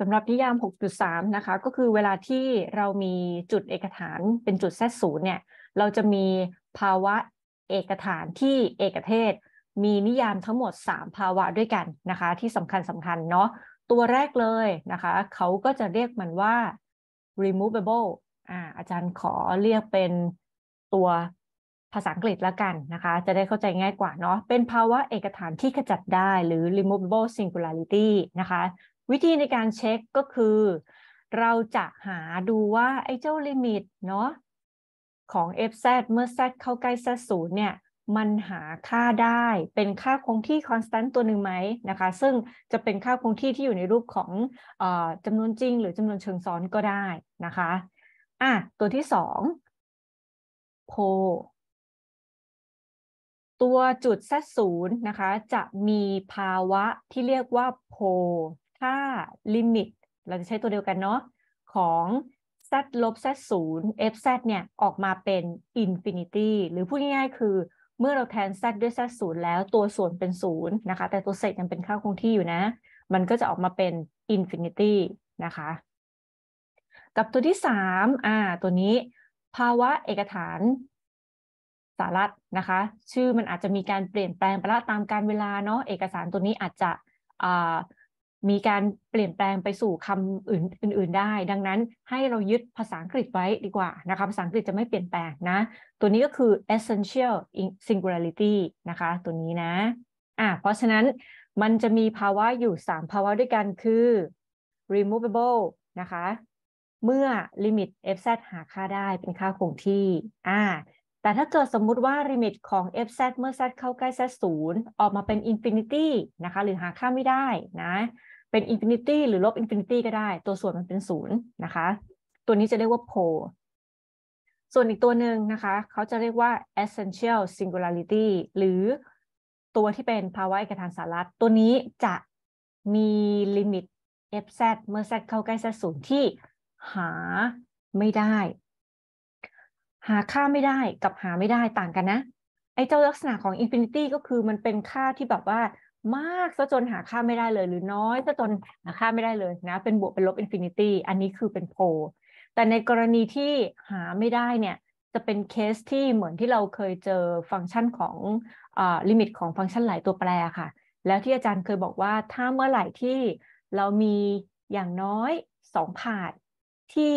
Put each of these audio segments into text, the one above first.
สำหรับนิยาม 6.3 นะคะ ก็คือเวลาที่เรามีจุดเอกฐานเป็นจุดแซศูนย์เนี่ย เราจะมีภาวะเอกฐานที่เอกเทศมีนิยามทั้งหมด 3 ภาวะด้วยกันนะคะ ที่สำคัญสำคัญเนาะตัวแรกเลยนะคะเขาก็จะเรียกมันว่า removable อ่าอาจารย์ขอเรียกเป็นตัวภาษาอังกฤษละกันนะคะ จะได้เข้าใจง่ายกว่าเนาะ เป็นภาวะเอกฐานที่ขจัดได้ หรือ removable singularity นะคะวิธีในการเช็คก็คือ เราจะหาดูว่า ไอ้เจ้าลิมิต เนาะของ fz เมื่อ z เข้าใกล้ z ศูนย์เนี่ย มันหาค่าได้เป็นค่าคงที่คอนสแตนต์ตัวหนึ่งไหมนะคะ ซึ่งจะเป็นค่าคงที่ ที่อยู่ในรูปของอจำนวนจริงหรือจำนวนเชิงซ้อนก็ได้นะคะ อ่ะ ตัวที่สองโพตัวจุด z ศูนย์นะคะ จะมีภาวะที่เรียกว่าโพค่าลิมิต เราจะใช้ตัวเดียวกันเนาะ ของ z ลบ z ศูนย์ fz เนี่ย ออกมาเป็นอินฟินิตี้หรือพูดง่ายๆ คือเมื่อเราแทน z ด้วย z ศูนย์แล้วตัวส่วนเป็นศูนย์นะคะ แต่ตัวเศษยังเป็นค่าคงที่อยู่นะ มันก็จะออกมาเป็นอินฟินิตี้นะคะ กับตัวที่ 3 อ่า ตัวนี้ภาวะเอกฐานสารัตนะคะ ชื่อมันอาจจะมีการเปลี่ยนแปลงไปละตามการเวลาเนาะเอกสารตัวนี้อาจจะอ่ามีการเปลี่ยนแปลงไปสู่คำอื่น ๆได้ ดังนั้นให้เรายึดภาษาอังกฤษไว้ดีกว่านะคะ ภาษาอังกฤษจะไม่เปลี่ยนแปลงนะ ตัวนี้ก็คือ essential singularity นะคะ ตัวนี้นะ อ่ะเพราะฉะนั้นมันจะมีภาวะอยู่ 3 ภาวะด้วยกันคือ removable นะคะ เมื่อ limit fz หาค่าได้เป็นค่าคงที่ อ่า แต่ถ้าเกิดสมมุติว่าลิมิตของ fz เมื่อ z เข้าใกล้ z 0ออกมาเป็น infinity นะคะ หรือหาค่าไม่ได้นะเป็นอินฟินิตี้หรือลบอินฟินิตี้ก็ได้ ตัวส่วนมันเป็นศูนย์นะคะ ตัวนี้จะ เรียกว่า โพ ส่วนอีกตัวหนึ่งนะคะ เขาจะ เรียกว่า essential singularity หรือตัวที่เป็นภาวะเอกฐาน สารัตตัวนี้จะมีลิมิต fz เมื่อ z เข้าใกล้ z ศูนย์ที่หาไม่ได้ หาค่าไม่ได้กับหาไม่ได้ต่างกันนะไอ้เจ้าลักษณะของ infinity ก็คือมันเป็นค่าที่แบบว่ามากซะจนหาค่าไม่ได้เลยหรือน้อยซะจนหาค่าไม่ได้เลยนะ เป็นบวกเป็นลบอินฟินิตี้อันนี้คือเป็นโพลแต่ในกรณีที่หาไม่ได้เนี่ยจะเป็นเคสที่เหมือนที่เราเคยเจอฟังก์ชันของลิมิตของฟังก์ชันหลายตัวแปรค่ะ แล้วที่อาจารย์เคยบอกว่าถ้าเมื่อไหร่ที่เรามีอย่างน้อย2ผ่านที่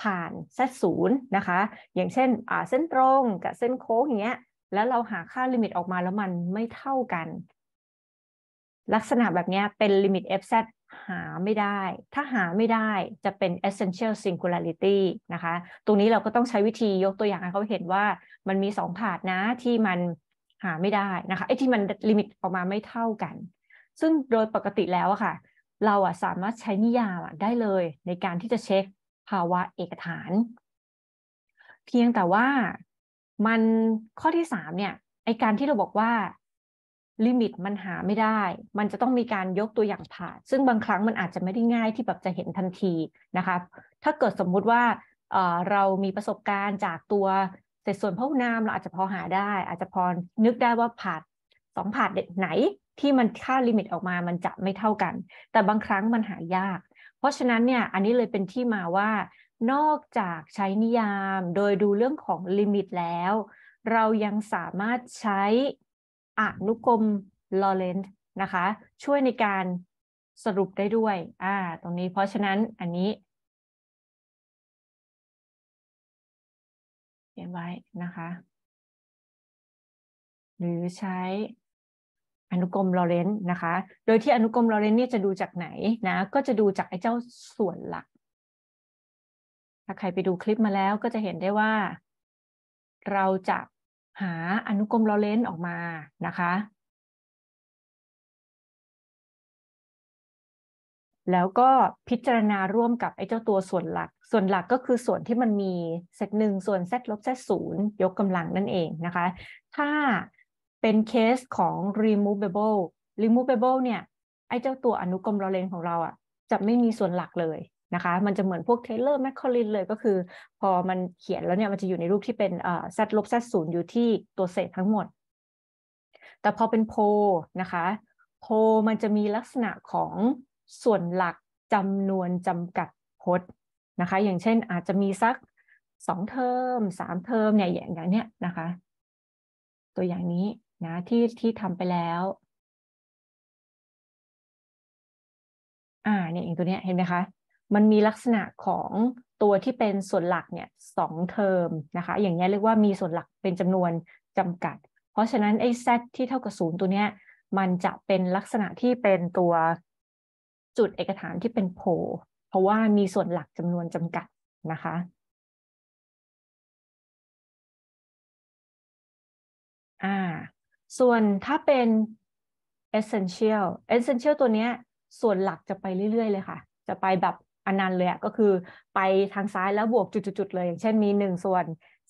ผ่านเซตศูนย์นะคะ อย่างเช่นเส้นตรงกับเส้นโค้งอย่างเงี้ยแล้วเราหาค่าลิมิตออกมาแล้วมันไม่เท่ากันลักษณะแบบนี้เป็น limit fz หาไม่ได้ ถ้าหาไม่ได้จะเป็น essential singularity นะคะ ตรงนี้เราก็ต้องใช้วิธียกตัวอย่างให้เขาเห็นว่ามันมีสองผาดนะที่มันหาไม่ได้นะคะไอ้ที่มันลิมิตออกมาไม่เท่ากัน ซึ่งโดยปกติแล้วอะค่ะ เราอะสามารถใช้นิยามได้เลย ในการที่จะเช็คภาวะเอกฐาน เพียงแต่ว่ามันข้อที่สามเนี่ย ไอการที่เราบอกว่าลิมิตมันหาไม่ได้ มันจะต้องมีการยกตัวอย่างผ่านซึ่งบางครั้งมันอาจจะไม่ได้ง่ายที่แบบจะเห็นทันทีนะคะ ถ้าเกิดสมมุติว่าเรามีประสบการณ์จากตัวแต่ส่วนพหุนามเราอาจจะพอหาได้ อาจจะพอ นึกได้ว่าผาดสองผาดเด็ดไหนที่มันค่าลิมิตออกมามันจะไม่เท่ากัน แต่บางครั้งมันหายาก เพราะฉะนั้นเนี่ย อันนี้เลยเป็นที่มาว่า นอกจากใช้นิยาม โดยดูเรื่องของลิมิตแล้ว เรายังสามารถใช้อนุกรมลอเรนต์นะคะ ช่วยในการสรุปได้ด้วยอ่าตรงนี้เพราะฉะนั้นอันนี้เขียนไว้นะคะ หรือใช้อนุกรมลอเรนต์นะคะ โดยที่อนุกรมลอเรนต์เนี่ยจะดูจากไหนนะก็จะดูจากไอ้เจ้าส่วนหลักถ้าใครไปดูคลิปมาแล้วก็จะเห็นได้ว่าเราจะหาอนุกรมลอเรนต์ออกมานะคะ แล้วก็พิจารณาร่วมกับไอ้เจ้าตัวส่วนหลัก ส่วนหลักก็คือส่วนที่มันมีเซตหนึ่งส่วนเซตลบเซตศูนย์ยกกำลังนั่นเองนะคะ ถ้าเป็นเคสของ removable removable เนี่ย ไอ้เจ้าตัวอนุกรมลอเรนต์ของเราอะ่ะจะไม่มีส่วนหลักเลยนะคะ มันจะเหมือนพวกเทเลอร์แมคคอลินเลยก็คือ พอมันเขียนแล้วเนี่ย มันจะอยู่ในรูปที่เป็นเอ่อแซดลบแซดศูนย์อยู่ที่ตัวเศษทั้งหมด แต่พอเป็นโพนะคะโพมันจะมีลักษณะของส่วนหลักจำนวนจำกัดพจน์นะคะ อย่างเช่นอาจจะมีสักสองเทอมสามเทอมเนี่ยอย่างเนี้ยนะคะ ตัวอย่างนี้นะที่ที่ทำไปแล้ว อ่าเนี่ยอย่างตัวเนี้ยเห็นไหมคะมันมีลักษณะของตัวที่เป็นส่วนหลัก เนี่ยสองเทอมนะคะอย่างนี้เรียกว่ามีส่วนหลักเป็นจำนวนจำกัด เพราะฉะนั้นไอ้ z ที่เท่ากับศูนย์ตัวเนี้ยมันจะเป็นลักษณะที่เป็นตัวจุดเอกฐานที่เป็นโพเพราะว่ามีส่วนหลักจำนวนจำกัดนะคะอ่าส่วนถ้าเป็น essential essential ตัวเนี้ยส่วนหลักจะไปเรื่อยๆ เลยค่ะ จะไปแบบอันนั้นเลยก็คือไปทางซ้ายแล้วบวกจุดๆเลย อย่างเช่นมี1ส่วน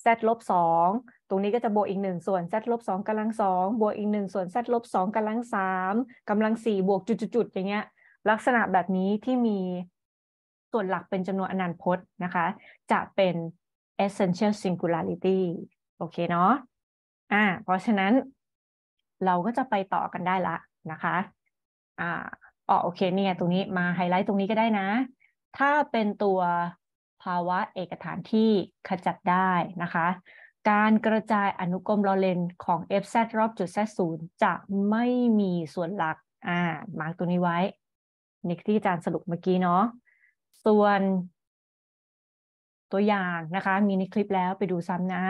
z ลบ2ตรงนี้ก็จะบวกอีก 1 ส่วน z ลบ2กำลัง2บวกอีก 1 ส่วน z ลบ2กำลัง3กำลัง4บวกจุดๆอย่างเงี้ย ลักษณะแบบนี้ที่มีส่วนหลักเป็นจำนวนอนันต์พจน์นะคะ จะเป็น essential singularity โอเคเนาะอ่า เพราะฉะนั้น เราก็จะไปต่อกันได้ละนะคะอ่าอ๋อโอเคเนี่ยตรงนี้มาไฮไลท์ตรงนี้ก็ได้นะถ้าเป็นตัวภาวะเอกฐานที่ขจัดได้นะคะ การกระจายอนุกรมลอเลนของ fz รอบจุด z ศูนย์จะไม่มีส่วนหลักอ่ามาร์กตัวนี้ไว้นี่ที่อาจารย์สรุปเมื่อกี้เนาะส่วนตัวอย่างนะคะ มีในคลิปแล้วไปดูซ้ำนะ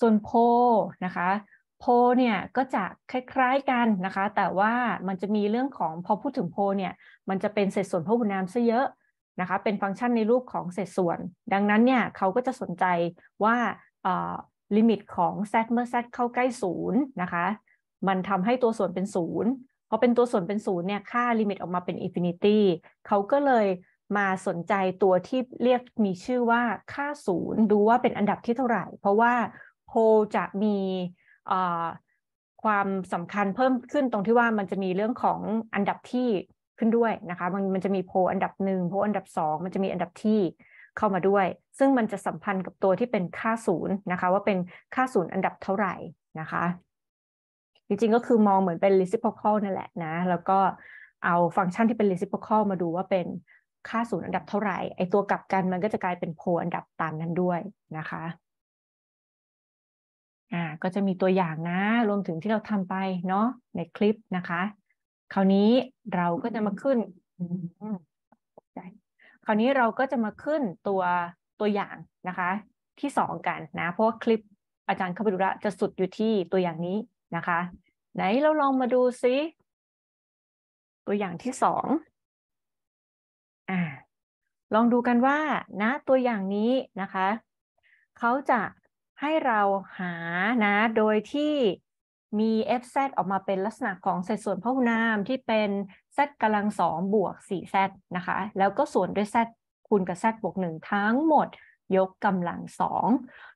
ส่วนโพนะคะโพเนี่ยก็จะคล้ายๆกันนะคะแต่ว่ามันจะมีเรื่องของพอพูดถึงโพเนี่ยมันจะเป็นเศษส่วนพหุนามซะเยอะนะคะเป็นฟังก์ชันในรูปของเศษส่วน ดังนั้น เนี่ยเขาก็จะสนใจว่าลิมิตของ z เมื่อ z เข้าใกล้ศูนย์นะคะมันทำให้ตัวส่วนเป็นศูนย์พอเป็นตัวส่วนเป็นศูนย์เนี่ยค่าลิมิตออกมาเป็นอินฟินิตี้เขาก็เลยมาสนใจตัวที่เรียกมีชื่อว่าค่าศูนย์ดูว่าเป็นอันดับที่เท่าไหร่เพราะว่าโพจะมีความสำคัญเพิ่มขึ้นตรงที่ว่ามันจะมีเรื่องของอันดับที่ขึ้นด้วยนะคะ มันมันจะมีโพอันดับหนึ่งโพอันดับสองมันจะมีอันดับที่เข้ามาด้วย ซึ่งมันจะสัมพันธ์กับตัวที่เป็นค่าศูนย์นะคะว่าเป็นค่าศูนย์อันดับเท่าไหร่นะคะ จริงๆก็คือมองเหมือนเป็น reciprocal นั่นแหละนะแล้วก็เอาฟังก์ชันที่เป็น reciprocal มาดูว่าเป็นค่าศูนย์อันดับเท่าไหร่ไอตัวกลับกันมันก็จะกลายเป็นโพอันดับตามนั้นด้วยนะคะอ่าก็จะมีตัวอย่างนะรวมถึงที่เราทำไปเนาะในคลิปนะคะ คราวนี้เราก็จะมาขึ้นคราวนี้เราก็จะมาขึ้นตัวตัวอย่างนะคะ ที่สองกัน นะ เพราะว่าคลิปอาจารย์คาบดุระจะสุดอยู่ที่ตัวอย่างนี้นะคะ ไหนเราลองมาดูซิ ตัวอย่างที่สองอ่า ลองดูกันว่านะตัวอย่างนี้นะคะ เขาจะให้เราหานะโดยที่มี fz ออกมาเป็นลักษณะของสัดส่วนพหุนามที่เป็น z กำลังสองบวก 4z นะคะ แล้วก็ส่วนด้วย z คูณกับ z บวก1ทั้งหมด ยกกำลังสอง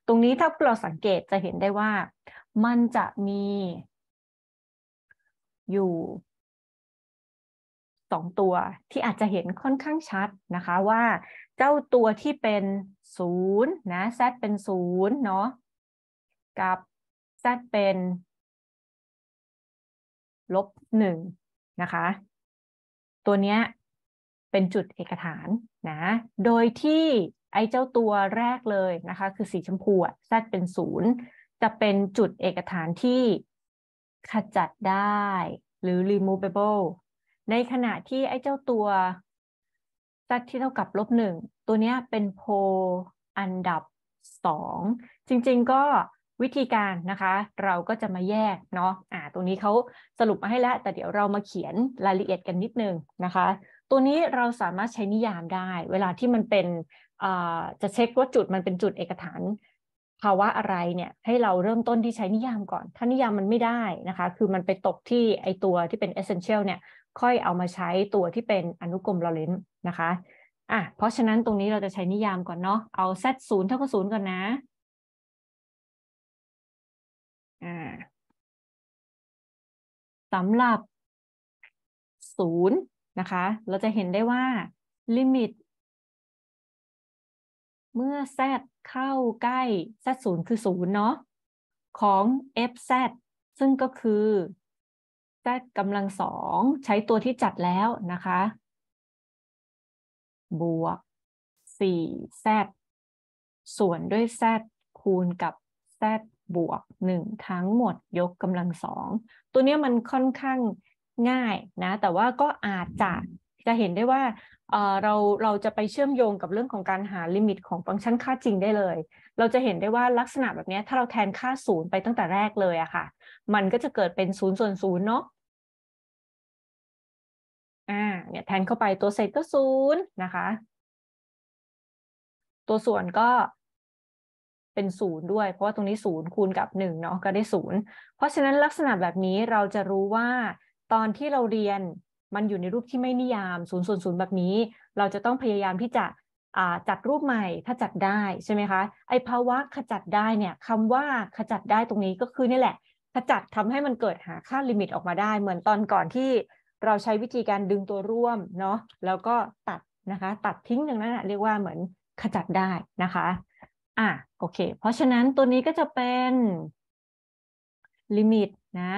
ตรงนี้ถ้าเราสังเกตจะเห็นได้ว่า มันจะมี อยู่สองตัวที่อาจจะเห็นค่อนข้างชัดนะคะว่าเจ้าตัวที่เป็นศูนย์นะ z เป็นศูนย์เนาะกับ z เป็นลบหนึ่งนะคะ ตัวเนี้ย เป็นจุดเอกฐานนะ โดยที่ไอ้เจ้าตัวแรกเลยนะคะ คือสีชมพูอะ z เป็นศูนย์จะเป็นจุดเอกฐานที่ ขจัดได้หรือ removable ในขณะที่ไอ้เจ้าตัว z ที่เท่ากับลบหนึ่ง ตัวนี้เป็นโพอันดับสองจริงๆ ก็วิธีการนะคะ เราก็จะมาแยกเนาะอ่าตรงนี้เขาสรุปมาให้แล้ว แต่เดี๋ยวเรามาเขียนรายละเอียดกันนิดนึงนะคะ ตัวนี้เราสามารถใช้นิยามได้ เวลาที่มันเป็นจะเช็คว่าจุดมันเป็นจุดเอกฐานภาวะอะไรเนี่ย ให้เราเริ่มต้นที่ใช้นิยามก่อน ถ้านิยามมันไม่ได้นะคะ คือมันไปตกที่ไอตัวที่เป็น essential เนี่ย ค่อยเอามาใช้ตัวที่เป็นอนุกรมลอเรนต์นะคะ อ่ะ เพราะฉะนั้นตรงนี้เราจะใช้นิยามก่อนเนาะ เอา z ศูนย์เท่ากับศูนย์ก่อนนะ อ่า สำหรับศูนย์นะคะ เราจะเห็นได้ว่าลิมิต เมื่อ z เข้าใกล้ z ศูนย์คือศูนย์เนาะของ fz ซึ่งก็คือ z กำลังสองใช้ตัวที่จัดแล้วนะคะบวก 4z ส่วนด้วย z คูณกับ z บวก 1 ทั้งหมดยกกำลังสองตัวนี้มันค่อนข้างง่ายนะ แต่ว่าก็อาจจะจะเห็นได้ว่าเรา เราจะไปเชื่อมโยงกับเรื่องของการหาลิมิตของฟังก์ชันค่าจริงได้เลย เราจะเห็นได้ว่าลักษณะแบบนี้ถ้าเราแทนค่าศูนย์ไปตั้งแต่แรกเลยอะค่ะ มันก็จะเกิดเป็น0ูนย์ส่วนศูนย์เนาะอ่าเนี่ยแทนเข้าไปตัวเศษก็ศูนย์นะคะ ตัวส่วนก็เป็นศูนย์ด้วย เพราะว่าตรงนี้ศูนย์คูณกับหนึ่งเนาะก็ได้ศูนย์เพราะฉะนั้นลักษณะแบบนี้เราจะรู้ว่าตอนที่เราเรียนมันอยู่ในรูปที่ไม่นิยามศูนย์ูนย์ศูนย์แบบนี้ เราจะต้องพยายามที่จะจัดรูปใหม่ถ้าจัดได้ใช่ไหมคะ ไอภาวะขจัดได้เนี่ยคำว่าขจัดได้ตรงนี้ก็คือนี่แหละ ขจัดทำให้มันเกิดหาค่าลิมิตออกมาได้เหมือนตอนก่อนที่เราใช้วิธีการดึงตัวร่วมเนาะ แล้วก็ตัดนะคะ ตัดทิ้งอย่างนั้น เรียกว่าเหมือนขจัดได้นะคะ อ่ะ โอเค เพราะฉะนั้นตัวนี้ก็จะเป็น ลิมิตนะ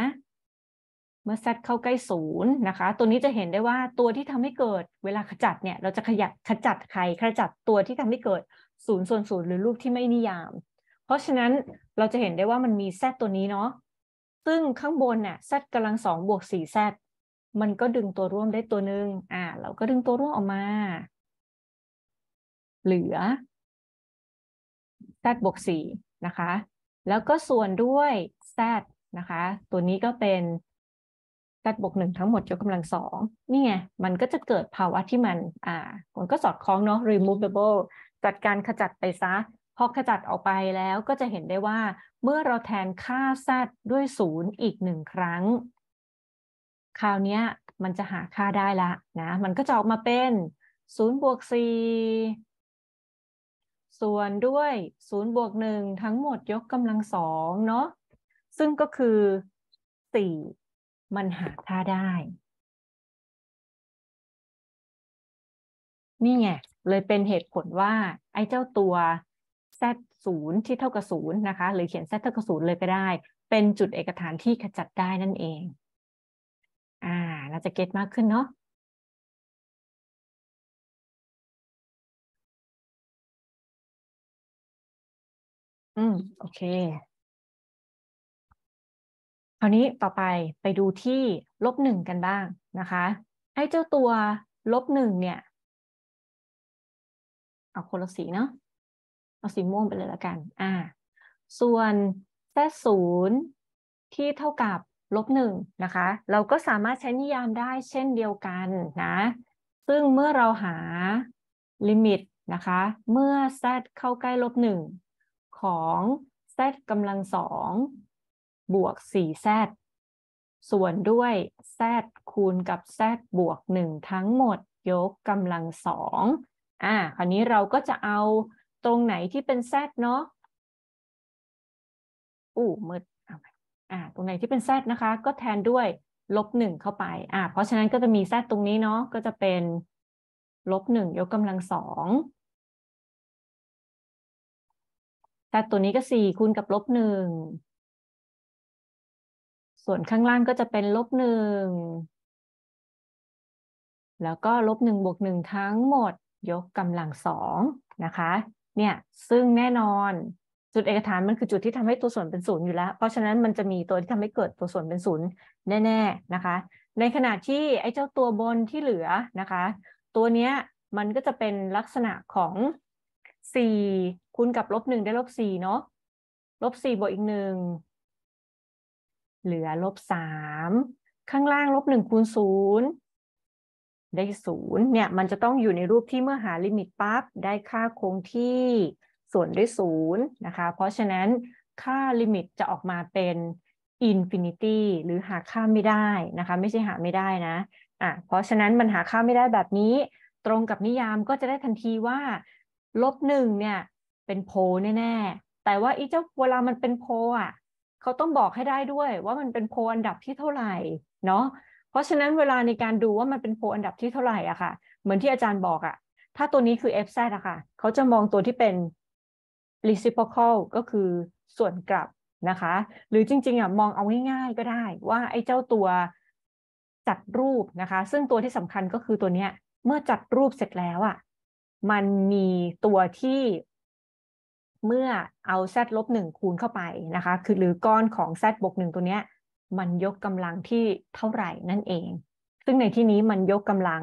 เมื่อซัดเข้าใกล้ศูนย์นะคะ ตัวนี้จะเห็นได้ว่าตัวที่ทำให้เกิด เวลาขจัดเนี่ย เราจะขยับขจัดใคร ขจัดตัวที่ทำให้เกิดศูนย์ส่วนศูนย์หรือรูปที่ไม่นิยาม เพราะฉะนั้นเราจะเห็นได้ว่ามันมีซตัวนี้เนาะ ซึ่งข้างบนเนี่ย z กำลังสองบวกสี่ z มันก็ดึงตัวร่วมได้ตัวหนึ่งอ่า เราก็ดึงตัวร่วมออกมา เหลือ z บวกสี่นะคะ แล้วก็ส่วนด้วย z นะคะ ตัวนี้ก็เป็น z บวกหนึ่งทั้งหมดยกกำลังสองนี่ไง มันก็จะเกิดภาวะที่มันอ่ามันก็สอดคล้องเนาะ removable จัดการขจัดไปซะ พอขจัดออกไปแล้วก็จะเห็นได้ว่า เมื่อเราแทนค่า z ด้วยศูนย์อีกหนึ่งครั้งคราวนี้มันจะหาค่าได้ละนะมันก็จะออกมาเป็น0บวก4ส่วนด้วย0บวก1ทั้งหมดยกกำลังสองเนาะซึ่งก็คือ 4 มันหาค่าได้ นี่ไง เลยเป็นเหตุผลว่าไอ้เจ้าตัว z 0ที่เท่ากับ 0 นะคะ หรือเขียน z เท่ากับ0เลยก็ได้ เป็นจุดเอกฐานที่ขจัดได้นั่นเองอ่าเราจะเก็ตมากขึ้นเนาะอืม โอเคคราวนี้ต่อไปไปดูที่ลบหนึ่งกันบ้างนะคะไอ้เจ้าตัวลบหนึ่งเนี่ย เอาคนละสีเนาะเอาสีม่วงไปเลยละกัน อ่า ส่วนแ้ศูนย์ที่เท่ากับลบหนึ่งนะคะ เราก็สามารถใช้นิยามได้เช่นเดียวกันนะ ซึ่งเมื่อเราหาลิมิตนะคะ เมื่อ z เข้าใกล้ลบหนึ่งของ z กำลังสองบวก 4z ส่วนด้วย z คูณกับ z บวก1ทั้งหมด ยกกำลังสองอ่าคราวนี้เราก็จะเอาตรงไหนที่เป็น z เนาะอู้มืดอ่าตรงไหนที่เป็น z นะคะ ก็แทนด้วยลบหนึ่งเข้าไปอ่าเพราะฉะนั้นก็จะมี z ตรงนี้เนาะก็จะเป็น ลบหนึ่งยกกำลังสอง z ตัวนี้ก็สี่คูณกับลบหนึ่งส่วนข้างล่างก็จะเป็นลบหนึ่งแล้วก็ลบหนึ่งบวกหนึ่งทั้งหมด ยกกำลังสองนะคะ เนี่ย ซึ่งแน่นอนจุดเอกฐานมันคือจุดที่ทำให้ตัวส่วนเป็นศูนย์อยู่แล้ว เพราะฉะนั้นมันจะมีตัวที่ทำให้เกิดตัวส่วนเป็นศูนย์ แน่ ๆนะคะ ในขณะที่ไอ้เจ้าตัวบนที่เหลือนะคะ ตัวเนี้ย มันก็จะเป็นลักษณะของ 4 คูณกับลบหได้ลบ4เนาะลบ4บวกอีกหนึ่งเหลือลบสข้างล่างลบหคูณศูนย์ได้ศูนย์เนี่ย มันจะต้องอยู่ในรูปที่เมื่อหาลิมิตปั๊บได้ค่าคงที่ส่วนด้วยศูนย์นะคะ เพราะฉะนั้นค่าลิมิตจะออกมาเป็นอินฟินิตี้หรือหาค่าไม่ได้นะคะ ไม่ใช่หาไม่ได้นะอ่ะเพราะฉะนั้นมันหาค่าไม่ได้แบบนี้ ตรงกับนิยามก็จะได้ทันทีว่าลบหนึ่งเนี่ยเป็นโพแน่แต่ว่าอีเจ้าเวลามันเป็นโพอ่ะเขาต้องบอกให้ได้ด้วยว่ามันเป็นโพอันดับที่เท่าไหร่เนาะเพราะฉะนั้นเวลาในการดูว่ามันเป็นโพอันดับที่เท่าไหร่อะค่ะ เหมือนที่อาจารย์บอกอะถ้าตัวนี้คือ f z อะค่ะเขาจะมองตัวที่เป็น reciprocal ก็คือส่วนกลับนะคะ หรือจริง ๆอ่ะมองเอาง่ายๆ ก็ได้ว่า ไอ้เจ้าตัวจัดรูปนะคะ ซึ่งตัวที่สำคัญก็คือตัวเนี้ย เมื่อจัดรูปเสร็จแล้วอ่ะ มันมีตัวที่ เมื่อเอา z ลบหนึ่งคูณเข้าไปนะคะ คือหรือก้อนของ z บวกหนึ่งตัวเนี้ย มันยกกำลังที่เท่าไหร่นั่นเอง ซึ่งในที่นี้มันยกกำลัง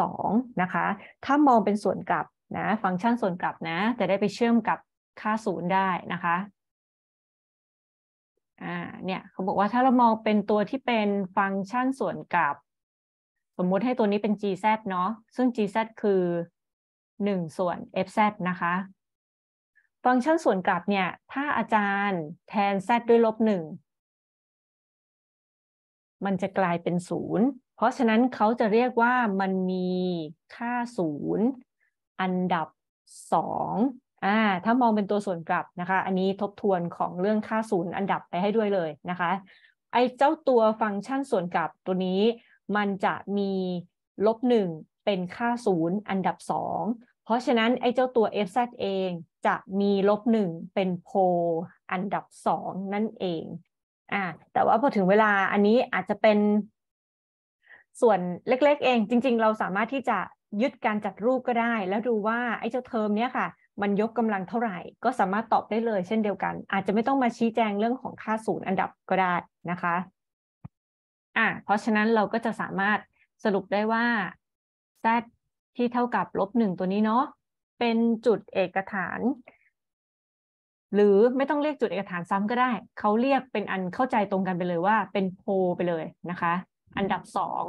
สองนะคะ ถ้ามองเป็นส่วนกลับนะ ฟังก์ชันส่วนกลับนะจะได้ไปเชื่อมกับค่าศูนย์ได้นะคะ อ่า เนี่ยเขาบอกว่าถ้าเรามองเป็นตัวที่เป็นฟังก์ชันส่วนกับ สมมุติให้ตัวนี้เป็น gz เนาะซึ่ง gz คือหนึ่งส่วน fz นะคะ ฟังก์ชันส่วนกลับ เนี่ย ถ้าอาจารย์แทน z ด้วยลบหนึ่งมันจะกลายเป็นศูนย์เพราะฉะนั้นเขาจะเรียกว่ามันมีค่าศูนย์อันดับสองอ่าถ้ามองเป็นตัวส่วนกลับนะคะ อันนี้ทบทวนของเรื่องค่าศูนย์อันดับไปให้ด้วยเลยนะคะไอ้เจ้าตัวฟังก์ชันส่วนกลับตัวนี้มันจะมีลบหนึ่งเป็นค่าศูนย์อันดับสองเพราะฉะนั้นไอ้เจ้าตัว f z เองจะมีลบหนึ่งเป็นโพอันดับสองนั่นเองอ่าแต่ว่าพอถึงเวลาอันนี้อาจจะเป็น ส่วนเล็กๆเองจริง ๆ เราสามารถที่จะยึดการจัดรูปก็ได้ แล้วดูว่าไอ้เจ้าเทอมเนี้ยค่ะมันยกกำลังเท่าไหร่ก็สามารถตอบได้เลยเช่นเดียวกัน อาจจะไม่ต้องมาชี้แจงเรื่องของค่าศูนย์อันดับก็ได้นะคะอ่ะเพราะฉะนั้นเราก็จะสามารถสรุปได้ว่า z ที่เท่ากับลบหนึ่งตัวนี้เนาะเป็นจุดเอกฐาน หรือไม่ต้องเรียกจุดเอกฐานซ้ำก็ได้เขาเรียกเป็นอันเข้าใจตรงกันไปเลยว่าเป็นโพไปเลยนะคะ อันดับสอง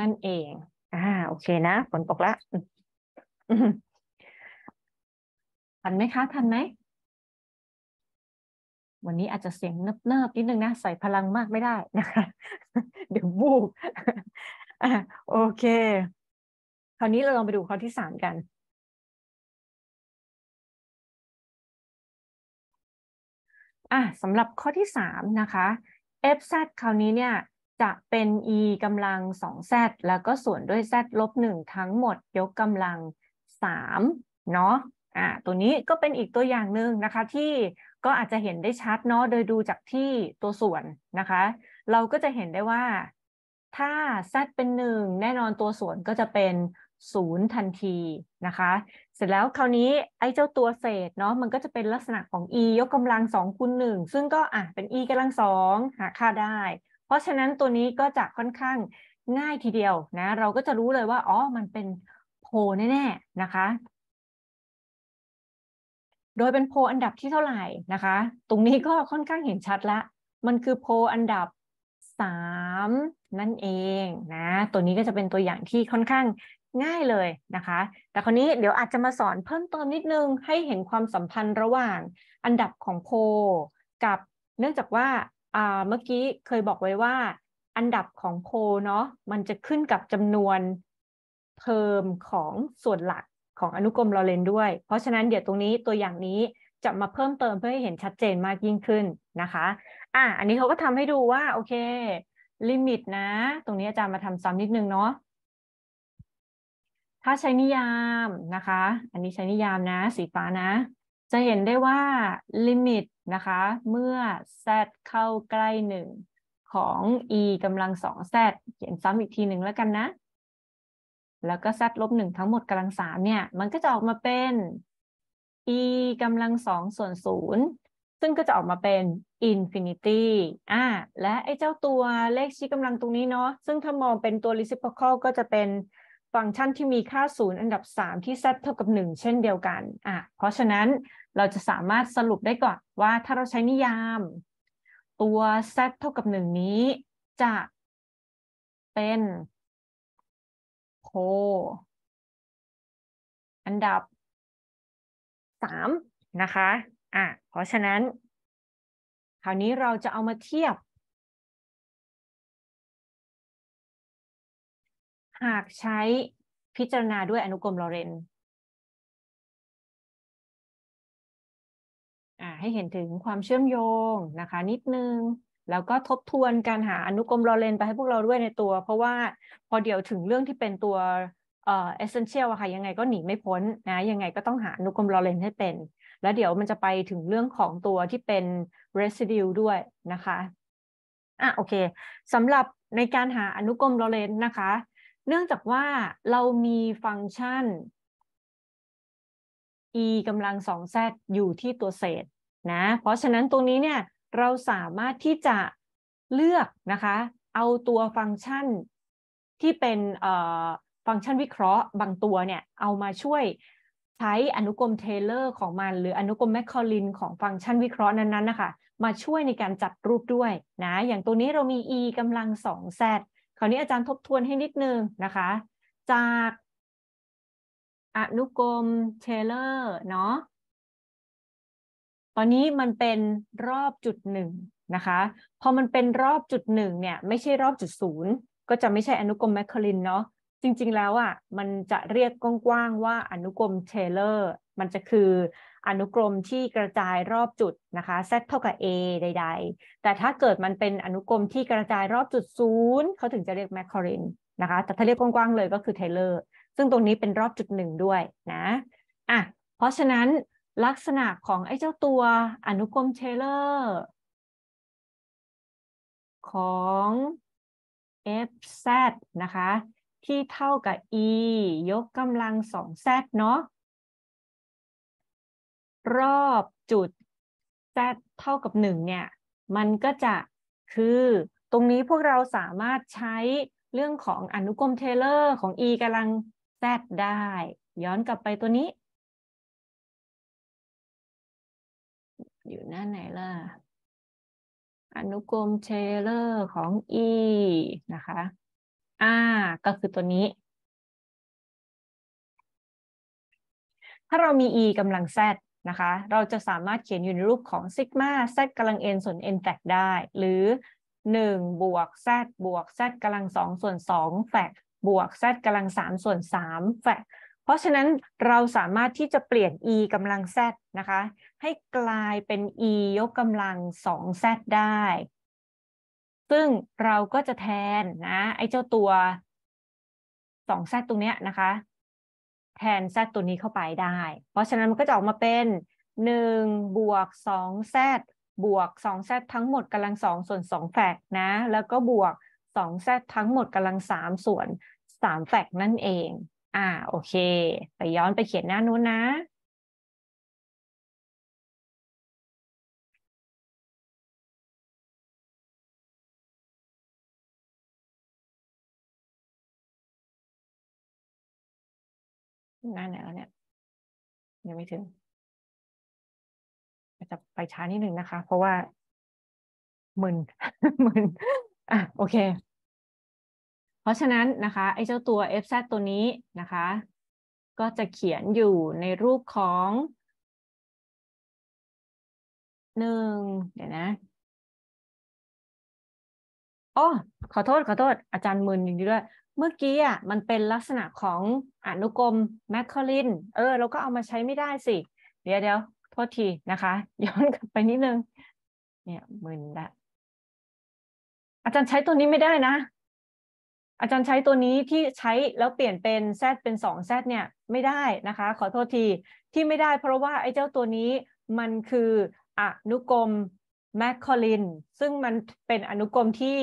นั่นเองอ่าโอเคนะฝนตกละทันไหมคะทันไหม วันนี้อาจจะเสียงเนิบๆนิดนึงนะ ใส่พลังมากไม่ได้นะคะ เดี๋ยวบูบโอเค คราวนี้เราลองไปดูข้อที่สามกัน อ่ะสำหรับข้อที่สามนะคะ f z คราวนี้เนี่ยจะเป็น e กำลัง 2z แล้วก็ส่วนด้วย z ลบ 1 ทั้งหมดยกกำลัง 3 เนาะ อ่า ตัวนี้ก็เป็นอีกตัวอย่างหนึ่งนะคะที่ก็อาจจะเห็นได้ชัดเนาะ โดยดูจากที่ตัวส่วนนะคะ เราก็จะเห็นได้ว่า ถ้า z เป็น 1 แน่นอนตัวส่วนก็จะเป็น 0 ทันทีนะคะ เสร็จแล้วคราวนี้ไอ้เจ้าตัวเศษเนาะมันก็จะเป็นลักษณะของ e ยกกำลัง2คูณ 1 ซึ่งก็อ่ะเป็น e กำลัง2หาค่าได้เพราะฉะนั้นตัวนี้ก็จะค่อนข้างง่ายทีเดียวนะ เราก็จะรู้เลยว่าอ๋อมันเป็นโพแน่ๆนะคะโดยเป็นโพอันดับที่เท่าไหร่นะคะ ตรงนี้ก็ค่อนข้างเห็นชัดละมันคือโพอันดับสามนั่นเองนะ ตัวนี้ก็จะเป็นตัวอย่างที่ค่อนข้างง่ายเลยนะคะ แต่คราวนี้เดี๋ยวอาจจะมาสอนเพิ่มเติมนิดนึงให้เห็นความสัมพันธ์ระหว่างอันดับของโพกับเนื่องจากว่าเมื่อกี้เคยบอกไว้ว่า อันดับของโพเนาะมันจะขึ้นกับจำนวนเทอมของส่วนหลักของอนุกรมลอเรนด้วยเพราะฉะนั้นเดี๋ยวตรงนี้ตัวอย่างนี้จะมาเพิ่มเติมเพื่อให้เห็นชัดเจนมากยิ่งขึ้นนะคะ อ่ะอันนี้เขาก็ทำให้ดูว่าโอเค ลิมิตนะ ตรงนี้อาจารย์มาทำซ้ำนิดนึงเนาะถ้าใช้นิยามนะคะ อันนี้ใช้นิยามนะ สีฟ้านะ จะเห็นได้ว่าลิมิตนะคะ เมื่อ z เข้าใกล้ 1 ของ e กำลัง 2z เขียนซ้ำอีกทีหนึ่งแล้วกันนะ แล้วก็ z ลบ1ทั้งหมดกำลัง3เนี่ย มันก็จะออกมาเป็น e กำลัง2ส่วน0ซึ่งก็จะออกมาเป็น infinity อ่าและไอ้เจ้าตัวเลขชี้กำลังตรงนี้เนาะซึ่งถ้ามองเป็นตัว reciprocal ก็จะเป็นฟังก์ชันที่มีค่าศูนย์อันดับ 3 ที่ z เท่ากับ1เช่นเดียวกัน อ่ะ เพราะฉะนั้นเราจะสามารถสรุปได้ก่อน ว่าถ้าเราใช้นิยาม ตัว z เท่ากับ1นี้จะเป็นโพอันดับ 3 นะคะ อ่ะ เพราะฉะนั้นคราวนี้เราจะเอามาเทียบหากใช้พิจารณาด้วยอนุกรมลอเรนให้เห็นถึงความเชื่อมโยงนะคะ นิดนึง แล้วก็ทบทวนการหาอนุกรมลอเรนไปให้พวกเราด้วยในตัว เพราะว่าพอเดี๋ยวถึงเรื่องที่เป็นตัวเอ่อเอเซนเชียลอะค่ะยังไงก็หนีไม่พ้นนะ ยังไงก็ต้องหาอนุกรมลอเรนให้เป็น แล้วเดี๋ยวมันจะไปถึงเรื่องของตัวที่เป็น residue ด้วยนะคะอ่ะโอเคสำหรับในการหาอนุกรมลอเรนนะคะเนื่องจากว่าเรามีฟังก์ชัน e กำลังสอง z อยู่ที่ตัวเศษนะ เพราะฉะนั้นตรงนี้เนี่ยเราสามารถที่จะเลือกนะคะเอาตัวฟังก์ชันที่เป็นฟังก์ชันวิเคราะห์ บางตัวเนี่ยเอามาช่วยใช้อนุกรมเทเลอร์ของมันหรืออนุกรมแมคคอลินของฟังก์ชันวิเคราะห์นั้นๆนะคะมาช่วยในการจัดรูปด้วยนะอย่างตัวนี้เรามี e กำลังสอง z คราวนี้อาจารย์ทบทวนให้นิดนึงนะคะ จาก อนุกรมเทเลอร์เนาะตอนนี้มันเป็นรอบจุดหนึ่งนะคะพอมันเป็นรอบจุดหนึ่งเนี่ยไม่ใช่รอบจุดศูนย์ก็จะไม่ใช่อนุกรมแมคคลินเนาะจริงๆแล้วอะ่ะมันจะเรียกกว้างๆว่าอนุกรมเทเลอร์มันจะคืออนุกรมที่กระจายรอบจุดนะคะ z เท่ากับ a ใดๆ แต่ถ้าเกิดมันเป็นอนุกรมที่กระจายรอบจุดศูนย์เขาถึงจะเรียกแมคคอรินนะคะ แต่ถ้าเรียกกว้างๆ เลยก็คือเทเลอร์ ซึ่งตรงนี้เป็นรอบจุดหนึ่งด้วยนะ อ่ะ เพราะฉะนั้นลักษณะของไอ้เจ้าตัวอนุกรมเทเลอร์ของ fz นะคะ ที่เท่ากับ e ยกกำลังสอง z เนาะรอบจุด z เท่ากับ1เนี่ย มันก็จะคือตรงนี้พวกเราสามารถใช้เรื่องของอนุกรมเทเลอร์ของ e กำลัง z ได้ ย้อนกลับไปตัวนี้ อยู่หน้าไหนล่ะ อนุกรมเทเลอร์ของ e นะคะ r ก็คือตัวนี้ ถ้าเรามี e กำลัง z นะคะเราจะสามารถเขียนอยู่ในรูปของซิกมาแซกำลัง n ส่วน n แฟกได้ หรือ 1 บวก z บวก z กำลัง2ส่วน2แฟกบวก z กำลัง 3 ส่วน3แฟกเพราะฉะนั้นเราสามารถที่จะเปลี่ยน e กำลัง z นะคะ ให้กลายเป็น e ยกกำลัง 2z ได้ ซึ่งเราก็จะแทนนะไอ้เจ้าตัว2ดตรงเนี้ยนะคะแทน z ตัวนี้เข้าไปได้ เพราะฉะนั้นมันก็จะออกมาเป็น 1 บวก2 z บวก2 z ทั้งหมดกำลัง 2 ส่วน2แฟกนะ แล้วก็บวก2 z ทั้งหมดกำลัง 3 ส่วน3แฟกนั่นเอง อ่าโอเค ไปย้อนไปเขียนหน้านู้นนะหน้าไหนแล้วเนี่ย ยังไม่ถึงจะไปช้านิดหนึ่งนะคะ เพราะว่ามึนมึนอ่ะโอเค เพราะฉะนั้นนะคะ ไอ้เจ้าตัว fz ตัวนี้นะคะ ก็จะเขียนอยู่ในรูปของ หนึ่งเดี๋ยวนะอ๋อขอโทษ ขอโทษอาจารย์มึนย่างด้วยเมื่อกี้อ่ะมันเป็นลักษณะของอนุกรมแมคคอลิน เออเราก็เอามาใช้ไม่ได้สิเดี๋ยวเดี๋ยวโทษทีนะคะ ย้อนกลับไปนิดนึงเนี่ยมึนละอาจารย์ใช้ตัวนี้ไม่ได้นะ อาจารย์ใช้ตัวนี้ที่ใช้แล้วเปลี่ยนเป็นแซดเป็นสองแซดเนี่ย ไม่ได้นะคะ ขอโทษทีที่ไม่ได้เพราะว่าไอ้เจ้าตัวนี้มันคืออนุกรมแมคคอลินซึ่งมันเป็นอนุกรมที่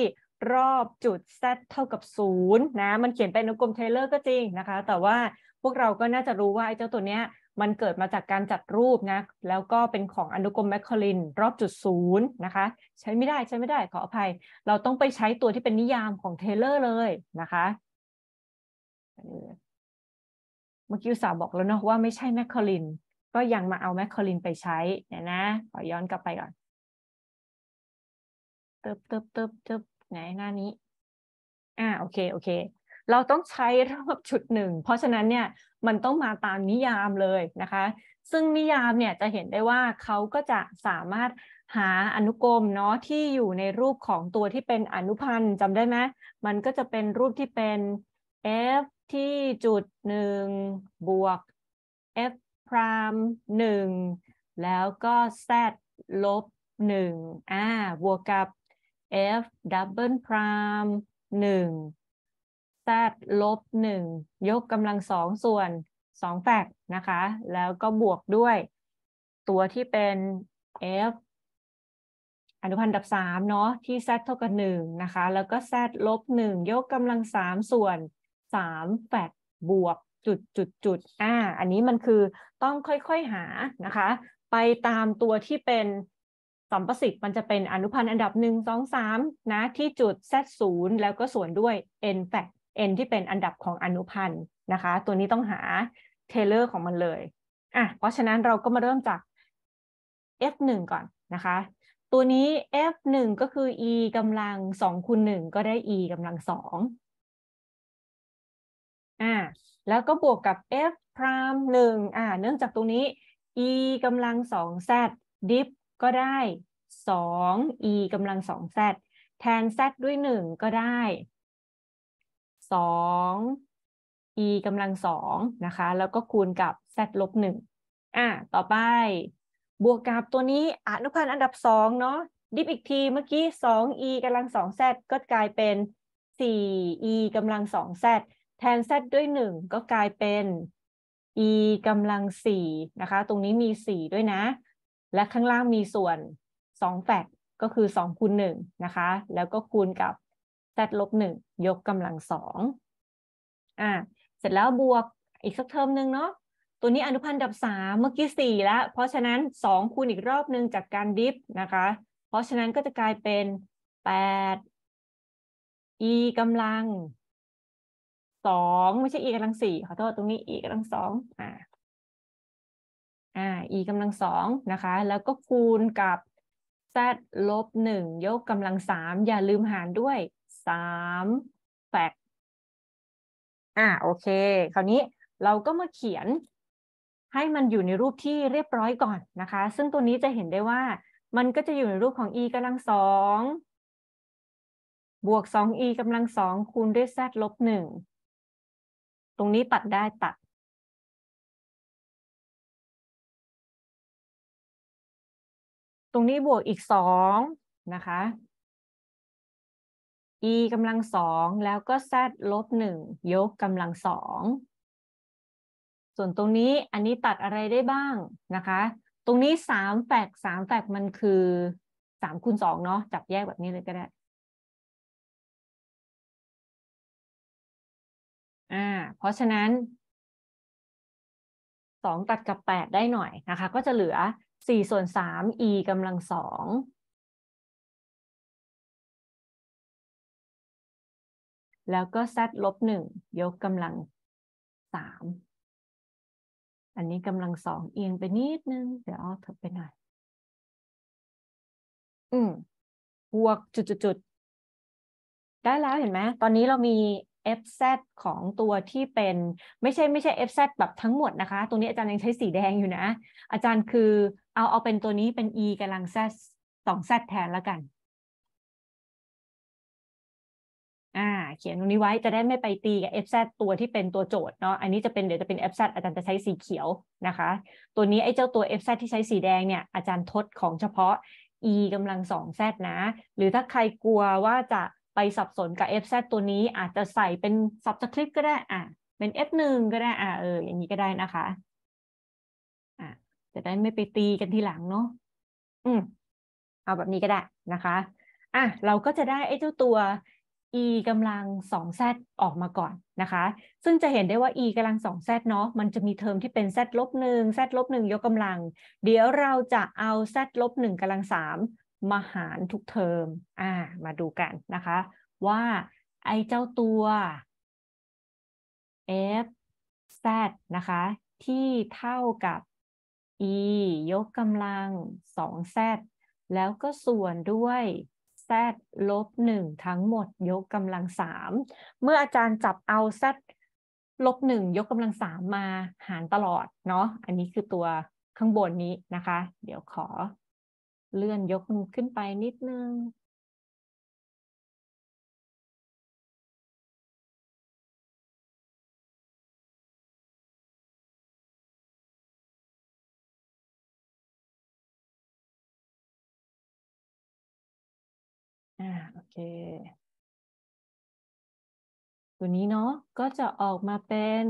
รอบจุด z เท่ากับ0นะมันเขียนเป็นอนุกรมเทเลอร์ก็จริงนะคะ แต่ว่าพวกเราก็น่าจะรู้ว่าไอ้เจ้าตัวเนี้ยมันเกิดมาจากการจัดรูปนะ แล้วก็เป็นของอนุกรมแมคคาลินรอบจุดศูนย์นะคะ ใช้ไม่ได้ใช้ไม่ได้ขออภัย เราต้องไปใช้ตัวที่เป็นนิยามของเทเลอร์เลยนะคะ เมื่อกี้สาวบอกแล้วเนาะว่าไม่ใช่แมคคาลินก็ยังมาเอาแมคคาลินไปใช้เนี่ยนะขอย้อนกลับไปก่อนเติบเติบเติบเติบไหนหน้านี้ อ่าโอเค โอเค เราต้องใช้รอบชุดหนึ่งเพราะฉะนั้นเนี่ย มันต้องมาตามนิยามเลยนะคะ ซึ่งนิยามเนี่ยจะเห็นได้ว่าเขาก็จะสามารถหาอนุกรมเนาะที่อยู่ในรูปของตัวที่เป็นอนุพันธ์จำได้ไหม มันก็จะเป็นรูปที่เป็น f ที่จุดหนึ่งบวก f พรามหนึ่งแล้วก็ z ลบหนึ่งอ่าบวกกับ f double prime หนึ่ง z ลบหนึ่งยกกำลังสองส่วนสองแฟกนะคะ แล้วก็บวกด้วย ตัวที่เป็น f อนุพันธ์ดับสามเนาะ ที่ z เท่ากับหนึ่งนะคะ แล้วก็ z ลบหนึ่งยกกำลังสามส่วนสามแฟกบวกจุดจุดจุดอ่าอันนี้มันคือต้องค่อยๆหา นะคะ ไปตามตัวที่เป็นสัมประสิทธิ์มันจะเป็นอนุพันธ์อันดับหนึ่งสอสามนะ ที่จุด z นย์แล้วก็ส่วนด้วย n แ a ก n ที่เป็นอันดับของอนุพันธ์นะคะ ตัวนี้ต้องหาเทเลอร์ของมันเลยอ่ะเพราะฉะนั้นเราก็มาเริ่มจาก f1 ก่อนนะคะ ตัวนี้ f1 ก็คือ e กำลังสองคูณหนึ่งก็ได้ e กำลังสองอ่าแล้วก็บวกกับ f พรามหนึ่งอ่าเนื่องจากตรงนี้ e กำลังสอง z ดิฟก็ได้2 e กำลัง2 z แทน z ด้วย 1 ก็ได้2 e กำลัง2นะคะ แล้วก็คูณกับ z ลบ1อ่ะต่อไป บวกกับตัวนี้อนุพันธ์อันดับ 2 เนาะดิฟอีกทีเมื่อกี้2 e กำลัง2 z ก็กลายเป็น4 e กำลัง2 z แทน z ด้วย 1 ก็กลายเป็น e กำลัง4นะคะ ตรงนี้มี 4 ด้วยนะและข้างล่างมีส่วน2แฟกก็คือ2คูณ1นะคะ แล้วก็คูณกับ z ลบ1ยกกำลัง2อ่า เสร็จแล้วบวกอีกสักเทอมหนึ่งเนาะตัวนี้อนุพันธ์ดับ 3 เมื่อกี้ 4 แล้ว เพราะฉะนั้น 2คูณอีกรอบหนึ่งจากการดิฟนะคะ เพราะฉะนั้นก็จะกลายเป็น 8 e กำลัง 2 ไม่ใช่ e กำลัง 4 ขอโทษตรงนี้ e กำลัง2อ่าอ่า e กำลังสองนะคะ แล้วก็คูณกับ z ลบหนึ่งยกกำลังสามอย่าลืมหารด้วยสามแฟกอ่าโอเค คราวนี้เราก็มาเขียน ให้มันอยู่ในรูปที่เรียบร้อยก่อนนะคะ ซึ่งตัวนี้จะเห็นได้ว่า มันก็จะอยู่ในรูปของ e กำลังสองบวก 2e กำลังสองคูณด้วย z ลบหนึ่งตรงนี้ตัดได้ตัดตรงนี้บวก อีกสองนะคะ e กำลังสองแล้วก็ z ลบหนึ่งยกกำลังสอง ส่วนตรงนี้อันนี้ตัดอะไรได้บ้างนะคะ ตรงนี้สามแฝกสามแฝกมันคือสามคูณสองเนาะจับแยกแบบนี้เลยก็ได้ อ่าเพราะฉะนั้นสองตัดกับแปดได้หน่อยนะคะ ก็จะเหลือสี่ส่วนสาม e กำลังสอง แล้วก็ z ลบหนึ่ง ยกกำลัง สาม อันนี้กำลังสองเอียงไปนิดนึง เดี๋ยวเอาเถอะไปหน่อย อืมบวกจุดจุดจุด ได้แล้วเห็นไหม ตอนนี้เรามี FZ ของตัวที่เป็นไม่ใช่ไม่ใช่ FZ แบบทั้งหมดนะคะ ตัวนี้อาจารย์ยังใช้สีแดงอยู่นะ อาจารย์คือเอาเอาเป็นตัวนี้เป็น E กำลัง Z สอง Z แทนแล้วกันอ่าเขียนตรงนี้ไว้จะได้ไม่ไปตี กับ FZ ตัวที่เป็น ตัว โจทย์เนาะ อันนี้จะ เป็น เดี๋ยว จะเป็น FZ อาจารย์จะใช้สีเขียวนะคะ ตัวนี้ไอ้เจ้าตัว FZ ที่ใช้สีแดงเนี่ย อาจารย์ทดของเฉพาะ e กำลังสอง z นะหรือถ้าใครกลัวว่าจะไปสับสนกับ f z ตัวนี้อาจจะใส่เป็น subscript ก็ได้ อ่ะเป็น f 1ก็ได้อ่ะเออ อย่างนี้ก็ได้นะคะอ่ะจะได้ไม่ไปตีกันทีหลังเนาะอืมเอาแบบนี้ก็ได้นะคะอ่ะเราก็จะได้ไอ้เจ้าตัว e กำลัง 2z ออกมาก่อนนะคะ ซึ่งจะเห็นได้ว่า e กำลัง 2z เนาะ มันจะมีเทอมที่เป็น z ลบ1 z ลบ1ยกกำลัง เดี๋ยวเราจะเอา z ลบ1กำลัง3มหารทุกเทอม อ่า มาดูกัน นะคะ ว่า ไอ้เจ้าตัว f z นะคะ ที่เท่ากับ e ยกกำลัง 2z แล้วก็ส่วนด้วย z ลบ 1 ทั้งหมดยกกำลัง 3 เมื่ออาจารย์จับเอา z ลบ 1 ยกกำลัง 3 มาหารตลอด เนาะ อันนี้คือตัวข้างบนนี้นะคะ เดี๋ยวขอเลื่อนยกมขึ้นไปนิดนึง อ่าโอเค ตัวนี้เนาะก็จะออกมาเป็น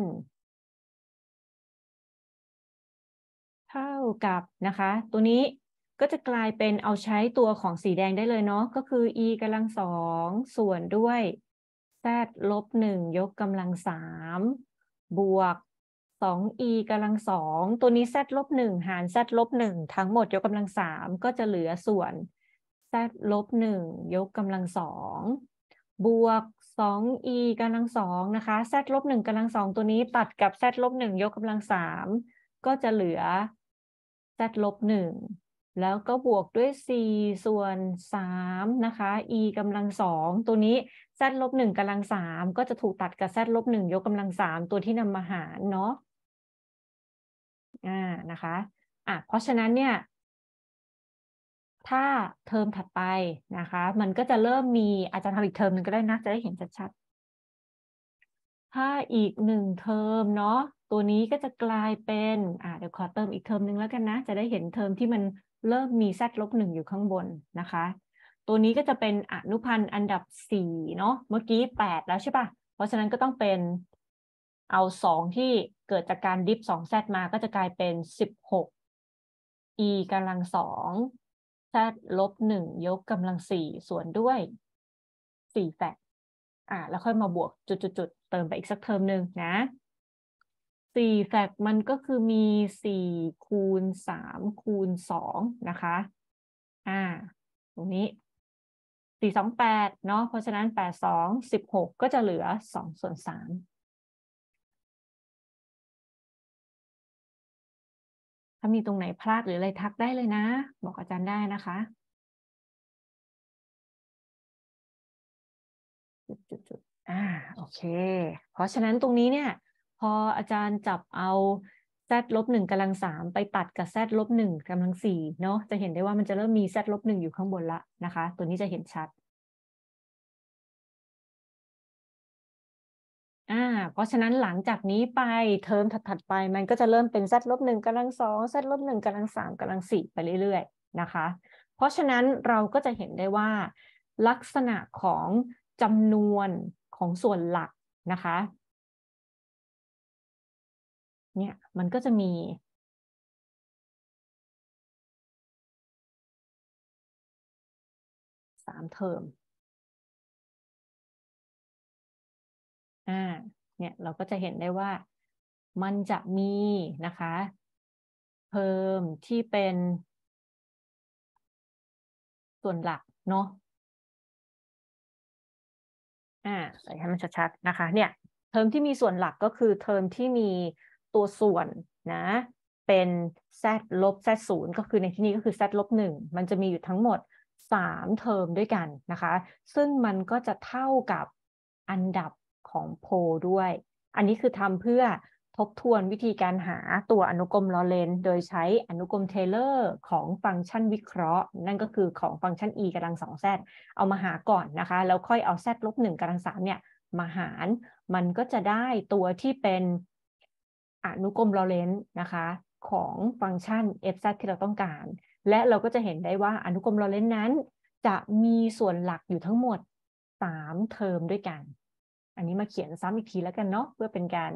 เท่ากับนะคะตัวนี้ก็จะกลายเป็นเอาใช้ตัวของสีแดงได้เลยเนาะก็คือ e กำลังสองส่วนด้วย z ลบหนึ่งยกกำลังสามบวก 2e กำลังสองตัวนี้ z ลบหนึ่งหาร z ลบหนึ่งทั้งหมดยกกำลังสามก็จะเหลือส่วน z ลบหนึ่งยกกำลังสองบวก 2e กำลังสองนะคะ z ลบหนึ่งกำลังสองตัวนี้ตัดกับ z ลบหนึ่งยกกำลังสามก็จะเหลือ z ลบหนึ่งแล้วก็บวกด้วย4ส่วน3นะคะ e กำลัง2ตัวนี้ z ลบ1กำลัง3ก็จะถูกตัดกับ z ลบ1ยกกำลัง3ตัวที่นำมาหารเนาะ อ่านะคะ อ่ะ เพราะฉะนั้นเนี่ย ถ้าเทอมถัดไปนะคะ มันก็จะเริ่มมีอาจารย์ทำอีกเทอมหนึ่งก็ได้นะ จะได้เห็นชัดๆ ถ้าอีกหนึ่งเทอมเนาะ ตัวนี้ก็จะกลายเป็น อ่าเดี๋ยวขอเติมอีกเทอมหนึ่งแล้วกันนะ จะได้เห็นเทอมที่มันเริ่มมี z ลบหนึ่งอยู่ข้างบนนะคะ ตัวนี้ก็จะเป็นอนุพันธ์อันดับสี่เนาะเมื่อกี้แปดแล้วใช่ปะเพราะฉะนั้นก็ต้องเป็น เอาสองที่เกิดจากการดิฟสอง z มาก็จะกลายเป็นสิบหกํกำลังสอง z ลบหนึ่งยกกำลังสี่ส่วนด้วยสี่แฟกอ่ะ แล้วค่อยมาบวกจุดๆเติมไปอีกสักเทอมหนึ่งนะสี่แฟกมันก็คือมีสี่คูณสามคูณสองนะคะ อ่า ตรงนี้สี่สองแปดเนาะ เพราะฉะนั้นแปดสองสิบหกก็จะเหลือสองส่วนสาม ถ้ามีตรงไหนพลาดหรืออะไรทักได้เลยนะ บอกอาจารย์ได้นะคะ จุดจุดจุด อ่า โอเค เพราะฉะนั้นตรงนี้เนี่ยพออาจารย์จับเอา z ลบหนึ่งกำลังสามไปตัดกับ z ลบหนึ่งกำลังสี่เนาะจะเห็นได้ว่ามันจะเริ่มมี z ลบหนึ่งอยู่ข้างบนละนะคะตัวนี้จะเห็นชัด อ่าเพราะฉะนั้นหลังจากนี้ไปเทอมถัดๆไปมันก็จะเริ่มเป็น z ลบหนึ่งกำลังสอง z ลบหนึ่งกำลังสามกำลังสี่ไปเรื่อยๆ นะคะ เพราะฉะนั้นเราก็จะเห็นได้ว่าลักษณะของจำนวนของส่วนหลักนะคะเนี่ยมันก็จะมีสามเทอมอ่า เนี่ยเราก็จะเห็นได้ว่ามันจะมีนะคะเทอมที่เป็น ส่วนหลักเนาะ อ่าใส่ให้มันชัด ๆ นะคะเนี่ย เทอมที่มีส่วนหลักก็คือเทอมที่มีตัวส่วนนะ เป็น z ลบ z ศูนย์ก็คือในที่นี้ก็คือ z ลบหนึ่งมันจะมีอยู่ทั้งหมด 3 เทอมด้วยกันนะคะ ซึ่งมันก็จะเท่ากับอันดับของโพด้วย อันนี้คือทำเพื่อทบทวนวิธีการหาตัวอนุกรมลอเรนโดยใช้อนุกรมเทเลอร์ของฟังก์ชันวิเคราะห์ นั่นก็คือของฟังก์ชัน e กำลังสองแซเอามาหาก่อนนะคะ แล้วค่อยเอา z ลบหนึ่งกลังสามเนี่ยมาหารมันก็จะได้ตัวที่เป็นอนุกรมลอเรนซ์นะคะ ของฟังก์ชัน f z ที่เราต้องการ และเราก็จะเห็นได้ว่าอนุกรมลอเรนซ์นั้น จะมีส่วนหลักอยู่ทั้งหมด3เทอมด้วยกัน อันนี้มาเขียนซ้ำอีกทีแล้วกันเนาะเพื่อเป็นการ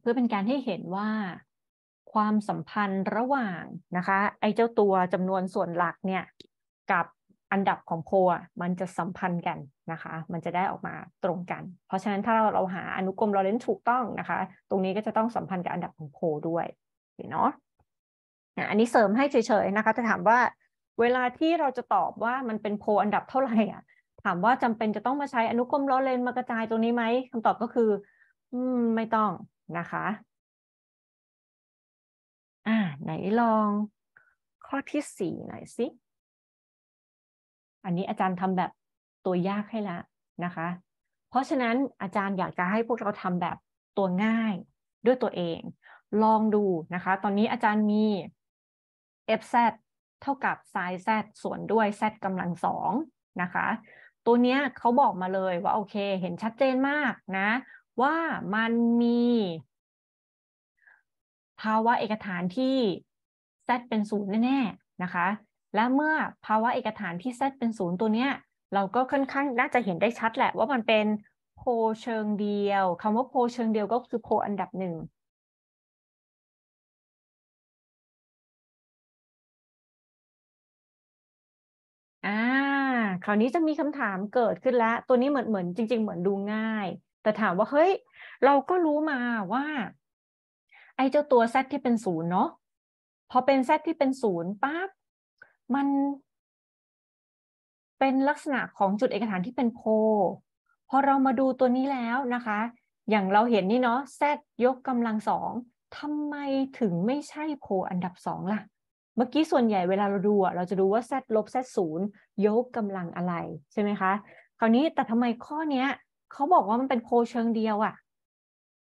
เพื่อเป็นการให้เห็นว่าความสัมพันธ์ระหว่างนะคะ ไอ้เจ้าตัวจำนวนส่วนหลักเนี่ย กับอันดับของโพมันจะสัมพันธ์กันนะคะ มันจะได้ออกมาตรงกัน เพราะฉะนั้นถ้าเราเราหาอนุกรมลอเรนซ์ถูกต้องนะคะ ตรงนี้ก็จะต้องสัมพันธ์กับอันดับของโพด้วยเนาะอันนี้เสริมให้เฉย ๆ นะคะจะถามว่าเวลาที่เราจะตอบว่ามันเป็นโพอันดับเท่าไหร่อ่ะถามว่าจำเป็นจะต้องมาใช้อนุกรมลอเรนซ์มากระจายตรงนี้ไหมคำตอบก็คือ อืม ไม่ต้องนะคะอ่าไหนลอง ข้อที่สี่หน่อยสิ อันนี้อาจารย์ทำแบบตัวยากให้ละนะคะ เพราะฉะนั้นอาจารย์อยากจะให้พวกเราทำแบบตัวง่าย ด้วยตัวเอง ลองดูนะคะ ตอนนี้อาจารย์มี fz เท่ากับ sin z ส่วนด้วย z กำลังสองนะคะ ตัวเนี้ยเขาบอกมาเลยว่า โอเค เห็นชัดเจนมากนะ ว่ามันมีภาวะเอกฐานที่ z เป็นศูนย์แน่ๆนะคะ และเมื่อภาวะเอกฐานที่ z เป็นศูนย์ตัวเนี้ยเราก็ค่อนข้างน่าจะเห็นได้ชัดแหละว่ามันเป็นโพเชิงเดียวคำว่าโพเชิงเดียวก็คือโพอันดับหนึ่งอ่า คราวนี้จะมีคำถามเกิดขึ้นแล้วตัวนี้เหมือนเหมือนจริงๆ เหมือนดูง่าย แต่ถามว่าเฮ้ยเราก็รู้มาว่าไอ้เจ้าตัว z ที่เป็นศูนย์เนาะ พอเป็น z ที่เป็นศูนย์ปั๊บมัน เป็นลักษณะของจุดเอกฐานที่เป็นโพพอเรามาดูตัวนี้แล้วนะคะ อย่างเราเห็นนี่เนาะ z ยกกำลังสองทำไมถึงไม่ใช่โพอันดับสองล่ะ เมื่อกี้ส่วนใหญ่เวลาเราดูเราจะดูว่า z ลบ z ศูนย์ยกกำลังอะไรใช่ไหมคะ คราวนี้แต่ทำไมข้อนี้เขาบอกว่ามันเป็นโพเชิงเดียวอะ่ะ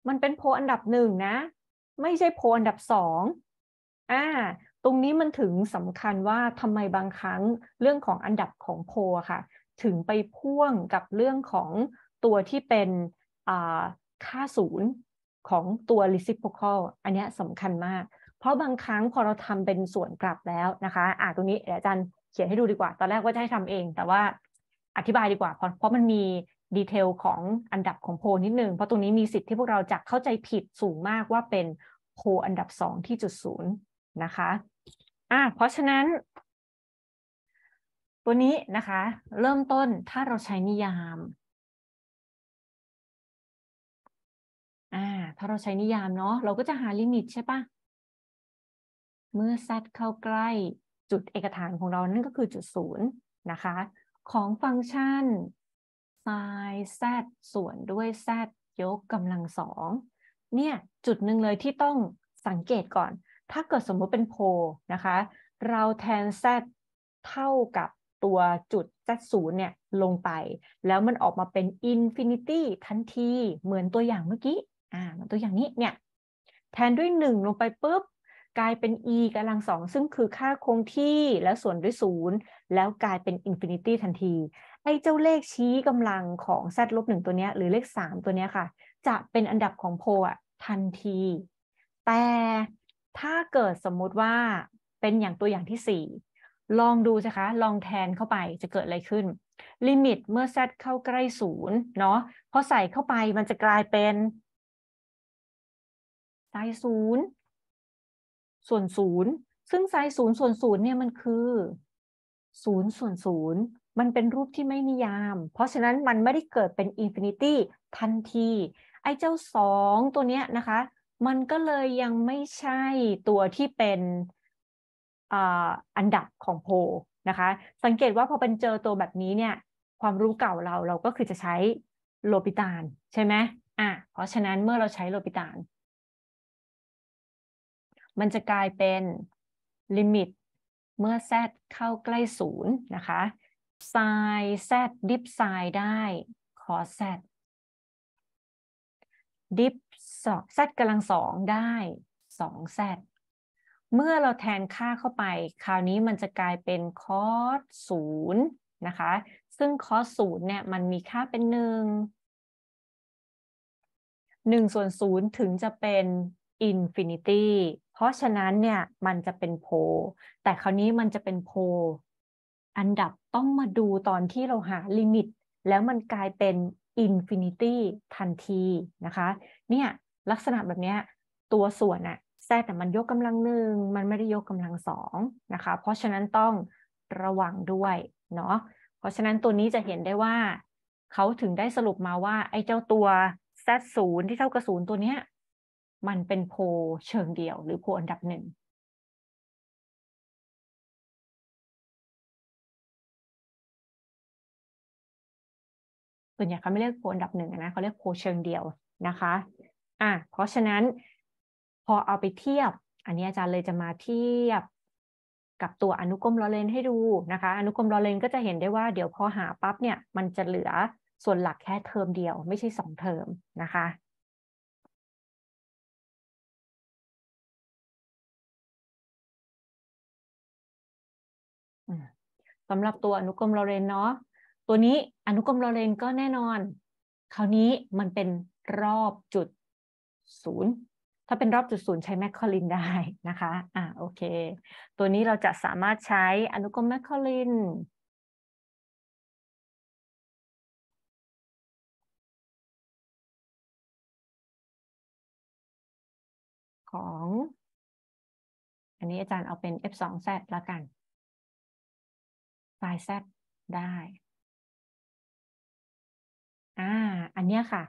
มันเป็นโพอันดับหนึ่งนะไม่ใช่โพลอันดับสองอ่า ตรงนี้มันถึงสำคัญว่าทำไมบางครั้งเรื่องของอันดับของโพค่ะ ถึงไปพ่วงกับเรื่องของตัวที่เป็นค่าศูนย์ของตัว reciprocal อันนี้สำคัญมาก เพราะบางครั้งพอเราทำเป็นส่วนกลับแล้วนะคะ อ่าตรงนี้อาจารย์เขียนให้ดูดีกว่า ตอนแรกว่าจะให้ทำเอง แต่ว่าอธิบายดีกว่า เพราะมันมีดีเทลของอันดับของโพนิดนึงเพราะตรงนี้มีสิทธิ์ที่พวกเราจะเข้าใจผิดสูงมากว่าเป็นโพอันดับสองที่จุดศูนย์นะคะอ่ะเพราะฉะนั้น ตัวนี้นะคะเริ่มต้นถ้าเราใช้นิยามอ่าถ้าเราใช้นิยามเนาะเราก็จะหาลิมิตใช่ปะเมื่อซัดเข้าใกล้จุดเอกฐานของเรานั่นก็คือจุดศูนย์นะคะของฟังก์ชัน sin z ส่วนด้วย z ยกกำลังสองเนี่ย จุดหนึ่งเลยที่ต้องสังเกตก่อน ถ้าเกิดสมมติเป็นโพนะคะ เราแทน z เท่ากับตัวจุด z ศูนย์เนี่ย ลงไป แล้วมันออกมาเป็นอินฟินิตี้ทันทีเหมือนตัวอย่างเมื่อกี้ อ่า ตัวอย่างนี้เนี่ย แทนด้วย 1 ลงไปปุ๊บกลายเป็น e กำลังสองซึ่งคือค่าคงที่แล้วส่วนด้วย 0 แล้วกลายเป็นอินฟินิตี้ทันทีไอ้เจ้าเลขชี้กำลังของ z ลบหนึ่งตัวเนี้ยหรือเลขสามตัวเนี้ยค่ะ จะเป็นอันดับของโพอ่ะ ทันที แต่ถ้าเกิดสมมุติว่าเป็นอย่างตัวอย่างที่สี่ลองดูสิคะ ลองแทนเข้าไปจะเกิดอะไรขึ้น ลิมิตเมื่อ z เข้าใกล้ศูนย์เนาะพอใส่เข้าไปมันจะกลายเป็นไซส์ศูนย์ ส่วนศูนย์ซึ่งไซส์ศูนย์ส่วนศูนย์เนี่ยมันคือศูนย์ส่วนศูนย์มันเป็นรูปที่ไม่นิยาม เพราะฉะนั้นมันไม่ได้เกิดเป็นอินฟินิตี้ทันที ไอ้เจ้าสองตัวเนี้ยนะคะ มันก็เลยยังไม่ใช่ตัวที่เป็นอันดับของโพนะคะ สังเกตว่าพอเป็นเจอตัวแบบนี้เนี่ย ความรู้เก่าเราเราก็คือจะใช้โลปิตานใช่ไหมอ่ะเพราะฉะนั้นเมื่อเราใช้โลปิตานมันจะกลายเป็นลิมิต เมื่อ z เข้าใกล้ศูนย์นะคะไซน์ z ดิฟไซน์ได้ขอ z ดิฟสอง z กำลังสองได้สอง z เมื่อเราแทนค่าเข้าไป คราวนี้มันจะกลายเป็นคอสศูนย์นะคะ ซึ่งคอสศูนย์เนี่ย มันมีค่าเป็นหนึ่งหนึ่งส่วนศูนย์ถึงจะเป็นอินฟินิตี้เพราะฉะนั้นเนี่ยมันจะเป็นโพแต่คราวนี้มันจะเป็นโพอันดับต้องมาดูตอนที่เราหาลิมิต แล้วมันกลายเป็นอินฟินิตี้ทันทีนะคะ เนี่ยลักษณะแบบนี้ตัวส่วนอะแทแต่มันยกกำลังหนึ่ง มันไม่ได้ยกกำลังสองนะคะ เพราะฉะนั้นต้องระวังด้วยเนาะเพราะฉะนั้นตัวนี้จะเห็นได้ว่า เขาถึงได้สรุปมาว่า ไอ้เจ้าตัว z ศูนย์ที่เท่ากับศูนย์ตัวเนี้ยมันเป็นโพเชิงเดียวหรือโพอันดับหนึ่งส่วนใหญ่เขาไม่เรียกโคอันดับหนึ่งนะเขาเรียกโคเชิงเดียวนะคะอ่ะเพราะฉะนั้นพอเอาไปเทียบ อันนี้อาจารย์เลยจะมาเทียบกับตัวอนุกรมลอเลนให้ดูนะคะ อนุกรมลอเลนก็จะเห็นได้ว่าเดี๋ยวพอหาปั๊บเนี่ยมันจะเหลือส่วนหลักแค่เทอมเดียว ไม่ใช่สองเทอมนะคะสำหรับตัวอนุกรมลอเรนเนาะตัวนี้ อนุกรมโลเรน ก็แน่นอน คราวนี้มันเป็นรอบจุดศูนย์ถ้าเป็นรอบจุดศูนย์ใช้ แมคคอลิน ได้นะคะอ่าโอเค ตัวนี้เราจะสามารถใช้ อนุกรมแมคคอลิน ของ อันนี้อาจารย์เอาเป็น F2Z ละกันไฟล์ Z ได้อ่าอันเนี้ยค่ะ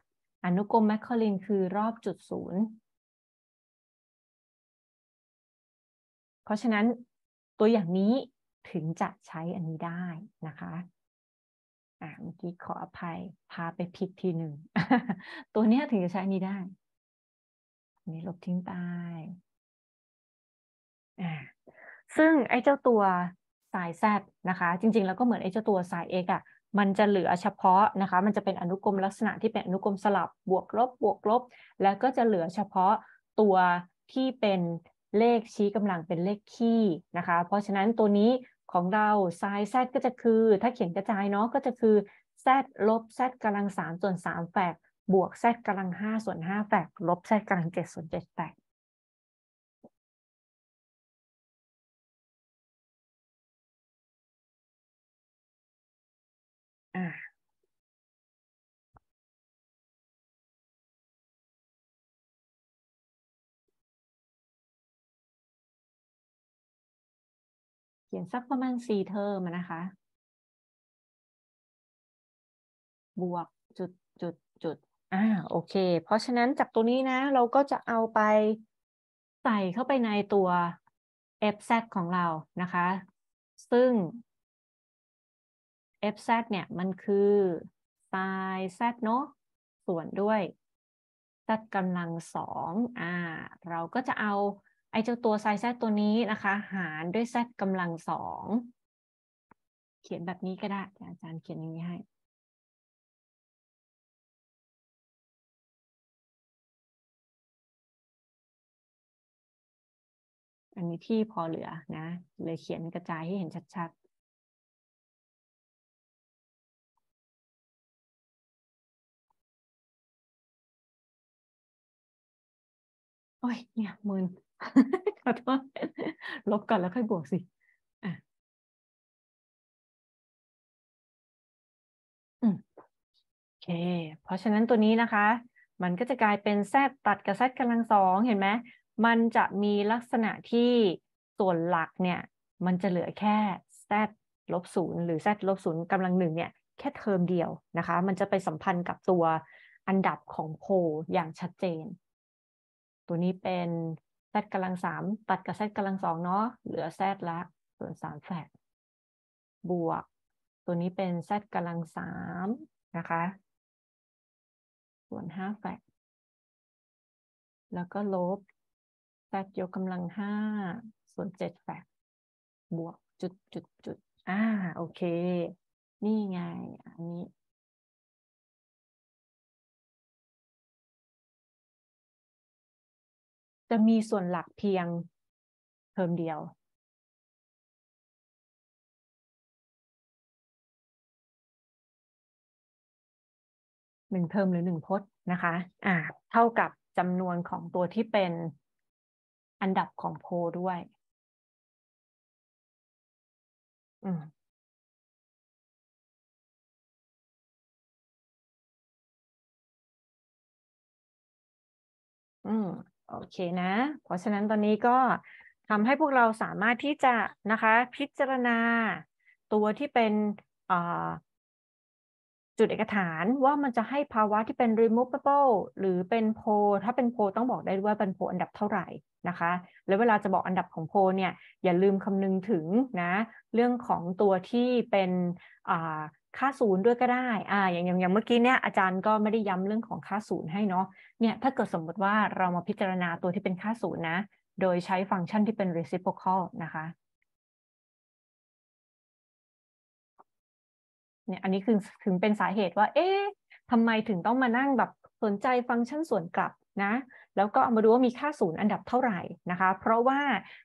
อนุกรมแมคคอลินคือ รอบจุดศูนย์เพราะฉะนั้นตัวอย่างนี้ถึงจะใช้อันนี้ได้นะคะ อ่าเมื่อกี้ขออภัยพาไปผิดทีหนึ่ง ตัวนี้ถึงจะใช้นี้ได้นี่ลบทิ้งไปอ่าซึ่งไอ้เจ้าตัวสายแซดนะคะ จริงๆ แล้วก็เหมือนไอ้เจ้าตัว สายเอ็กอะมันจะเหลือเฉพาะนะคะ มันจะเป็นอนุกรมลักษณะที่เป็นอนุกรมสลับบวกลบบวกลบ แล้วก็จะเหลือเฉพาะตัวที่เป็นเลขชี้กำลังเป็นเลขคี่นะคะ เพราะฉะนั้นตัวนี้ของเราไซส์ z ก็จะคือถ้าเขียนกระจายเนาะก็จะคือ z ลบ z กำลัง3ส่วน3แฝกบวก z กำลัง5ส่วน5แฝกลบ z กำลัง7ส่วน7แฝกขียนสักประมาณสี่เทอมนะคะ บวก จุดจุดจุด อ่า โอเค เพราะฉะนั้นจากตัวนี้นะเราก็จะเอาไปใส่เข้าไปในตัว fz ของเรานะคะ ซึ่ง fz เนี่ย มันคือไซน์ z เนาะส่วนด้วย z กำลังสองอ่า เราก็จะเอาไอเจ้าตัวไซแซตัวนี้นะคะ หารด้วยแซกำลังสอง เขียนแบบนี้ก็ได้ อาจารย์เขียนอย่างนี้ให้ อันนี้ที่พอเหลือนะ เลยเขียนกระจายให้เห็นชัดๆโอ้ยเนี่ยมืนขอโทษลบก่อนแล้วค่อยบวกสิโอเค เพราะฉะนั้นตัวนี้นะคะ มันก็จะกลายเป็นแซดตัดกับแซดกำลังสองเห็นไหม มันจะมีลักษณะที่ส่วนหลักเนี่ย มันจะเหลือแค่แซดลบศูนย์หรือแซดลบศูนย์กำลังหนึ่งเนี่ย แค่เทอมเดียวนะคะ มันจะไปสัมพันธ์กับตัวอันดับของโพอย่างชัดเจน ตัวนี้เป็น z กำลังสามตัดกับ z กำลังสองเนาะเหลือ z ละส่วนสามแฝดบวก ตัวนี้เป็น z กำลังสามนะคะ ส่วนห้าแฝดแล้วก็ลบ z ยกกำลังห้าส่วนเจ็ดแฝดบวกจุดจุดจุดอ่าโอเค นี่ไง อันนี้จะมีส่วนหลักเพียงเทอมเดียวหนึ่งเทอมหรือหนึ่งพจน์นะคะ อ่า เท่ากับจำนวนของตัวที่เป็นอันดับของโพ ด้วย อืมอืมโอเคนะเพราะฉะนั้นตอนนี้ก็ทำให้พวกเราสามารถที่จะนะคะ พิจารณา ตัวที่เป็นจุดเอกฐานว่ามันจะให้ภาวะที่เป็น removable หรือเป็นโพถ้าเป็นโพต้องบอกได้ว่าเป็นโพอันดับเท่าไหร่นะคะ แล้วเวลาจะบอกอันดับของโพเนี่ย อย่าลืมคำนึงถึงนะ เรื่องของตัวที่เป็นค่าศูนย์ด้วยก็ได้ อ่าอย่างอย่างอย่างเมื่อกี้เนี่ยอาจารย์ก็ไม่ได้ย้ำเรื่องของค่าศูนย์ให้เนาะ เนี่ยถ้าเกิดสมมติว่าเรามาพิจารณาตัวที่เป็นค่าศูนย์นะ โดยใช้ฟังก์ชันที่เป็น reciprocal นะคะ เนี่ยอันนี้คือถึงเป็นสาเหตุว่า เอ๊ะ ทำไมถึงต้องมานั่งแบบสนใจฟังก์ชันส่วนกลับนะ แล้วก็มาดูว่ามีค่าศูนย์อันดับเท่าไหร่นะคะ เพราะว่า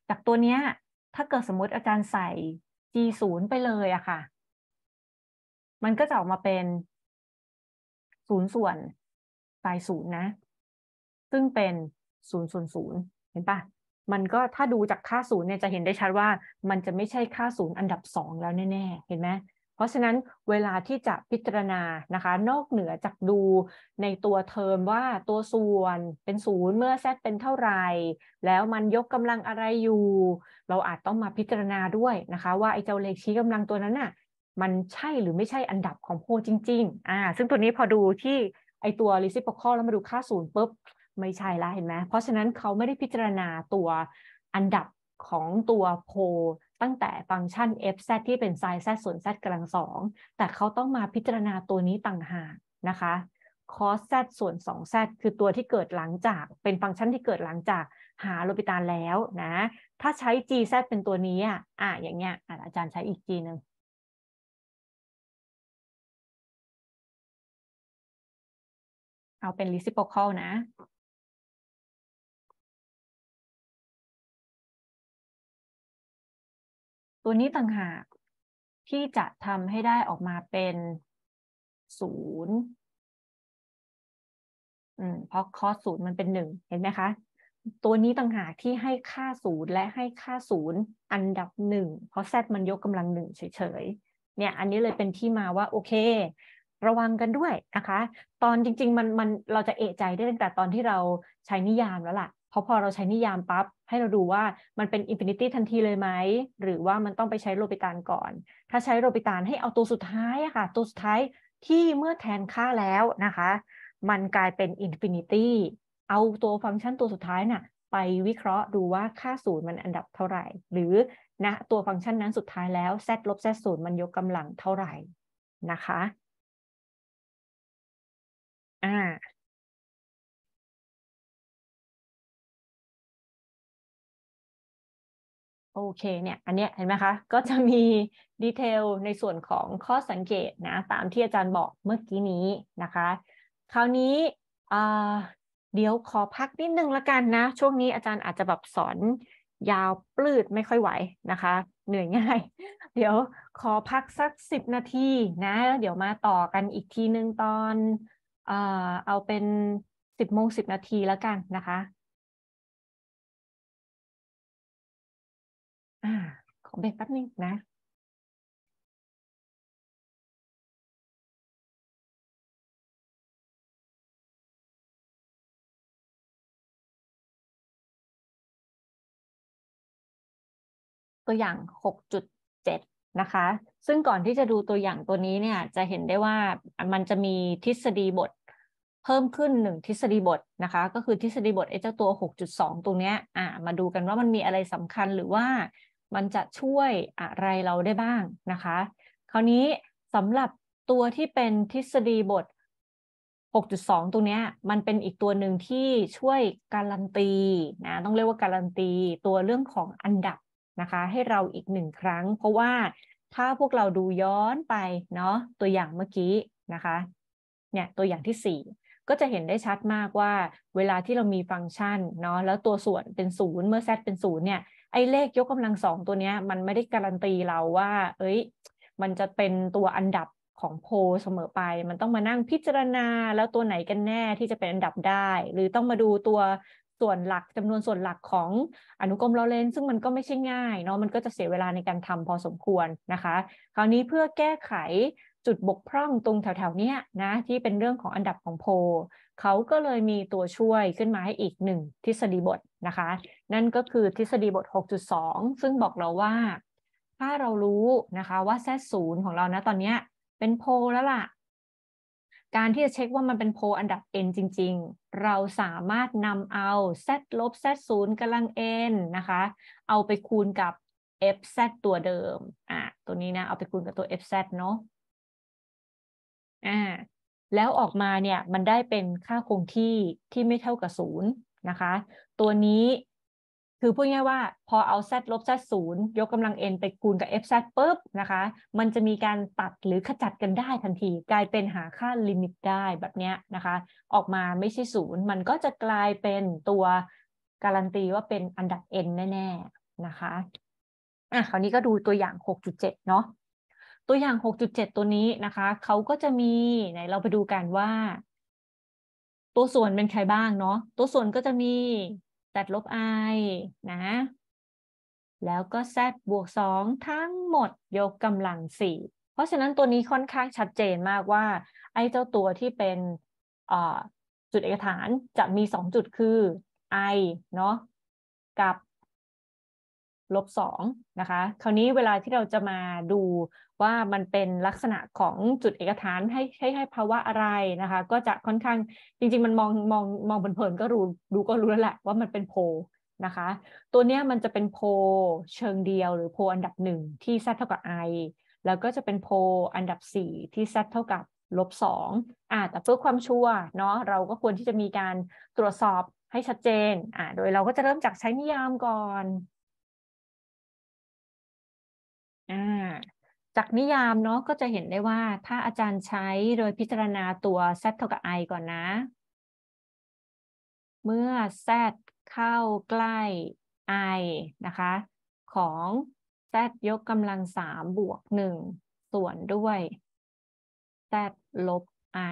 จากตัวเนี้ยถ้าเกิดสมมติอาจารย์ใส่ g ์ไปเลยอะค่ะมันก็จะออกมาเป็นศูนย์ส่วนปลายศูนย์นะ ซึ่งเป็นศูนย์ส่วนศูนย์เห็นปะมันก็ถ้าดูจากค่าศูนย์เนี่ยจะเห็นได้ชัดว่ามันจะไม่ใช่ค่าศูนย์อันดับสองแล้วแน่ ๆ เห็นไหม เพราะฉะนั้นเวลาที่จะพิจารณานะคะ นอกเหนือจากดูในตัวเทอมว่าตัวส่วนเป็นศูนย์เมื่อ z เป็นเท่าไหร่ แล้วมันยกกำลังอะไรอยู่ เราอาจต้องมาพิจารณาด้วยนะคะ ว่าไอ้เจ้าเลขชี้กำลังตัวนั้นน่ะมันใช่หรือไม่ใช่อันดับของโพจริงๆอ่า ซึ่งตัวนี้พอดูที่ ไอตัว reciprocal แล้วมาดูค่าศูนย์ปุ๊บไม่ใช่ละเห็นไหม เพราะฉะนั้นเขาไม่ได้พิจารณาตัวอันดับของตัวโพตั้งแต่ฟังก์ชัน f z ที่เป็น sin z ส่วน z กำลังสอง แต่เขาต้องมาพิจารณาตัวนี้ต่างหากนะคะ cos z ส่วน 2z คือตัวที่เกิดหลังจากเป็นฟังก์ชันที่เกิดหลังจากหาโลปิตาแล้วนะ ถ้าใช้ g z เป็นตัวนี้อ่ะอย่างเงี้ยอาจารย์ใช้อีก g หนึ่งเอาเป็น reciprocal นะ ตัวนี้ต่างหากที่จะทำให้ได้ออกมาเป็น ศูนย์อืมเพราะคอสศูนย์มันเป็นหนึ่งเห็นไหมคะ ตัวนี้ต่างหากที่ให้ค่าศูนย์และให้ค่าศูนย์อันดับหนึ่งเพราะแซดมันยกกำลังหนึ่งเฉยๆ เนี่ยอันนี้เลยเป็นที่มาว่าโอเคระวังกันด้วยนะคะ ตอนจริง ๆ มัน มัน เราจะเอะใจได้ตั้งแต่ตอนที่เราใช้นิยามแล้วล่ะเพราะพอเราใช้นิยามปั๊บ ให้เราดูว่ามันเป็นอินฟินิตี้ทันทีเลยไหมหรือว่ามันต้องไปใช้โลปิตานก่อน ถ้าใช้โลปิตานให้เอาตัวสุดท้ายอะค่ะ ตัวสุดท้ายที่เมื่อแทนค่าแล้วนะคะ มันกลายเป็นอินฟินิตี้ เอาตัวฟังก์ชันตัวสุดท้ายน่ะไปวิเคราะห์ดูว่าค่าศูนย์มันอันดับเท่าไหร่ หรือนะตัวฟังก์ชันนั้นสุดท้ายแล้ว z ลบ z ศูนย์มันยกกำลังเท่าไหร่นะคะ่าโอเคเนี่ย อันเนี้ยเห็นไหมคะ ก็จะมีดีเทลในส่วนของข้อสังเกตนะตามที่อาจารย์บอกเมื่อกี้นี้นะคะ คราวนี้เดี๋ยวขอพักนิดนึงละกันนะ ช่วงนี้อาจารย์อาจจะแบบสอนยาวปลืดไม่ค่อยไหวนะคะเหนื่อยง่าย เดี๋ยวขอพักสักสิบนาทีนะเดี๋ยวมาต่อกันอีกทีนึงตอนเอาเป็นสิบโมงสิบนาทีแล้วกันนะคะอของเบรกแป๊บนึงนะ ตัวอย่าง 6.7นะคะ ซึ่งก่อนที่จะดูตัวอย่างตัวนี้เนี่ย จะเห็นได้ว่ามันจะมีทฤษฎีบทเพิ่มขึ้นหนึ่งทฤษฎีบทนะคะ ก็คือทฤษฎีบทไอ้เจ้าตัว 6.2 ตรงเนี้ยอ่ามาดูกันว่ามันมีอะไรสำคัญหรือว่ามันจะช่วยอะไรเราได้บ้างนะคะ คราวนี้สำหรับตัวที่เป็นทฤษฎีบท 6.2ตรงนี้ย มันเป็นอีกตัวหนึ่งที่ช่วยการันตีนะ ต้องเรียกว่าการันตีตัวเรื่องของอันดับนะคะให้เราอีกหนึ่งครั้ง เพราะว่า ถ้าพวกเราดูย้อนไปเนาะตัวอย่างเมื่อกี้นะคะเนี่ยตัวอย่างที่สี่ก็จะเห็นได้ชัดมากว่าเวลาที่เรามีฟังก์ชันเนาะแล้วตัวส่วนเป็นศูนย์เมื่อ z เป็นศูนย์เนี่ย ไอ้เลขยกกำลังสองตัวเนี้ยมันไม่ได้การันตีเราว่า เอ้ย มันจะเป็นตัวอันดับของโพเสมอไป มันต้องมานั่งพิจารณาแล้วตัวไหนกันแน่ที่จะเป็นอันดับได้ หรือต้องมาดูตัวส่วนหลักจำนวนส่วนหลักของอนุกรมลอเรนซ์ซึ่งมันก็ไม่ใช่ง่ายเนาะมันก็จะเสียเวลาในการทำพอสมควรนะคะ คราวนี้เพื่อแก้ไขจุดบกพร่องตรงแถวๆนี้นะที่เป็นเรื่องของอันดับของโพเขาก็เลยมีตัวช่วยขึ้นมาให้อีกหนึ่งทฤษฎีบทนะคะ นั่นก็คือทฤษฎีบท 6.2 ซึ่งบอกเราว่า ถ้าเรารู้นะคะว่าแซศูนย์ของเรานะตอนนี้เป็นโพแล้วล่ะการที่จะเช็คว่ามันเป็นโพอันดับ n จริง ๆ เราสามารถนำเอา z ลบ z ศูนย์กำลัง n นะคะ เอาไปคูณกับ fz ตัวเดิมอ่ะตัวนี้นะ เอาไปคูณกับตัว fz เนาะอ่าแล้วออกมาเนี่ยมันได้เป็นค่าคงที่ที่ไม่เท่ากับศูนย์นะคะ ตัวนี้คือพูดง่ายว่าพอเอา z ลบ z ศูนย์ยกกำลัง n ไปคูณกับ f z ปุ๊บนะคะ มันจะมีการตัดหรือขจัดกันได้ทันทีกลายเป็นหาค่าลิมิตได้แบบเนี้ยนะคะ ออกมาไม่ใช่ศูนย์มันก็จะกลายเป็นตัวการันตี ว่าเป็นอันดับ n แน่ ๆนะคะ อ่ะคราวนี้ก็ดูตัวอย่าง 6.7 เนาะตัวอย่าง 6.7 ตัวนี้นะคะ เขาก็จะมีไหน เราไปดูกันว่า ตัวส่วนเป็นใครบ้างเนาะตัวส่วนก็จะมีตัดลบ i นะ แล้วก็ z บวก 2 ทั้งหมด ยกกำลัง 4 เพราะฉะนั้นตัวนี้ค่อนข้างชัดเจนมากว่า ไอ้เจ้าตัวที่เป็นจุดเอกฐานจะมี 2 จุดคือ i เนาะกับลบสองนะคะคราวนี้เวลาที่เราจะมาดูว่ามันเป็นลักษณะของจุดเอกฐานให้ให้ให้ภาวะอะไรนะคะ ก็จะค่อนข้างจริงๆ มันมอง มองมองเพลินๆก็รู้ดูก็รู้แล้วแหละว่ามันเป็นโพนะคะ ตัวเนี้ยมันจะเป็นโพเชิงเดียวหรือโพอันดับหนึ่งที่ซัดเท่ากับ i แล้วก็จะเป็นโพอันดับ 4 ที่ซัดเท่ากับลบสองอ่าแต่เพื่อความชัวเนาะเราก็ควรที่จะมีการตรวจสอบให้ชัดเจนอ่าโดยเราก็จะเริ่มจากใช้นิยามก่อนจากนิยามเนาะก็จะเห็นได้ว่าถ้าอาจารย์ใช้โดยพิจารณาตัว z เท่ากับ i ก่อนนะ เมื่อ z เข้าใกล้ i นะคะ ของ z ยกกำลังสามบวกหนึ่งส่วนด้วย z ลบ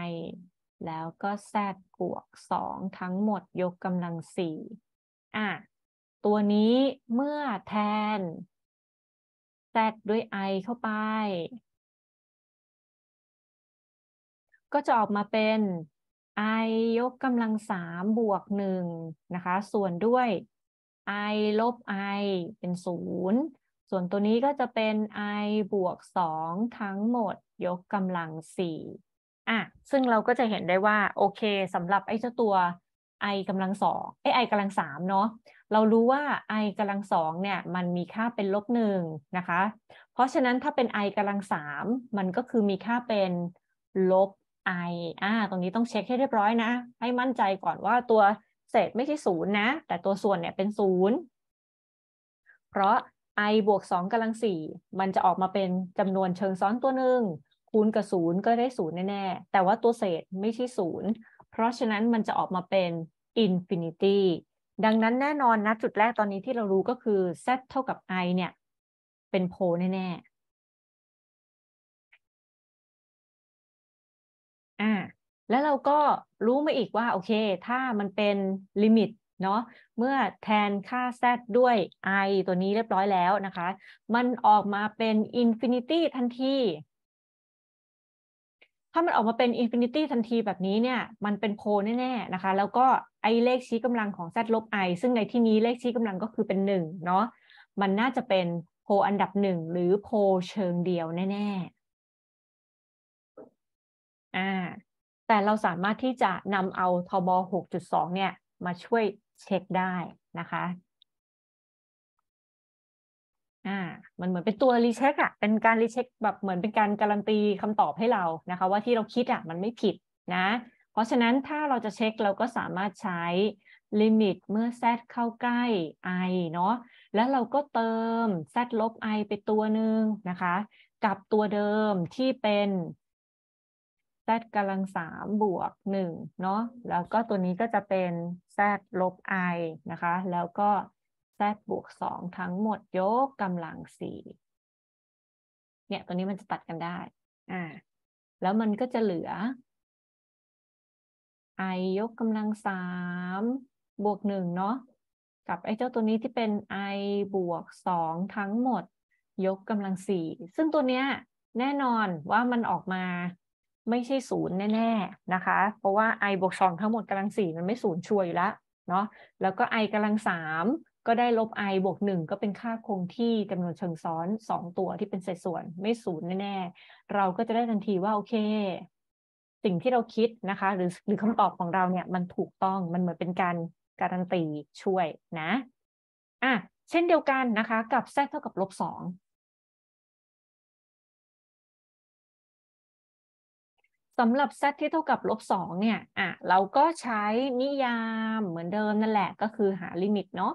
i แล้วก็ z บวกสองทั้งหมดยกกำลังสี่อ่ะตัวนี้เมื่อแทนแทรกด้วยไอเข้าไป ก็จะออกมาเป็นไอยกกำลังสามบวกหนึ่งนะคะ ส่วนด้วยไอลบไอเป็นศูนย์ส่วนตัวนี้ก็จะเป็น i บวก 2 ทั้งหมดยกกำลัง4อ่ะซึ่งเราก็จะเห็นได้ว่าโอเคสำหรับไอ้เจ้าตัว i กำลังสองไอ้ i กำลังสามเนาะเรารู้ว่า i กำลังสองเนี่ยมันมีค่าเป็นลบหนึ่งนะคะ เพราะฉะนั้นถ้าเป็น i กำลังสามมันก็คือมีค่าเป็นลบ i อ่าตรงนี้ต้องเช็คให้เรียบร้อยนะ ให้มั่นใจก่อนว่าตัวเศษไม่ใช่ศูนย์นะ แต่ตัวส่วนเนี่ยเป็นศูนย์เพราะ i บวก2กำลังสี่มันจะออกมาเป็นจำนวนเชิงซ้อนตัวหนึ่งคูณกับศูนย์ก็ได้ศูนย์แน่ ๆ แต่ว่าตัวเศษไม่ใช่ศูนย์เพราะฉะนั้นมันจะออกมาเป็นอินฟินิตี้ดังนั้นแน่นอนนะ จุดแรกตอนนี้ที่เรารู้ก็คือ z เท่ากับ i เนี่ย เป็นโพแน่ๆ อ่า แล้วเราก็รู้ มา อีกว่า โอเค ถ้ามันเป็นลิมิต เนาะ เมื่อแทนค่า z ด้วย i ตัวนี้เรียบร้อยแล้วนะคะ มันออกมาเป็น อินฟินิตี้ ทันทีถ้ามันออกมาเป็นอินฟินิตี้ทันทีแบบนี้เนี่ย มันเป็นโพแน่ๆ นะคะ แล้วก็ไอเลขชี้กำลังของ z ลบ i ซึ่งในที่นี้เลขชี้กำลังก็คือเป็น 1 เนาะ มันน่าจะเป็นโพอันดับหนึ่งหรือโพเชิงเดียวแน่ๆ อ่า แต่เราสามารถที่จะนำเอาทบ6.2 เนี่ย มาช่วยเช็คได้นะคะอ่ามันเหมือนเป็นตัวรีเช็คอะเป็นการรีเช็คแบบเหมือนเป็นการการันตีคำตอบให้เรานะคะว่าที่เราคิดอะมันไม่ผิดนะเพราะฉะนั้นถ้าเราจะเช็คเราก็สามารถใช้ลิมิตเมื่อ z เข้าใกล้ i เนาะแล้วเราก็เติม z ลบ i ไปตัวหนึ่งนะคะกับตัวเดิมที่เป็น z กำลังสามบวกหนึ่งเนาะแล้วก็ตัวนี้ก็จะเป็น z ลบ i นะคะแล้วก็ z บวกสองทั้งหมด ยกกำลังสี่เนี่ยตัวนี้มันจะตัดกันได้อ่าแล้วมันก็จะเหลือ i ยกกำลังสามบวกหนึ่งเนาะกับไอ้เจ้าตัวนี้ที่เป็น i บวกสองทั้งหมด ยกกำลังสี่ซึ่งตัวเนี้ยแน่นอนว่ามันออกมาไม่ใช่ศูนย์แน่ๆนะคะ เพราะว่า i บวกสองทั้งหมดกำลังสี่มันไม่ศูนย์ชัวร์อยู่แล้วเนาะแล้วก็ i กำลังสามก็ได้ลบ i บวกหนึ่งก็เป็นค่าคงที่จำนวนเชิงซ้อน 2 ตัวที่เป็นเศษส่วนไม่ศูนย์แน่ๆเราก็จะได้ทันทีว่า โอเค สิ่งที่เราคิดนะคะ หรือหรือคำตอบของเราเนี่ยมันถูกต้องมันเหมือนเป็นการการันตีช่วยนะอ่ะเช่นเดียวกันนะคะ กับ z เท่ากับ ลบสองสำหรับ z ที่เท่ากับลบสองเนี่ยอ่ะเราก็ใช้นิยามเหมือนเดิม นั่นแหละก็คือหาลิมิตเนาะ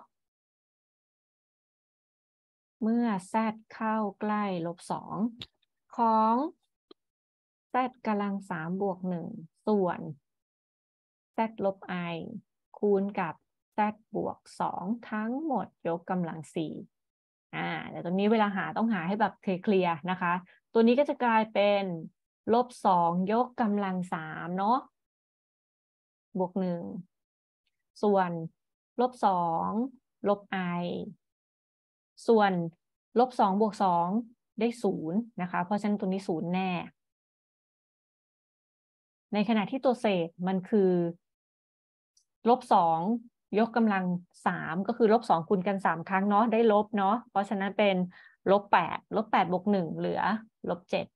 เมื่อ z เข้าใกล้ ลบสองของ z กำลังสามบวกหนึ่งส่วน z ลบ i คูณกับ z บวกสองทั้งหมดยกกำลังสี่อ่าแต่ตรงนี้เวลาหาต้องหาให้แบบเคลียร์นะคะ ตัวนี้ก็จะกลายเป็น ลบสองยกกำลังสามเนาะบวกหนึ่งส่วน ลบสองลบ i ส่วนลบสองบวกสองได้ศูนย์นะคะ เพราะฉะนั้นตัวนี้ศูนย์แน่ ในขณะที่ตัวเศษมันคือ ลบสองยกกำลังสามก็คือลบสองคูณกันสามครั้งเนาะได้ลบเนาะเพราะฉะนั้นเป็นลบแปดลบแปดบวกหนึ่งเหลือ ลบเจ็ด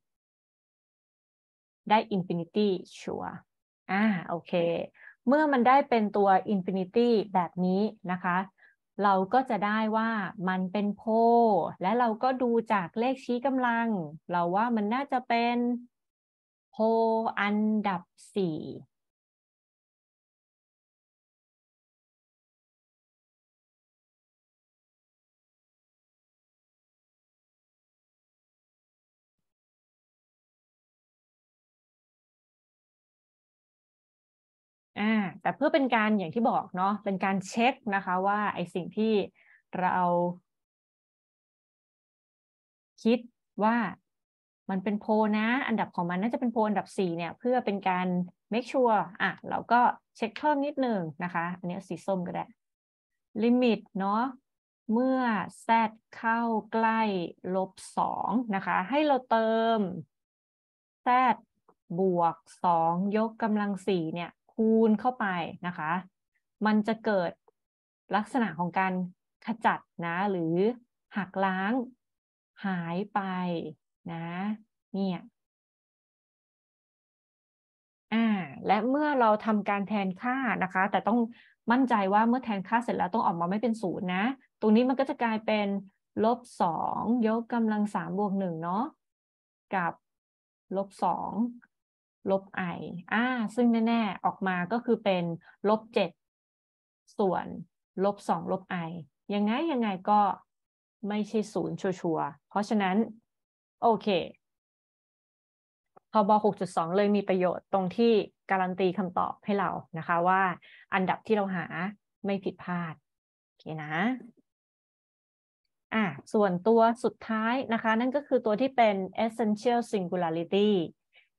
ได้อินฟินิตี้ชัวอ่า โอเค เมื่อมันได้เป็นตัวอินฟินิตี้แบบนี้นะคะเราก็จะได้ว่ามันเป็นโพ และเราก็ดูจากเลขชี้กำลัง เราว่ามันน่าจะเป็น โพอันดับสี่่าแต่เพื่อเป็นการอย่างที่บอกเนาะ เป็นการเช็คนะคะว่าไอสิ่งที่เรา คิดว่ามันเป็นโพนะ อันดับของมันน่าจะเป็นโพอันดับ 4 เนี่ยเพื่อเป็นการเมคชัว r อ่ะเราก็เช็คเพิ่มนิดหนึ่งนะคะ อันนี้สีส้มก็ได้ลิมิตเนาะเมื่อ z เข้าใกล้ลบ2นะคะ ให้เราเติม z บวก2ยกกำลัง 4 เนี่ยคูณเข้าไปนะคะ มันจะเกิดลักษณะของการขจัดนะหรือหักล้างหายไปนะ เนี่ย อ่าและเมื่อเราทำการแทนค่านะคะ แต่ต้องมั่นใจว่าเมื่อแทนค่าเสร็จแล้วต้องออกมาไม่เป็นศูนย์นะ ตรงนี้มันก็จะกลายเป็น ลบสองยกกำลังสามบวกหนึ่งเนาะกับ ลบสองลบไอ่าซึ่งแน่ๆ ออกมาก็คือเป็น ลบเจ็ดส่วน ลบสองลบไอ ยังไง ยังไงก็ไม่ใช่ศูนย์ชัวร์เพราะฉะนั้นโอเคพบ6.2 เลยมีประโยชน์ตรงที่การันตีคำตอบให้เรานะคะว่าอันดับที่เราหาไม่ผิดพลาด โอเคนะอ่ะส่วนตัวสุดท้ายนะคะ นั่นก็คือตัวที่เป็น essential singularity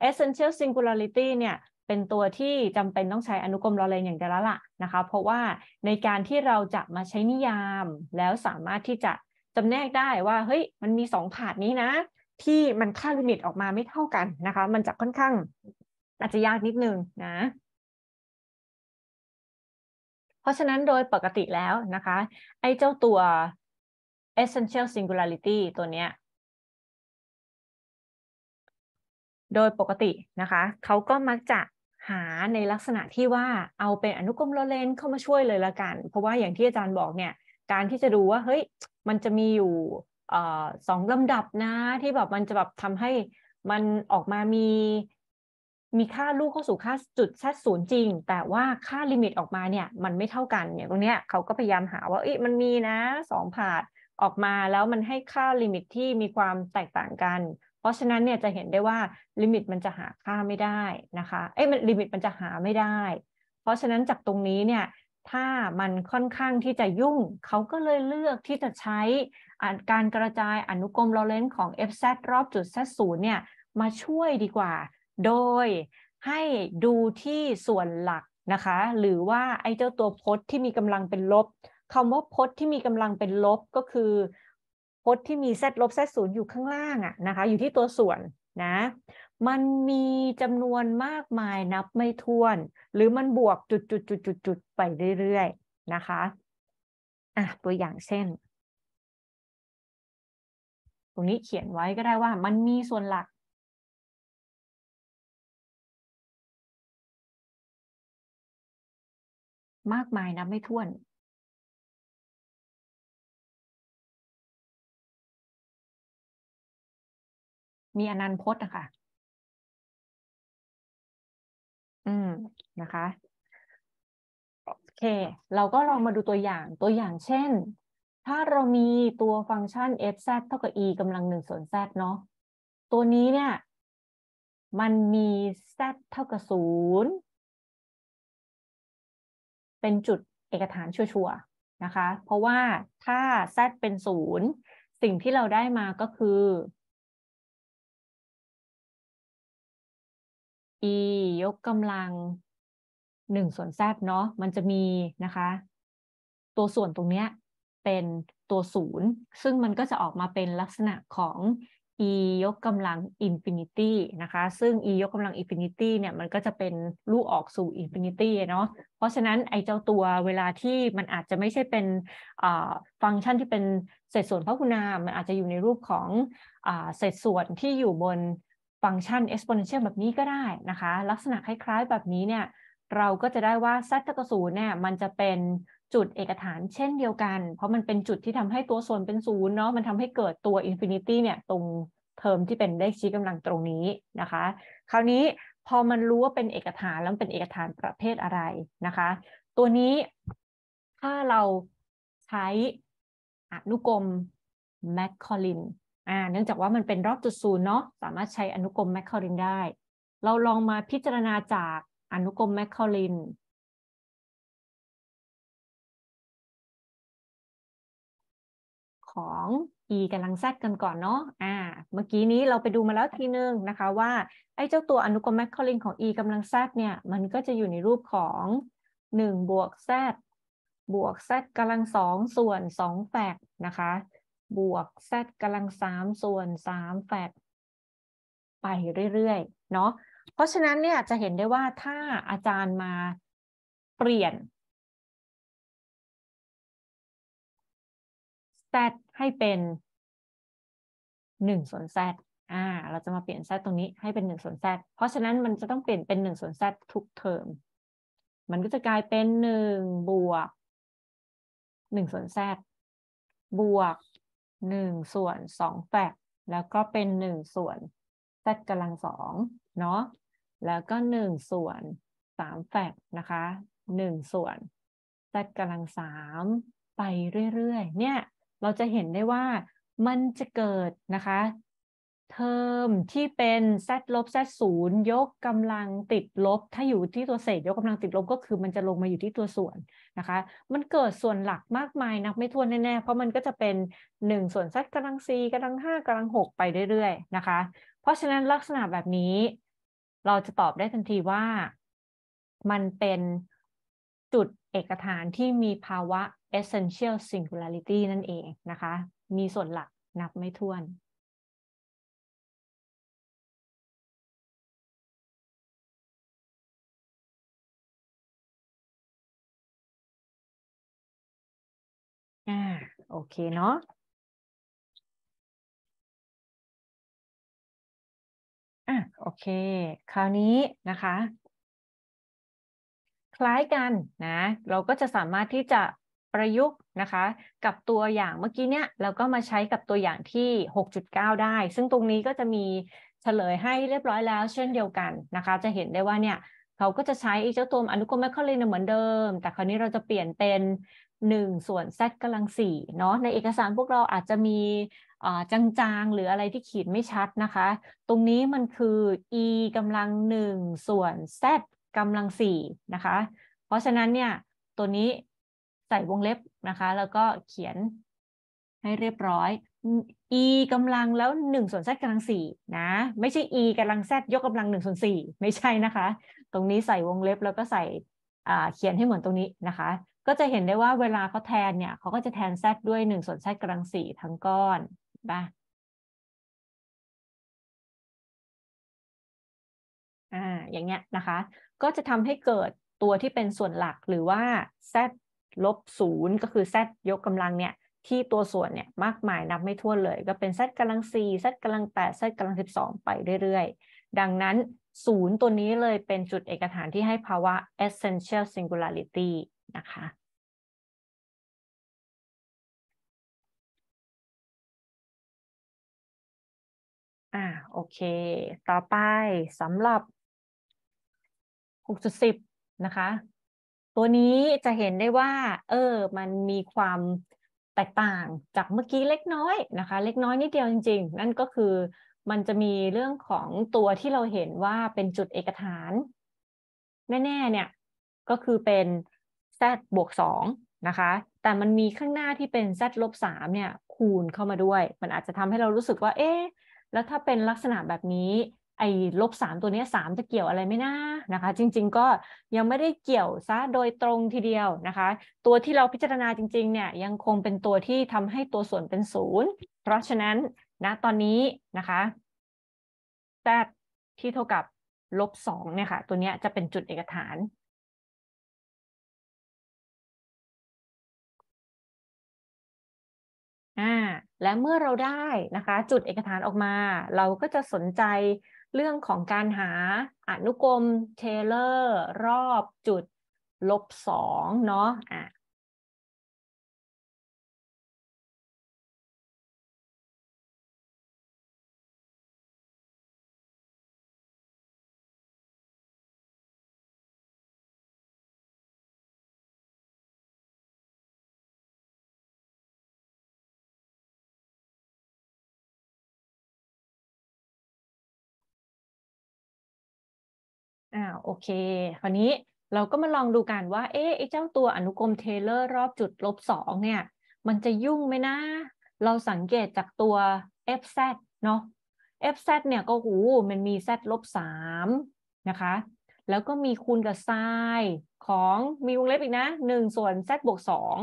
essential singularity เนี่ยเป็นตัวที่จำเป็นต้องใช้อนุกรมลอเรนอย่างเดียวละนะคะ เพราะว่าในการที่เราจะมาใช้นิยามแล้วสามารถที่จะจำแนกได้ว่าเฮ้ยมันมีสองผาดนี้นะ ที่มันค่าลิมิตออกมาไม่เท่ากันนะคะ มันจะค่อนข้างอาจจะยากนิดนึงนะ เพราะฉะนั้นโดยปกติแล้วนะคะ ไอ้เจ้าตัว essential singularity ตัวเนี้ยโดยปกตินะคะเขาก็มักจะหาในลักษณะที่ว่าเอาเป็นอนุกรมโลเลนเข้ามาช่วยเลยละกันเพราะว่าอย่างที่อาจารย์บอกเนี่ยการที่จะดูว่า เฮ้ยมันจะมีอยู่สองลำดับนะที่แบบมันจะแบบทำให้มันออกมามีมีค่าลูกเข้าสู่ค่าจุดแทศูนย์จริงแต่ว่าค่าลิมิตออกมาเนี่ยมันไม่เท่ากันเนี่ยตรงเนี้ยเขาก็พยายามหาว่าเอ๊ะมันมีนะสองผาดออกมาแล้วมันให้ค่าลิมิตที่มีความแตกต่างกันเพราะฉะนั้นเนี่ยจะเห็นได้ว่าลิมิตมันจะหาค่าไม่ได้นะคะเอ้ยมันลิมิตมันจะหาไม่ได้ เพราะฉะนั้นจากตรงนี้เนี่ยถ้ามันค่อนข้างที่จะยุ่งเขาก็เลยเลือกที่จะใช้ การกระจายอนุกรมลอเรนซ์ของ fz รอบจุด z ศูนย์เนี่ยมาช่วยดีกว่าโดยให้ดูที่ส่วนหลักนะคะ หรือว่าไอ้เจ้าตัวพจน์ที่มีกำลังเป็นลบคำว่าพจน์ที่มีกำลังเป็นลบก็คือพจน์ที่มี z ลบ z ศูนย์อยู่ข้างล่างอะนะคะ อยู่ที่ตัวส่วนนะ มันมีจำนวนมากมายนับไม่ถ้วน หรือมันบวกจุดจุดจุดจุดจุดไปเรื่อย ๆ นะคะอ่ะตัวอย่างเช่น ตรงนี้เขียนไว้ก็ได้ว่ามันมีส่วนหลัก มากมายนับไม่ถ้วนมีอนันพจน์นะคะ อืม นะคะ โอเค เราก็ลองมาดูตัวอย่างตัวอย่างเช่น ถ้าเรามีตัวฟังก์ชัน f z เท่ากับ e กำลังหนึ่งส่วน z เนาะตัวนี้เนี่ย มันมี z เท่ากับศูนย์ เป็นจุดเอกฐานชัวร์ๆนะคะ เพราะว่าถ้า z เป็นศูนย์ สิ่งที่เราได้มาก็คือ e ยกกำลังหนึ่งส่วน z เนาะมันจะมีนะคะ ตัวส่วนตรงเนี้ยเป็นตัวศูนย์ ซึ่งมันก็จะออกมาเป็นลักษณะของ e ยกกำลังอินฟินิตี้นะคะ ซึ่ง e ยกกำลังอินฟินิตี้เนี่ยมันก็จะเป็นลูกออกสู่อินฟินิตี้เนาะเพราะฉะนั้นไอเจ้าตัวเวลาที่มันอาจจะไม่ใช่เป็นฟังก์ชันที่เป็นเศษส่วนพหุนาม มันอาจจะอยู่ในรูปของเศษส่วนที่อยู่บนฟังก์ชัน exponential แบบนี้ก็ได้ นะคะลักษณะคล้ายๆแบบนี้เนี่ยเราก็จะได้ว่า z เท่ากับศูนย์เนี่ย มันจะเป็นจุดเอกฐานเช่นเดียวกัน เพราะมันเป็นจุดที่ทำให้ตัวส่วนเป็นศูนย์เนาะมันทำให้เกิดตัวอินฟินิตี้เนี่ย ตรงเทอมที่เป็นเลขชี้กำลังตรงนี้นะคะคราวนี้พอมันรู้ว่าเป็นเอกฐานแล้วเป็นเอกฐานประเภทอะไรนะคะ ตัวนี้ถ้าเราใช้อนุกรมแมคคอลินอ่าเนื่องจากว่ามันเป็นรอบจุดศูนย์เนาะสามารถใช้อนุกรมแมคคารินได้ เราลองมาพิจารณาจากอนุกรมแมคคารินของ e กำลังแซดกันก่อนเนาะอ่า เมื่อกี้นี้เราไปดูมาแล้วทีนึงนะคะว่า ไอ้เจ้าตัวอนุกรมแมคคอรินของ e กำลังแซดเนี่ย มันก็จะอยู่ในรูปของ 1 บวกแซบวกแซกำลังสองส่วน 2แฝกนะคะบวก z กำลังสามส่วนสามแฟดไปเรื่อยๆเนาะเพราะฉะนั้นเนี่ยจะเห็นได้ว่าถ้าอาจารย์มาเปลี่ยน z ให้เป็นหนึ่งส่วน z อ่า เราจะมาเปลี่ยน z ตรงนี้ให้เป็นหนึ่งส่วน z เพราะฉะนั้นมันจะต้องเปลี่ยนเป็นหนึ่งส่วน z ทุกเทอมมันก็จะกลายเป็นหนึ่งบวกหนึ่งส่วน z บวกหนึ่งส่วนสองแฟกแล้วก็เป็นหนึ่งส่วน z กำลังสองเนาะแล้วก็หนึ่งส่วนสามแฟกนะคะหนึ่งส่วน z กำลังสามไปเรื่อยๆเนี่ย เราจะเห็นได้ว่ามันจะเกิดนะคะเทอมที่เป็น z ลบ z ศูนย์ยกกำลังติดลบ ถ้าอยู่ที่ตัวเศษ ยกกำลังติดลบ ก็คือ มันจะลงมาอยู่ที่ตัวส่วนนะคะ มันเกิดส่วนหลักมากมายนับไม่ถ้วนแน่ๆเพราะมันก็จะเป็น1ส่วน z กำลัง c กำลัง5กำลัง6ไปเรื่อยๆนะคะ เพราะฉะนั้นลักษณะแบบนี้เราจะตอบได้ทันทีว่า มันเป็นจุดเอกฐานที่มีภาวะ essential singularity นั่นเองนะคะ มีส่วนหลักนับไม่ถ้วนอ่าโอเคเนาะอ่ะโอเค คราวนี้นะคะ คล้ายกันนะ เราก็จะสามารถที่จะประยุกต์นะคะกับตัวอย่างเมื่อกี้เนี้ยเราก็มาใช้กับตัวอย่างที่6.9ได้ ซึ่งตรงนี้ก็จะมีเฉลยให้เรียบร้อยแล้วเช่นเดียวกันนะคะ จะเห็นได้ว่าเนี่ยเขาก็จะใช้เจ้าตัวอนุกรมแมคคาเลนเหมือนเดิม แต่คราวนี้เราจะเปลี่ยนเป็น1ส่วน z กำลัง4เนาะในเอกสารพวกเราอาจจะมีจางๆหรืออะไรที่ขีดไม่ชัดนะคะ ตรงนี้มันคือ e กำลัง1ส่วน z กำลัง4นะคะ เพราะฉะนั้นเนี่ยตัวนี้ใส่วงเล็บนะคะ แล้วก็เขียน ให้เรียบร้อย e กำลังแล้ว1ส่วน z กำลัง4นะไม่ใช่ e กำลัง z ยกกำลัง1ส่วน4ไม่ใช่นะคะ ตรงนี้ใส่วงเล็บแล้วก็ใส่เขียนให้เหมือนตรงนี้นะคะก็จะเห็นได้ว่าเวลาเขาแทนเนี่ยเขาก็จะแทนแซดด้วยหนึ่งส่วนแซดกำลังสี่ทั้งก้อนปะอ่าอย่างเงี้ยนะคะ ก็จะทำให้เกิดตัวที่เป็นส่วนหลักหรือว่า z ลบศูนย์ก็คือ z ยกกำลังเนี่ยที่ตัวส่วนเนี่ยมากมายนับไม่ถ้วนเลยก็เป็น z กำลังสี่ z กำลังแปด z กำลังสิบสองไปเรื่อยๆ ดังนั้นศูนย์ตัวนี้เลยเป็นจุดเอกฐานที่ให้ภาวะ essential singularity นะคะ อ่าโอเค ต่อไปสำหรับ 6.10 นะคะ ตัวนี้จะเห็นได้ว่า เออ มันมีความแตกต่างจากเมื่อกี้เล็กน้อยนะคะ เล็กน้อยนิดเดียวจริงๆ นั่นก็คือมันจะมีเรื่องของตัวที่เราเห็นว่าเป็นจุดเอกฐาน แน่ ๆ เนี่ยก็คือเป็น z บวก2นะคะ แต่มันมีข้างหน้าที่เป็น z ลบ3เนี่ย คูณเข้ามาด้วย มันอาจจะทำให้เรารู้สึกว่า เอ๊ะ แล้วถ้าเป็นลักษณะแบบนี้ ไอ้ลบ 3 ตัวนี้ 3 จะเกี่ยวอะไรไม่น่านะคะ จริงๆ ก็ยังไม่ได้เกี่ยวซะโดยตรงทีเดียว นะคะ ตัวที่เราพิจารณาจริงๆ เนี่ย ยังคงเป็นตัวที่ทำให้ตัวส่วนเป็นศูนย์เพราะฉะนั้นนะตอนนี้ นะคะ z ที่เท่ากับลบสเนี่ยค่ะ ตัวนี้จะเป็นจุดเอกฐานอ่าและเมื่อเราได้นะคะจุดเอกฐานออกมา เราก็จะสนใจเรื่องของการหาอนุกรมเทเลอร์รอบจุด ลบสองเนาะอ่ะโอเค คราวนี้เราก็มาลองดูกันว่า เอ๊ะเจ้าตัวอนุกรมเทเลอร์รอบจุดลบสองเนี่ย มันจะยุ่งไหมนะ เราสังเกตจากตัว fz เนาะ fz เนี่ยก็หูมันมี z ลบสามนะคะ แล้วก็มีคูณกับไซน์ของมีวงเล็บอีกนะหนึ่งส่วน z บวกสอง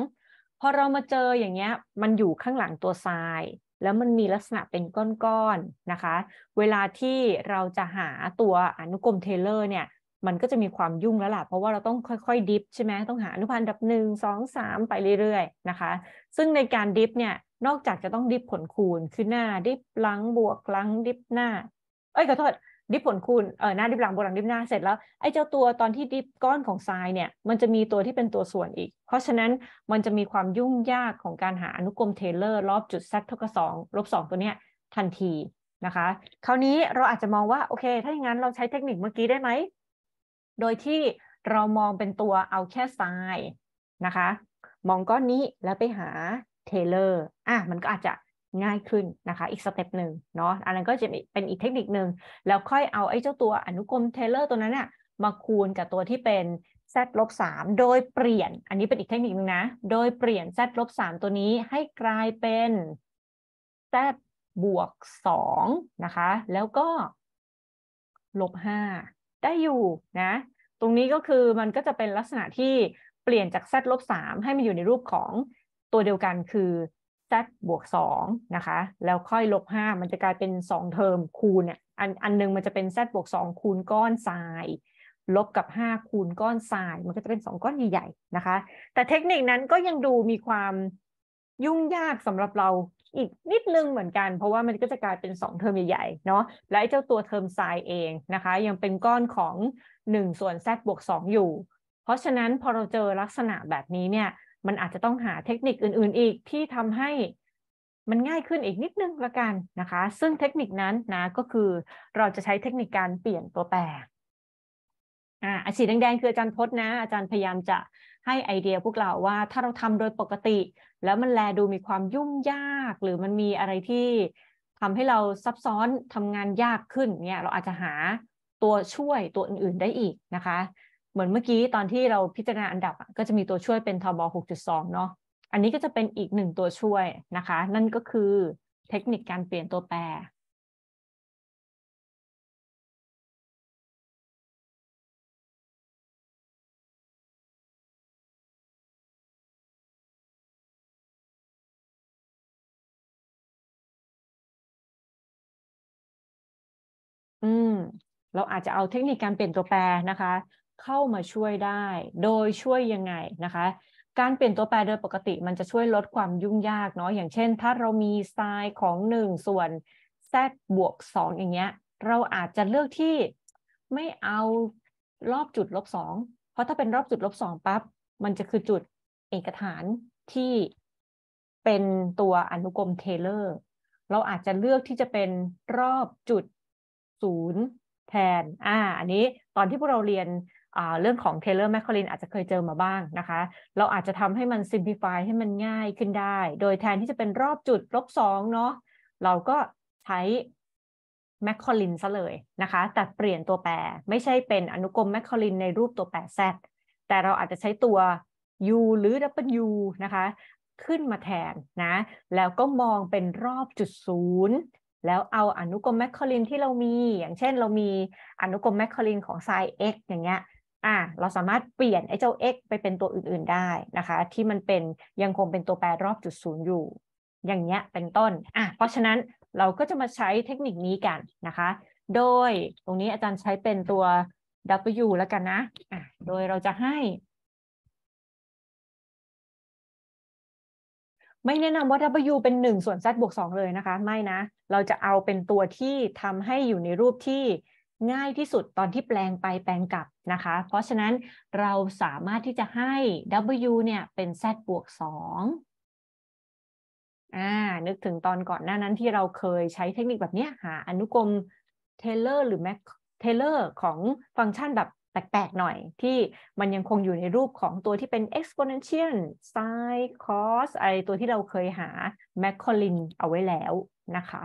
พอเรามาเจออย่างเงี้ย มันอยู่ข้างหลังตัวไซน์แล้วมันมีลักษณะเป็นก้อนๆนนะคะ เวลาที่เราจะหาตัวอนุกรมเทเลอร์เนี่ยมันก็จะมีความยุ่งแล้วล่ะ เพราะว่าเราต้องค่อยๆ ดิฟใช่ไหม ต้องหาอนุพันธ์ดับหนึ่งสองสามไปเรื่อยๆนะคะ ซึ่งในการดิฟเนี่ย นอกจากจะต้องดิฟผลคูณ คือหน้า ดิฟหลังบวกหลังดิฟหน้า เอ้ยขอโทษ ดิฟผลคูณ เออหน้าดิฟหลังบวกหลังดิฟหน้าเสร็จแล้ว ไอ้เจ้าตัวตอนที่ดิฟก้อนของทรายเนี่ย มันจะมีตัวที่เป็นตัวส่วนอีก เพราะฉะนั้นมันจะมีความยุ่งยากของการหาอนุกรมเทเลอร์รอบจุด z เท่ากับสองลบสองตัวเนี้ยทันทีนะคะ คราวนี้เราอาจจะมองว่าโอเค ถ้าอย่างนั้นเราใช้เทคนิคเมื่อกี้ได้ไหมโดยที่เรามองเป็นตัวเอาแค่ทราย นะคะ มอง ก้อน นี้แล้วไปหา เทเลอร์ อ่ะ มันก็อาจจะง่ายขึ้นนะคะ อีก สเต็ปหนึ่งเนาะอันนั้นก็จะ เป็นอีกเทคนิคหนึ่งแล้วค่อยเอา ไอ้ เจ้าตัวอนุกรมเทเลอร์ ตัวนั้นอะมาคูณกับตัวที่เป็น z ลบสามโดยเปลี่ยน อันนี้เป็นอีกเทคนิคนึงนะ โดยเปลี่ยน z ลบสามตัวนี้ให้กลายเป็น z บวกสองนะคะแล้วก็ลบห้าได้อยู่นะ ตรงนี้ก็คือมันก็จะเป็นลักษณะที่เปลี่ยนจาก z ลบ3ให้มันอยู่ในรูปของตัวเดียวกันคือ z บวก2นะคะ แล้วค่อยลบ5มันจะกลายเป็น2เทอมคูณอันอันนึงมันจะเป็น z บวก2คูณก้อนทรายลบกับ 5 คูณก้อนทรายมันก็จะเป็น2ก้อนใหญ่ๆนะคะแต่เทคนิคนั้นก็ยังดูมีความยุ่งยากสำหรับเราอีกนิดนึงเหมือนกันเพราะว่ามันก็จะกลายเป็น 2 เทอมใหญ่ ๆเนาะและเจ้าตัวเทอมไซเองนะคะ ยังเป็นก้อนของ1ส่วน z บวก2อยู่ เพราะฉะนั้นพอเราเจอลักษณะแบบนี้เนี่ย มันอาจจะต้องหาเทคนิคอื่นๆอีกที่ทำให้มันง่ายขึ้นอีกนิดนึงละกันนะคะ ซึ่งเทคนิคนั้นนะก็คือเราจะใช้เทคนิคการเปลี่ยนตัวแปรอ่าสีแดงๆคืออาจารย์พจน์นะอาจารย์พยายามจะให้ไอเดียพวกเราว่าถ้าเราทำโดยปกติ แล้วมันแลดูมีความยุ่งยาก หรือมันมีอะไรที่ทำให้เราซับซ้อนทำงานยากขึ้นเนี่ยเราอาจจะหาตัวช่วยตัวอื่นๆได้อีกนะคะ เหมือนเมื่อกี้ตอนที่เราพิจารณาอันดับก็จะมีตัวช่วยเป็นทบ6.2 เนาะอันนี้ก็จะเป็นอีกหนึ่งตัวช่วยนะคะ นั่นก็คือเทคนิคการเปลี่ยนตัวแปรอืมเราอาจจะเอาเทคนิคการเปลี่ยนตัวแปรนะคะ เข้ามาช่วยได้โดยช่วยยังไงนะคะ การเปลี่ยนตัวแปรโดยปกติมันจะช่วยลดความยุ่งยากเนาะอย่างเช่นถ้าเรามีไซน์ของ 1 ส่วน z บวก2อย่างเงี้ยเราอาจจะเลือกที่ไม่เอารอบจุดลบ2เพราะถ้าเป็นรอบจุดลบ2ปั๊บมันจะคือจุดเอกฐานที่เป็นตัวอนุกรมเทเลอร์เราอาจจะเลือกที่จะเป็นรอบจุดศูนย์แทน อ่า อันนี้ ตอนที่พวกเราเรียนเรื่องของเทเลอร์แมคคอรินอาจจะเคยเจอมาบ้างนะคะ เราอาจจะทำให้มันซิมพลิฟายให้มันง่ายขึ้นได้ โดยแทนที่จะเป็นรอบจุดลบสองเนาะ เราก็ใช้แมคคอรินซะเลยนะคะ แต่เปลี่ยนตัวแปรไม่ใช่เป็นอนุกรมแมคคอรินในรูปตัวแปรแซดแต่เราอาจจะใช้ตัว u หรือ w นะคะ ขึ้นมาแทนนะ แล้วก็มองเป็นรอบจุดศูนย์แล้วเอาอนุกรมแมคคอลินที่เรามีอย่างเช่น เรามีอนุกรมแมคคอลินของไซเอ็กอย่างเงี้ยอ่ะเราสามารถเปลี่ยนไอ้เจ้า x ไปเป็นตัวอื่นๆได้นะคะที่มันเป็นยังคงเป็นตัวแปรรอบจุดศูนย์อยู่อย่างเงี้ยเป็นต้นอ่ะเพราะฉะนั้นเราก็จะมาใช้เทคนิคนี้กันนะคะ โดยตรงนี้อาจารย์ใช้เป็นตัว w แล้วกันนะอ่ะโดยเราจะให้ไม่แนะนำว่า W เป็น 1 ส่วน Z บวก2 เลยนะคะ ไม่นะ เราจะเอาเป็นตัวที่ทำให้อยู่ในรูปที่ง่ายที่สุดตอนที่แปลงไปแปลงกลับนะคะ เพราะฉะนั้นเราสามารถที่จะให้ W เนี่ยเป็น Z บวก2อ่านึกถึงตอนก่อนหน้านั้นที่เราเคยใช้เทคนิคแบบนี้หาอนุกรมเทเลอร์หรือแมคเทเลอร์ของฟังก์ชันแบบแปลกๆหน่อยที่มันยังคงอยู่ในรูปของตัวที่เป็น exponential sin cos อะไรตัวที่เราเคยหา m a c a o l i n เอาไว้แล้ว นะคะ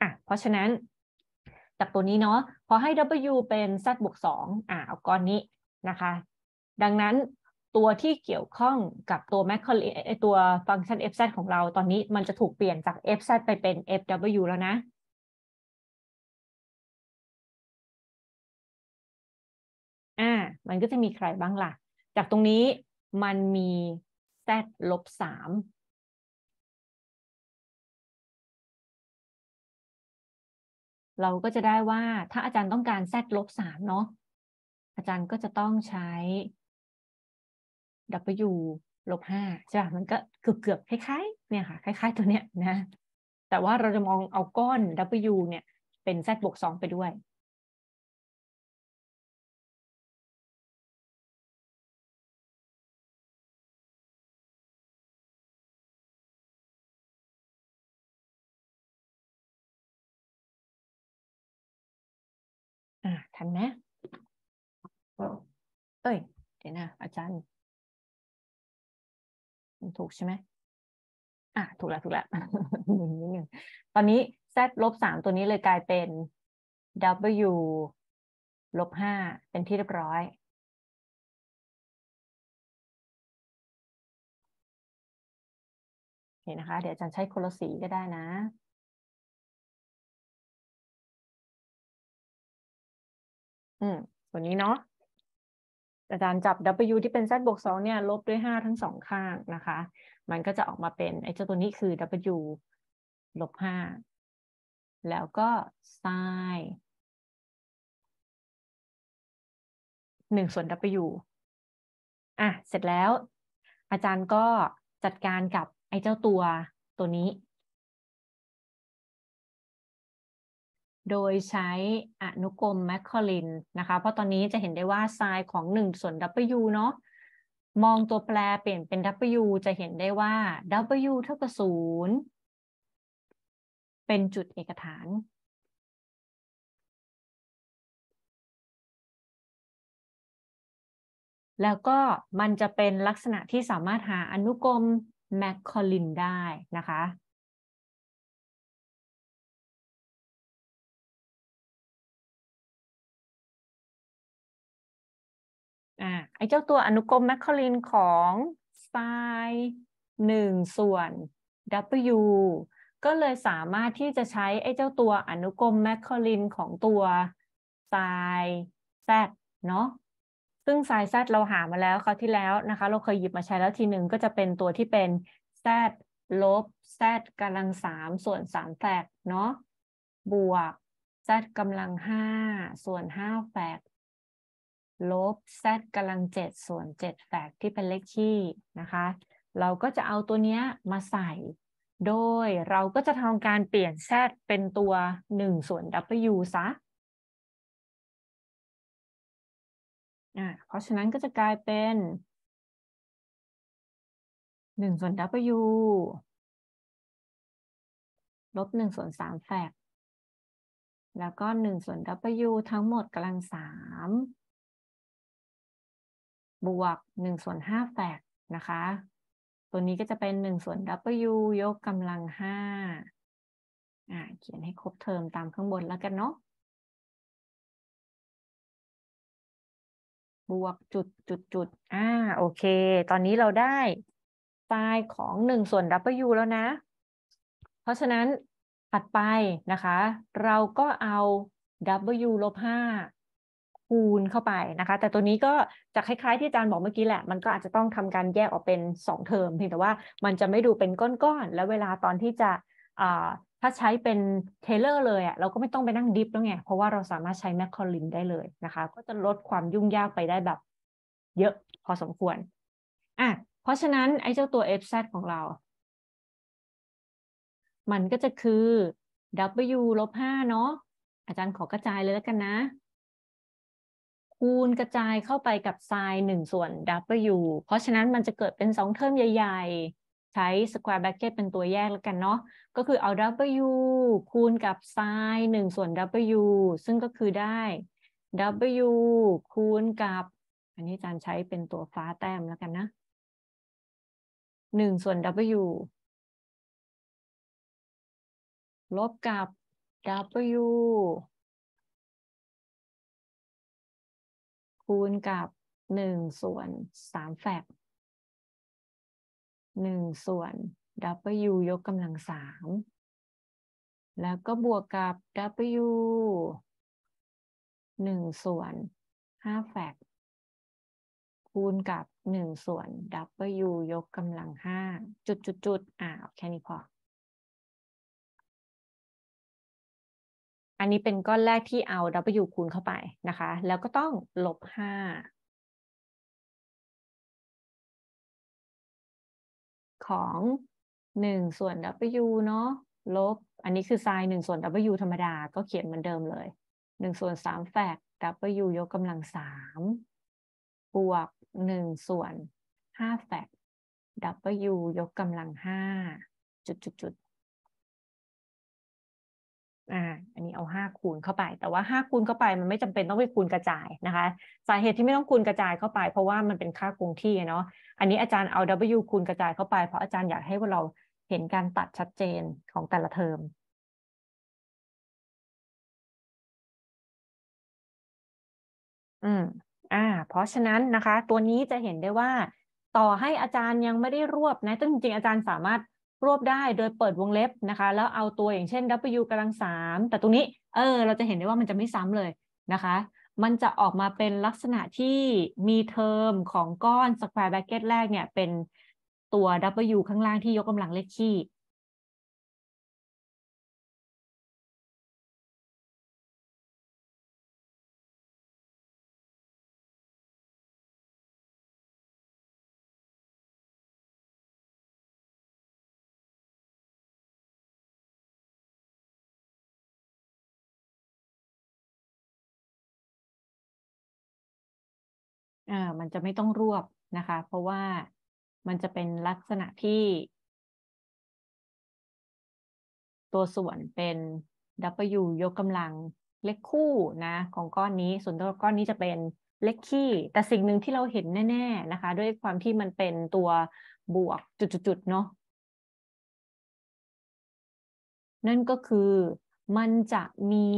อ่ะ เพราะฉะนั้น จาก ตัวนี้ เนาะพอให้ w เป็น z บวก2 อ่าเอาก้อน นี้ นะคะ ดังนั้นตัวที่เกี่ยวข้องกับตัวแมคคอ n ตัวฟังก์ชัน fz ของเราตอนนี้มันจะถูกเปลี่ยนจาก fz ไปเป็น fw แล้วนะมันก็จะมีใครบ้างล่ะ จากตรงนี้มันมี z ลบสาม เราก็จะได้ว่าถ้าอาจารย์ต้องการ z ลบสามเนาะอาจารย์ก็จะต้องใช้ w ลบห้าใช่ป่ะมันก็เกือบเกือบคล้ายๆ เนี่ยค่ะคล้าย ๆตัวเนี้ยนะแต่ว่าเราจะมองเอาก้อน w เนี่ย เป็น z บวกสองไปด้วยันไหมเอ้ย เดี๋ยวนะอาจารย์ ถูกใช่ไหม อ่ะ ถูกแล้วถูกแล้วหนึ่งนิดหนึ่งตอนนี้ z ลบสามตัวนี้เลยกลายเป็น w ลบห้าเป็นที่เรียบร้อย เห็นนะคะ เดี๋ยวอาจารย์ใช้คนละสีก็ได้นะอืมตัวนี้เนาะอาจารย์จับ W ที่เป็น z บวก2เนี่ย ลบด้วย 5 ทั้งสองข้างนะคะ มันก็จะออกมาเป็นไอ้เจ้าตัวนี้คือ W ลบ5แล้วก็ sin 1ส่วน W อ่ะ เสร็จแล้ว อาจารย์ก็จัดการกับไอ้เจ้าตัวตัวนี้โดยใช้อนุกรมแมคคอลินนะคะ เพราะตอนนี้จะเห็นได้ว่าไซน์ของ 1 ส่วน w เนาะ มองตัวแปรเปลี่ยนเป็น w จะเห็นได้ว่า w เท่ากับ0เป็นจุดเอกฐาน แล้วก็มันจะเป็นลักษณะที่สามารถหาอนุกรมแมคคอลินได้นะคะอ่าไอ้เจ้าตัวอนุกรมแมคคอลินของไซน์หนึ่งส่วน w ก็เลยสามารถที่จะใช้ ไอ้เจ้าตัวอนุกรมแมคคอลินของตัวไซน์แซดเนาะ ซึ่งไซน์แซดเราหามาแล้วคราวที่แล้วนะคะ เราเคยหยิบมาใช้แล้วทีหนึ่งก็จะเป็นตัวที่เป็นแซดลบแซดกำลังสามส่วนสามแฟกเนาะบวกแซดกำลังห้าส่วนห้าแฟกลบ z กำลัง7ส่วน7แฟกที่เป็นเลขคี่ นะคะ เราก็จะเอาตัวเนี้ยมาใส่ โดยเราก็จะทำการเปลี่ยน z เป็นตัว 1 ส่วน w ซะ อ่า เพราะฉะนั้นก็จะกลายเป็น 1 ส่วน w ลบ1ส่วน3แฟกแล้วก็ 1 ส่วน w ทั้งหมดกำลัง 3บวก1ส่วน5แฟกนะคะ ตัวนี้ก็จะเป็น1ส่วน w ยกกำลัง 5 อ่าเขียนให้ครบเทอมตามข้างบนแล้วกันเนาะ บวกจุดจุดจุดอ่าโอเค ตอนนี้เราได้ไฟล์ของ1ส่วน w แล้วนะ เพราะฉะนั้นถัดไปนะคะ เราก็เอา w ลบ5คูณเข้าไปนะคะ แต่ตัวนี้ก็จะคล้ายๆที่อาจารย์บอกเมื่อกี้แหละ มันก็อาจจะต้องทำการแยกออกเป็น 2 เทอม เพียงแต่ว่ามันจะไม่ดูเป็นก้อนๆแล้วเวลาตอนที่จะถ้าใช้เป็นเทเลอร์เลยอะเราก็ไม่ต้องไปนั่งดิฟแล้วไงเพราะว่าเราสามารถใช้แมคคอลินได้เลยนะคะ ก็จะลดความยุ่งยากไปได้แบบเยอะพอสมควรอ่ะเพราะฉะนั้นไอ้เจ้าตัว fz ของเรา มันก็จะคือ w ลบ5เนาะอาจารย์ขอกระจายเลยแล้วกันนะคูณกระจายเข้าไปกับไซน์หนึ่งส่วน w เพราะฉะนั้นมันจะเกิดเป็นสองเทอมใหญ่ ๆ ใช้ square bracket เป็นตัวแยกแล้วกันเนาะก็คือเอา w คูณกับไซน์หนึ่งส่วน w ซึ่งก็คือได้ w คูณกับ อันนี้อาจารย์ใช้เป็นตัวฟ้าแต้มแล้วกันนะหนึ่งส่วน w ลบกับ w คูณกับหนึ่งส่วนสามแฟกหนึ่งส่วน w ยกกำลังสามแล้วก็บวกกับ w หนึ่งส่วนห้าแฟกคูณกับหนึ่งส่วน w ยกกำลังห้าจุดจุดจุดอ่าแค่นี้พออันนี้เป็นก้อนแรกที่เอา W คูณเข้าไปนะคะ แล้วก็ต้องลบห้าของหนึ่งส่วน W เนาะลบ อันนี้คือไซน์หนึ่งส่วน W ธรรมดาก็เขียนเหมือนเดิมเลยหนึ่งส่วนสามแฟก W ยกกำลังสามบวกหนึ่งส่วนห้าแฟก W ยกกำลังห้าจุดจุดจุดอ่าอันนี้เอาห้าคูณเข้าไป แต่ว่าห้าคูณเข้าไปมันไม่จำเป็นต้องไปคูณกระจายนะคะสาเหตุที่ไม่ต้องคูณกระจายเข้าไป เพราะว่ามันเป็นค่าคงที่เนาะอันนี้อาจารย์ เอา W คูณกระจายเข้าไป เพราะอาจารย์อยากให้ว่าเราเห็นการตัดชัดเจนของแต่ละเทอมอืมอ่าเพราะฉะนั้นนะคะตัวนี้จะเห็นได้ว่า ต่อให้อาจารย์ยังไม่ได้รวบนะจริงๆอาจารย์สามารถรวบได้โดยเปิดวงเล็บนะคะ แล้วเอาตัวอย่างเช่น w กำลังสามแต่ตรงนี้เออเราจะเห็นได้ว่ามันจะไม่ซ้ำเลยนะคะ มันจะออกมาเป็นลักษณะที่มีเทอมของก้อน square bracket แรกเนี่ยเป็นตัว w ข้างล่างที่ยกกำลังเลขคี่่ามันจะไม่ต้องรวบนะคะ เพราะว่ามันจะเป็นลักษณะที่ ตัวส่วนเป็น W ยกกำลังเลขคู่นะของก้อนนี้ส่วนตัวก้อนนี้จะเป็นเลขคี่แต่สิ่งหนึ่งที่เราเห็นแน่ ๆนะคะ ด้วยความที่มันเป็นตัวบวกจุดๆเนาะนั่นก็คือมันจะมี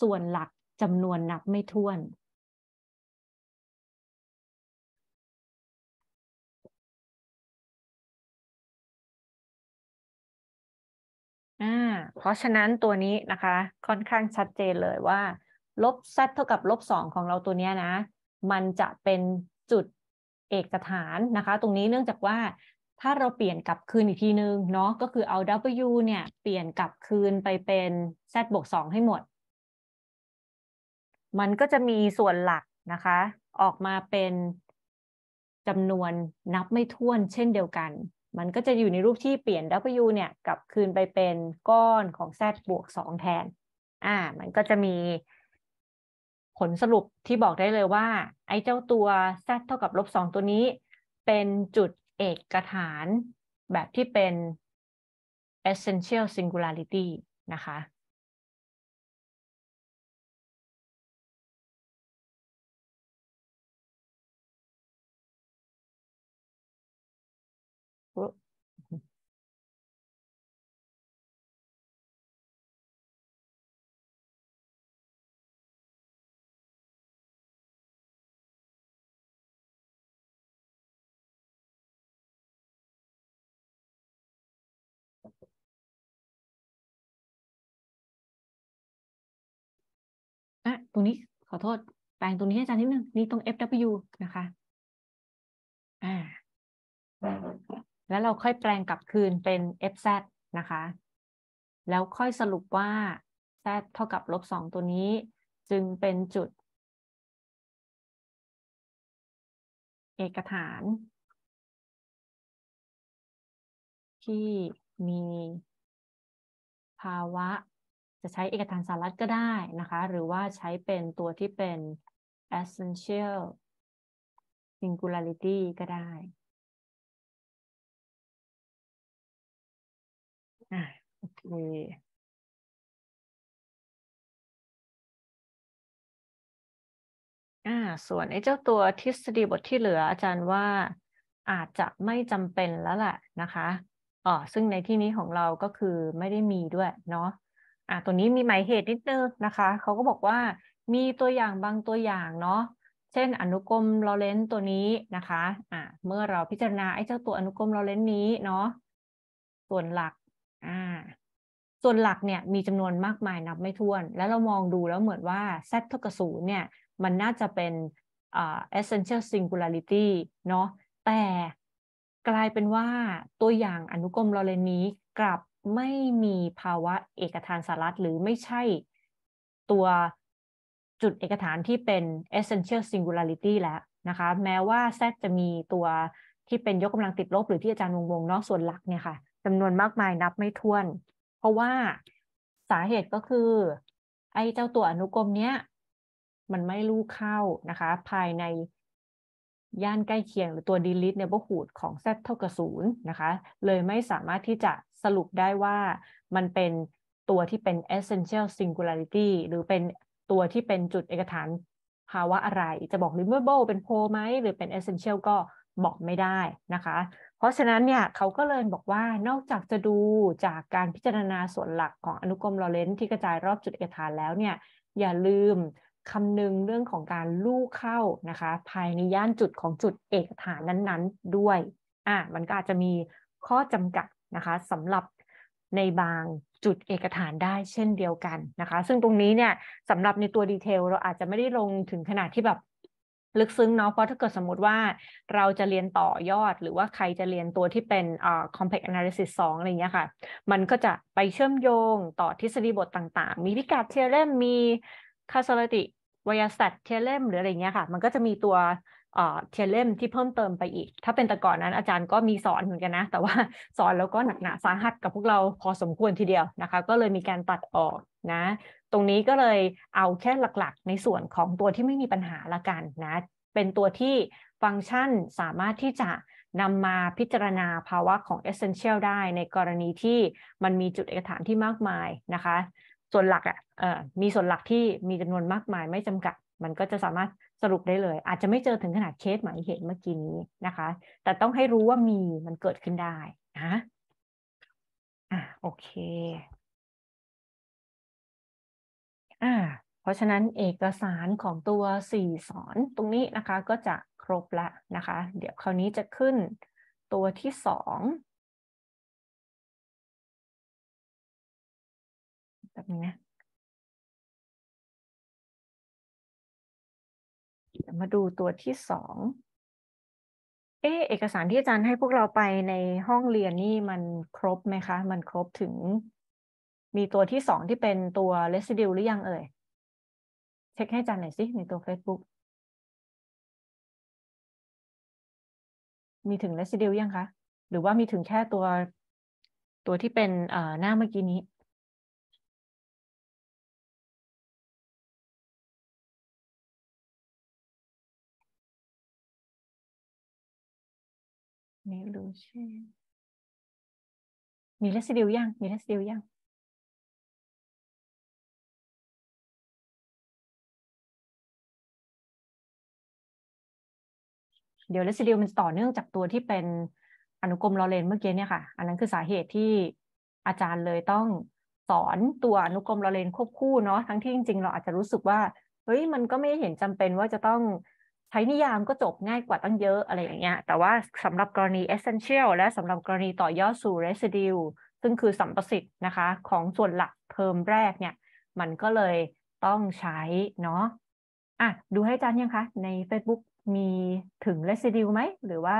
ส่วนหลักจำนวนนับไม่ถ้วนอ่าเพราะฉะนั้นตัวนี้นะคะค่อนข้างชัดเจนเลยว่า ลบ z เท่ากับลบสองของเราตัวนี้นะ มันจะเป็นจุดเอกฐานนะคะ ตรงนี้เนื่องจากว่าถ้าเราเปลี่ยนกลับคืนอีกทีนึงเนาะก็คือเอา w เนี่ย เปลี่ยนกลับคืนไปเป็น z บวกสองให้หมด มันก็จะมีส่วนหลักนะคะ ออกมาเป็นจำนวนนับไม่ถ้วนเช่นเดียวกันมันก็จะอยู่ในรูปที่เปลี่ยน W เนี่ย กลับคืนไปเป็นก้อนของ Z บวก2 แทน อ่า มันก็จะมีผลสรุปที่บอกได้เลยว่า ไอ้เจ้าตัว Z เท่ากับลบ2 ตัวนี้เป็นจุดเอกฐานแบบที่เป็น essential singularity นะคะรงนี้ขอโทษแปลงตรงนี้ให้อาจารย์นิดนึง นี่ตรง FW นะคะอ่าแล้วเราค่อยแปลงกลับคืนเป็น FZ นะคะ แล้วค่อยสรุปว่า Z เท่ากับลบสองตัวนี้จึงเป็นจุด เอกฐาน ที่มี ภาวะจะใช้เอกสารสารัดก็ได้นะคะ หรือว่าใช้เป็นตัวที่เป็น essential singularity ก็ได้อโอเคอ่าส่วนไอ้เจ้าตัวทฤษฎีบทที่เหลืออาจารย์ว่าอาจจะไม่จำเป็นแล้วแหละนะคะอ๋อซึ่งในที่นี้ของเราก็คือไม่ได้มีด้วยเนาะอ่าตัวนี้มีหมายเหตุนิดนึงนะคะ เขาก็บอกว่ามีตัวอย่างบางตัวอย่างเนาะ เช่นอนุกรมลอเรนต์ตัวนี้นะคะ อ่า เมื่อเราพิจารณาไอ้เจ้าตัวอนุกรมลอเรนต์นี้เนาะ ส่วนหลัก อ่า ส่วนหลักเนี่ยมีจำนวนมากมายนับไม่ถ้วน แล้วเรามองดูแล้วเหมือนว่า z เท่ากับศูนย์เนี่ย มันน่าจะเป็นอ่า essential singularity เนาะ แต่กลายเป็นว่าตัวอย่างอนุกรมลอเรนต์นี้กลับไม่มีภาวะเอกฐานสารัตหรือไม่ใช่ ตัวจุดเอกฐานที่เป็น essential singularity แล้วนะคะ แม้ว่า Z จะมีตัวที่เป็นยกกำลังติดลบหรือที่อาจารย์วงวงเนาะส่วนหลักเนี่ยค่ะจำนวนมากมายนับไม่ถ้วน เพราะว่าสาเหตุก็คือ ไอ้เจ้าตัวอนุกรมเนี้ยมันไม่ลูกเข้านะคะ ภายในย่านใกล้เคียงหรือตัวดีลิทเนี่ยบหูดของ Z เท่ากับศูนย์นะคะ เลยไม่สามารถที่จะสรุปได้ว่ามันเป็นตัวที่เป็น essential singularity หรือเป็นตัวที่เป็นจุดเอกฐานภาวะอะไร จะบอก r e m o v a b l e เป็น p o l ไหมหรือเป็น essential ก็บอกไม่ได้นะคะ เพราะฉะนั้นเนี่ย เขาก็เลยบอกว่านอกจากจะดูจากการพิจารณาส่วนหลักของอนุกรมลอเรนซ์ที่กระจายรอบจุดเอกฐานแล้วเนี่ย อย่าลืมคำนึงเรื่องของการลู่เข้านะคะ ภายในย่านจุดของจุดเอกฐานนั้นๆ ด้วย อ่ะมันก็อาจจะมีข้อจำกัดนะคะสำหรับในบางจุดเอกฐานได้เช่นเดียวกันนะคะ ซึ่งตรงนี้เนี่ยสำหรับในตัวดีเทล เราอาจจะไม่ได้ลงถึงขนาดที่แบบลึกซึ้ง เนาะเพราะถ้าเกิดสมมติว่า เราจะเรียนต่อยอด หรือว่าใครจะเรียนตัวที่เป็นอ่า complex analysis 2อะไรเงี้ยค่ะ มันก็จะไปเชื่อมโยงต่อทฤษฎีบทต่างๆ มีพิกัดเทเลมมีคาสลติวยาสัตเทเลมหรืออะไรเงี้ยค่ะ มันก็จะมีตัวเทเลมที่เพิ่มเติมไปอีก ถ้าเป็นแต่ก่อนนั้นอาจารย์ก็มีสอนเหมือนกันนะ แต่ว่าสอนแล้วก็หนักหนาสาหัสกับพวกเราพอสมควรทีเดียวนะคะก็เลยมีการตัดออกนะตรงนี้ก็เลยเอาแค่หลักๆในส่วนของตัวที่ไม่มีปัญหาละกันนะเป็นตัวที่ฟังก์ชันสามารถที่จะนำมาพิจารณาภาวะของ Essential ได้ในกรณีที่มันมีจุดเอกฐานที่มากมายนะคะ ส่วนหลักอ่ะมีส่วนหลักที่มีจำนวนมากมายไม่จำกัดมันก็จะสามารถสรุปได้เลย อาจจะไม่เจอถึงขนาดเคสหมายเหตุเมื่อกี้นี้นะคะ แต่ต้องให้รู้ว่ามีมันเกิดขึ้นได้นะ อ่ะโอเค อ่าเพราะฉะนั้นเอกสารของตัวสี่สอนตรงนี้นะคะก็จะครบละนะคะ เดี๋ยวคราวนี้จะขึ้นตัวที่สองแบบนี้นะมาดูตัวที่สอง เอเอกสารที่อาจารย์ให้พวกเราไปในห้องเรียนนี่มันครบไหมคะ มันครบถึง มีตัวที่สองที่เป็นตัว residue หรือยังเอ่ยเช็คให้อาจารย์หน่อยสิในตัว Facebook มีถึง residue ยังคะ หรือว่ามีถึงแค่ตัวตัวที่เป็นหน้าเมื่อกี้นี้มี w i l l u s i o มี้วสิ d u วยัง มี้วสิ d u วยัง เดี๋ยว r e เดียวมันต่อเนื่องจากตัวที่เป็นอนุกรมลอเรนเมื่อกี้เนี่ยค่ะ อันนั้นคือสาเหตุที่อาจารย์เลยต้องสอนตัวอนุกรมลอเรนควบคู่เนาะ ทั้งที่จริงๆเราอาจจะรู้สึกว่า เฮ้ย มันก็ไม่เห็นจำเป็นว่าจะต้องใช้นิยามก็จบง่ายกว่าตั้งเยอะอะไรอย่างเงี้ย แต่ว่าสำหรับกรณี essential และสำหรับกรณีต่อยอดสู่ residue ซึ่งคือสัมประสิทธิ์นะคะ ของส่วนหลักเทอมแรกเนี่ย มันก็เลยต้องใช้เนาะอ่ะดูให้จานยังคะใน Facebook มีถึง residue ไหม หรือว่า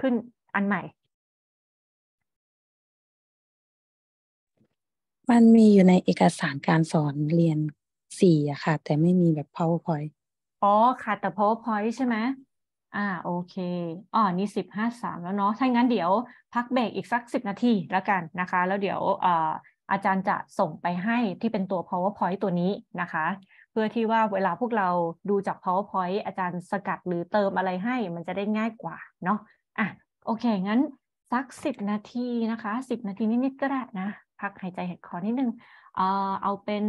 ขึ้นอันใหม่ มันมีอยู่ในเอกสารการสอนเรียนสี่อะค่ะแต่ไม่มีแบบ powerpoint อ๋อขาดแต่ PowerPoint ใช่ไหมอ่าโอเค อ๋อนี่สิบห้าสามแล้วเนาะ ถ้างั้นเดี๋ยว พัก เบรกอีกสักสิบนาทีแล้วกันนะคะ แล้วเดี๋ยวอาอาจารย์จะส่งไปให้ที่เป็นตัว PowerPoint ตัวนี้นะคะ เพื่อที่ว่าเวลาพวกเราดูจาก PowerPoint อาจารย์สกัดหรือเติมอะไรให้มันจะได้ง่ายกว่าเนาะอ่ะโอเค งั้น สักสิบนาทีนะคะสิบนาทีนิดๆ ก็ได้นะ พักหายใจหายคอนิดนึงเอ่อเอาเป็น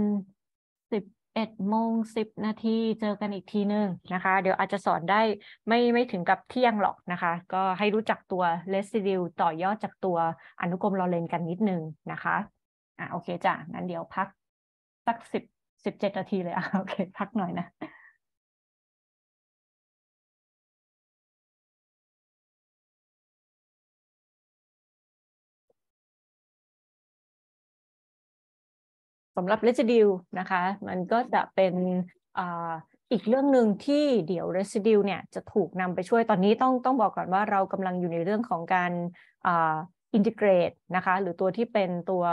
เอ็ดโมงสิบนาทีเจอกันอีกทีหนึ่งนะคะเดี๋ยวอาจจะสอนได้ไม่ไม่ถึงกับเที่ยงหรอกนะคะ ก็ให้รู้จักตัว residue ต่อยอดจากตัวอนุกรมลอเรนกันนิดนึงนะคะ อ่ะโอเคจ้ะงั้นเดี๋ยวพักสักสิบสิบเจ็ดนาทีเลยอ่ะโอเค พักหน่อยนะสำหรับ residue นะคะ มันก็จะเป็นอีกเรื่องหนึ่งที่เดี๋ยว residue เนี่ยจะถูกนำไปช่วย ตอนนี้ต้องต้องบอกก่อนว่าเรากำลังอยู่ในเรื่องของการ integrate นะคะ หรือตัวที่เป็นตัว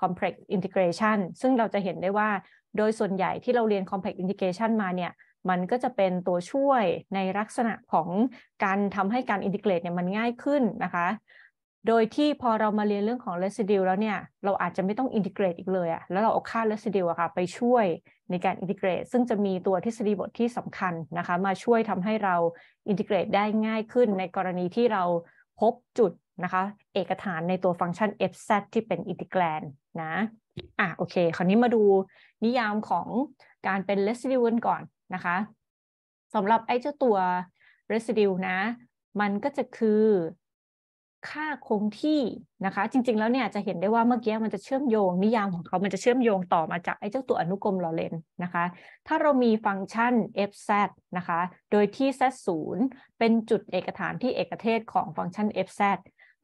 complex integration ซึ่งเราจะเห็นได้ว่าโดยส่วนใหญ่ที่เราเรียน complex integration มาเนี่ย มันก็จะเป็นตัวช่วยในลักษณะของการทำให้การ integrate เนี่ยมันง่ายขึ้นนะคะโดยที่พอเรามาเรียนเรื่องของ residue แล้วเนี่ย เราอาจจะไม่ต้อง integrate อีกเลยอะแล้วเราเอาค่า residue อะค่ะไปช่วยในการ integrate ซึ่งจะมีตัวทฤษฎีบทที่สำคัญนะคะ มาช่วยทำให้เรา integrate ได้ง่ายขึ้นในกรณีที่เราพบจุดนะคะ เอกฐานในตัวฟังก์ชัน fz ที่เป็นอินทิเกรนนะ อ่ะ โอเค คราวนี้มาดูนิยามของการเป็น residue ก่อนนะคะ สำหรับไอ้เจ้าตัว residue นะ มันก็จะคือค่าคงที่นะคะ จริงๆแล้วเนี่ยจะเห็นได้ว่าเมื่อกี้มันจะเชื่อมโยงนิยามของเขามันจะเชื่อมโยงต่อมาจากไอ้เจ้าตัวอนุกรมลอเรนนะคะถ้าเรามีฟังก์ชัน fz นะคะ โดยที่ z 0เป็นจุดเอกฐานที่เอกเทศของฟังก์ชัน fz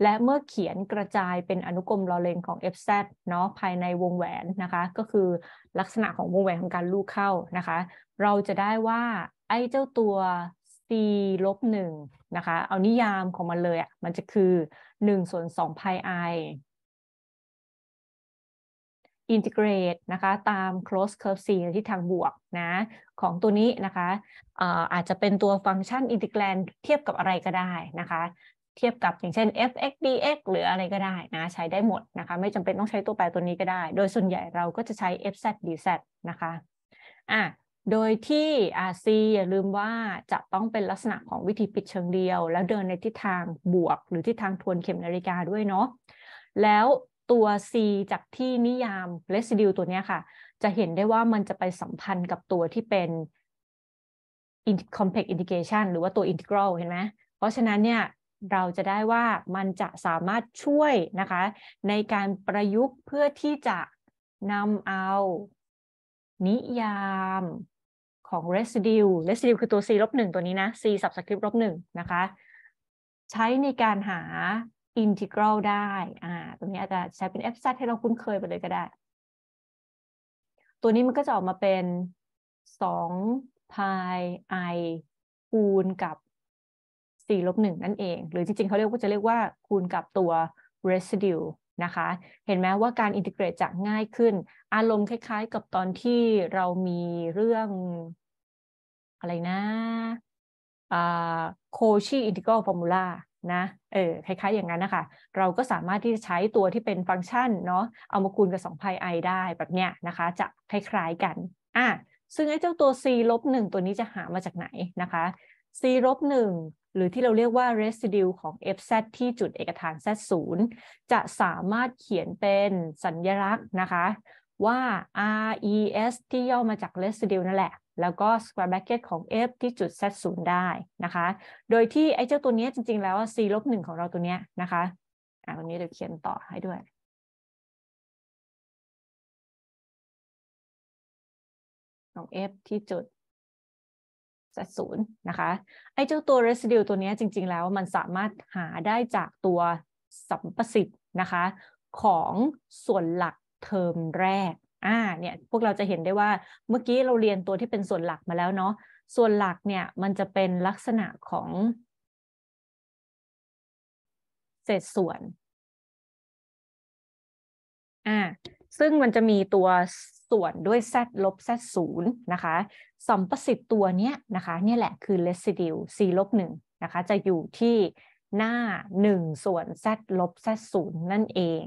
และเมื่อเขียนกระจายเป็นอนุกรมลอเรนของ fz เนาะภายในวงแหวนนะคะ ก็คือลักษณะของวงแหวนของการลูกเข้านะคะ เราจะได้ว่าไอ้เจ้าตัวลบหนึ่งนะคะ เอานิยามของมันเลยอะ่ะ มันจะคือหนึ่งส่วนสองพ i ไออินทิเกรตนะคะ ตาม close curve C ในทิศทางบวกนะ ของตัวนี้นะคะอาจจะเป็นตัวฟังก์ชันอินทิเกรนเทียบกับอะไรก็ได้นะคะ เทียบกับอย่างเช่น f(x) dx หรืออะไรก็ได้นะ ใช้ได้หมดนะคะ ไม่จำเป็นต้องใช้ตัวแปรตัวนี้ก็ได้ โดยส่วนใหญ่เราก็จะใช้ f(z) dz นะคะ อ่ะโดยที่อาซีอย่าลืมว่าจะต้องเป็นลักษณะของวิธีปิดเชิงเดียว แล้วเดินในทิศทางบวกหรือทิศทางทวนเข็มนาฬิกาด้วยเนาะแล้วตัว C จากที่นิยาม r e s i d u วตัวนี้ค่ะ จะเห็นได้ว่ามันจะไปสัมพันธ์กับตัวที่เป็น complex integration หรือว่าตัว integral เห็นไหมเพราะฉะนั้นเนี่ย เราจะได้ว่ามันจะสามารถช่วยนะคะ ในการประยุกต์เพื่อที่จะนำเอา นิยามของ residue residue คือตัว c ลบหนึ่งตัวนี้ นะ c subscript ลบหนึ่งนะคะ ใช้ในการหา integral ได้ อ่าตรงนี้อาจจะ ใช้เป็น f z ให้เราคุ้นเคยไปเลยก็ได้ ตัวนี้มันก็จะออกมาเป็น2 pi i คูณกับ c ลบหนึ่งนั่นเอง หรือจริง ๆเขาเรียกว่าจะเรียกว่าคูณกับตัว residue นะคะ เห็นไหมว่าการอินทิเกรตจะง่ายขึ้น อารมณ์คล้ายๆ กับตอนที่เรามีเรื่องอะไรนะโคชี อินทิกรัลฟอร์มูลานะเออคล้ายๆ อย่างนั้นนะคะเราก็สามารถที่จะใช้ตัวที่เป็นฟังก์ชันเนาะเอามาคูณกับ2ไพไอได้แบบเนี้ยนะคะ จะคล้ายๆกัน อ่ะ ซึ่งไอ้เจ้าตัว c ลบ 1 ตัวนี้จะหามาจากไหนนะคะ c ลบ 1 หรือที่เราเรียกว่า residue ของ fz ที่จุดเอกฐาน z0 จะสามารถเขียนเป็นสัญลักษณ์นะคะ ว่า res ที่ย่อมาจาก residue นั่นแหละแล้วก็ square bracket ของ f ที่จุด z 0ได้นะคะ โดยที่ไอ้เจ้าตัวนี้จริงๆ แล้ว c ลบ 1 ของเราตัวนี้นะคะอ่าตรงนี้เดี๋ยวเขียนต่อให้ด้วย ของ f ที่จุด z ศูนย์นะคะ ไอ้เจ้าตัว residue ตัวนี้จริง ๆ แล้วมันสามารถหาได้จากตัวสัมประสิทธิ์นะคะของส่วนหลักเทอมแรกอ่าเนี่ยพวกเราจะเห็นได้ว่าเมื่อกี้เราเรียนตัวที่เป็นส่วนหลักมาแล้วเนาะส่วนหลักเนี่ยมันจะเป็นลักษณะของ เศษส่วนอ่าซึ่งมันจะมีตัวส่วนด้วย z ลบ z ศูนย์นะคะ สัมประสิทธิ์ตัวเนี้ยนะคะเนี่ยแหละคือ residue c ลบหนึ่งนะคะ จะอยู่ที่หน้า1ส่วน z ลบ z ศูนย์นั่นเอง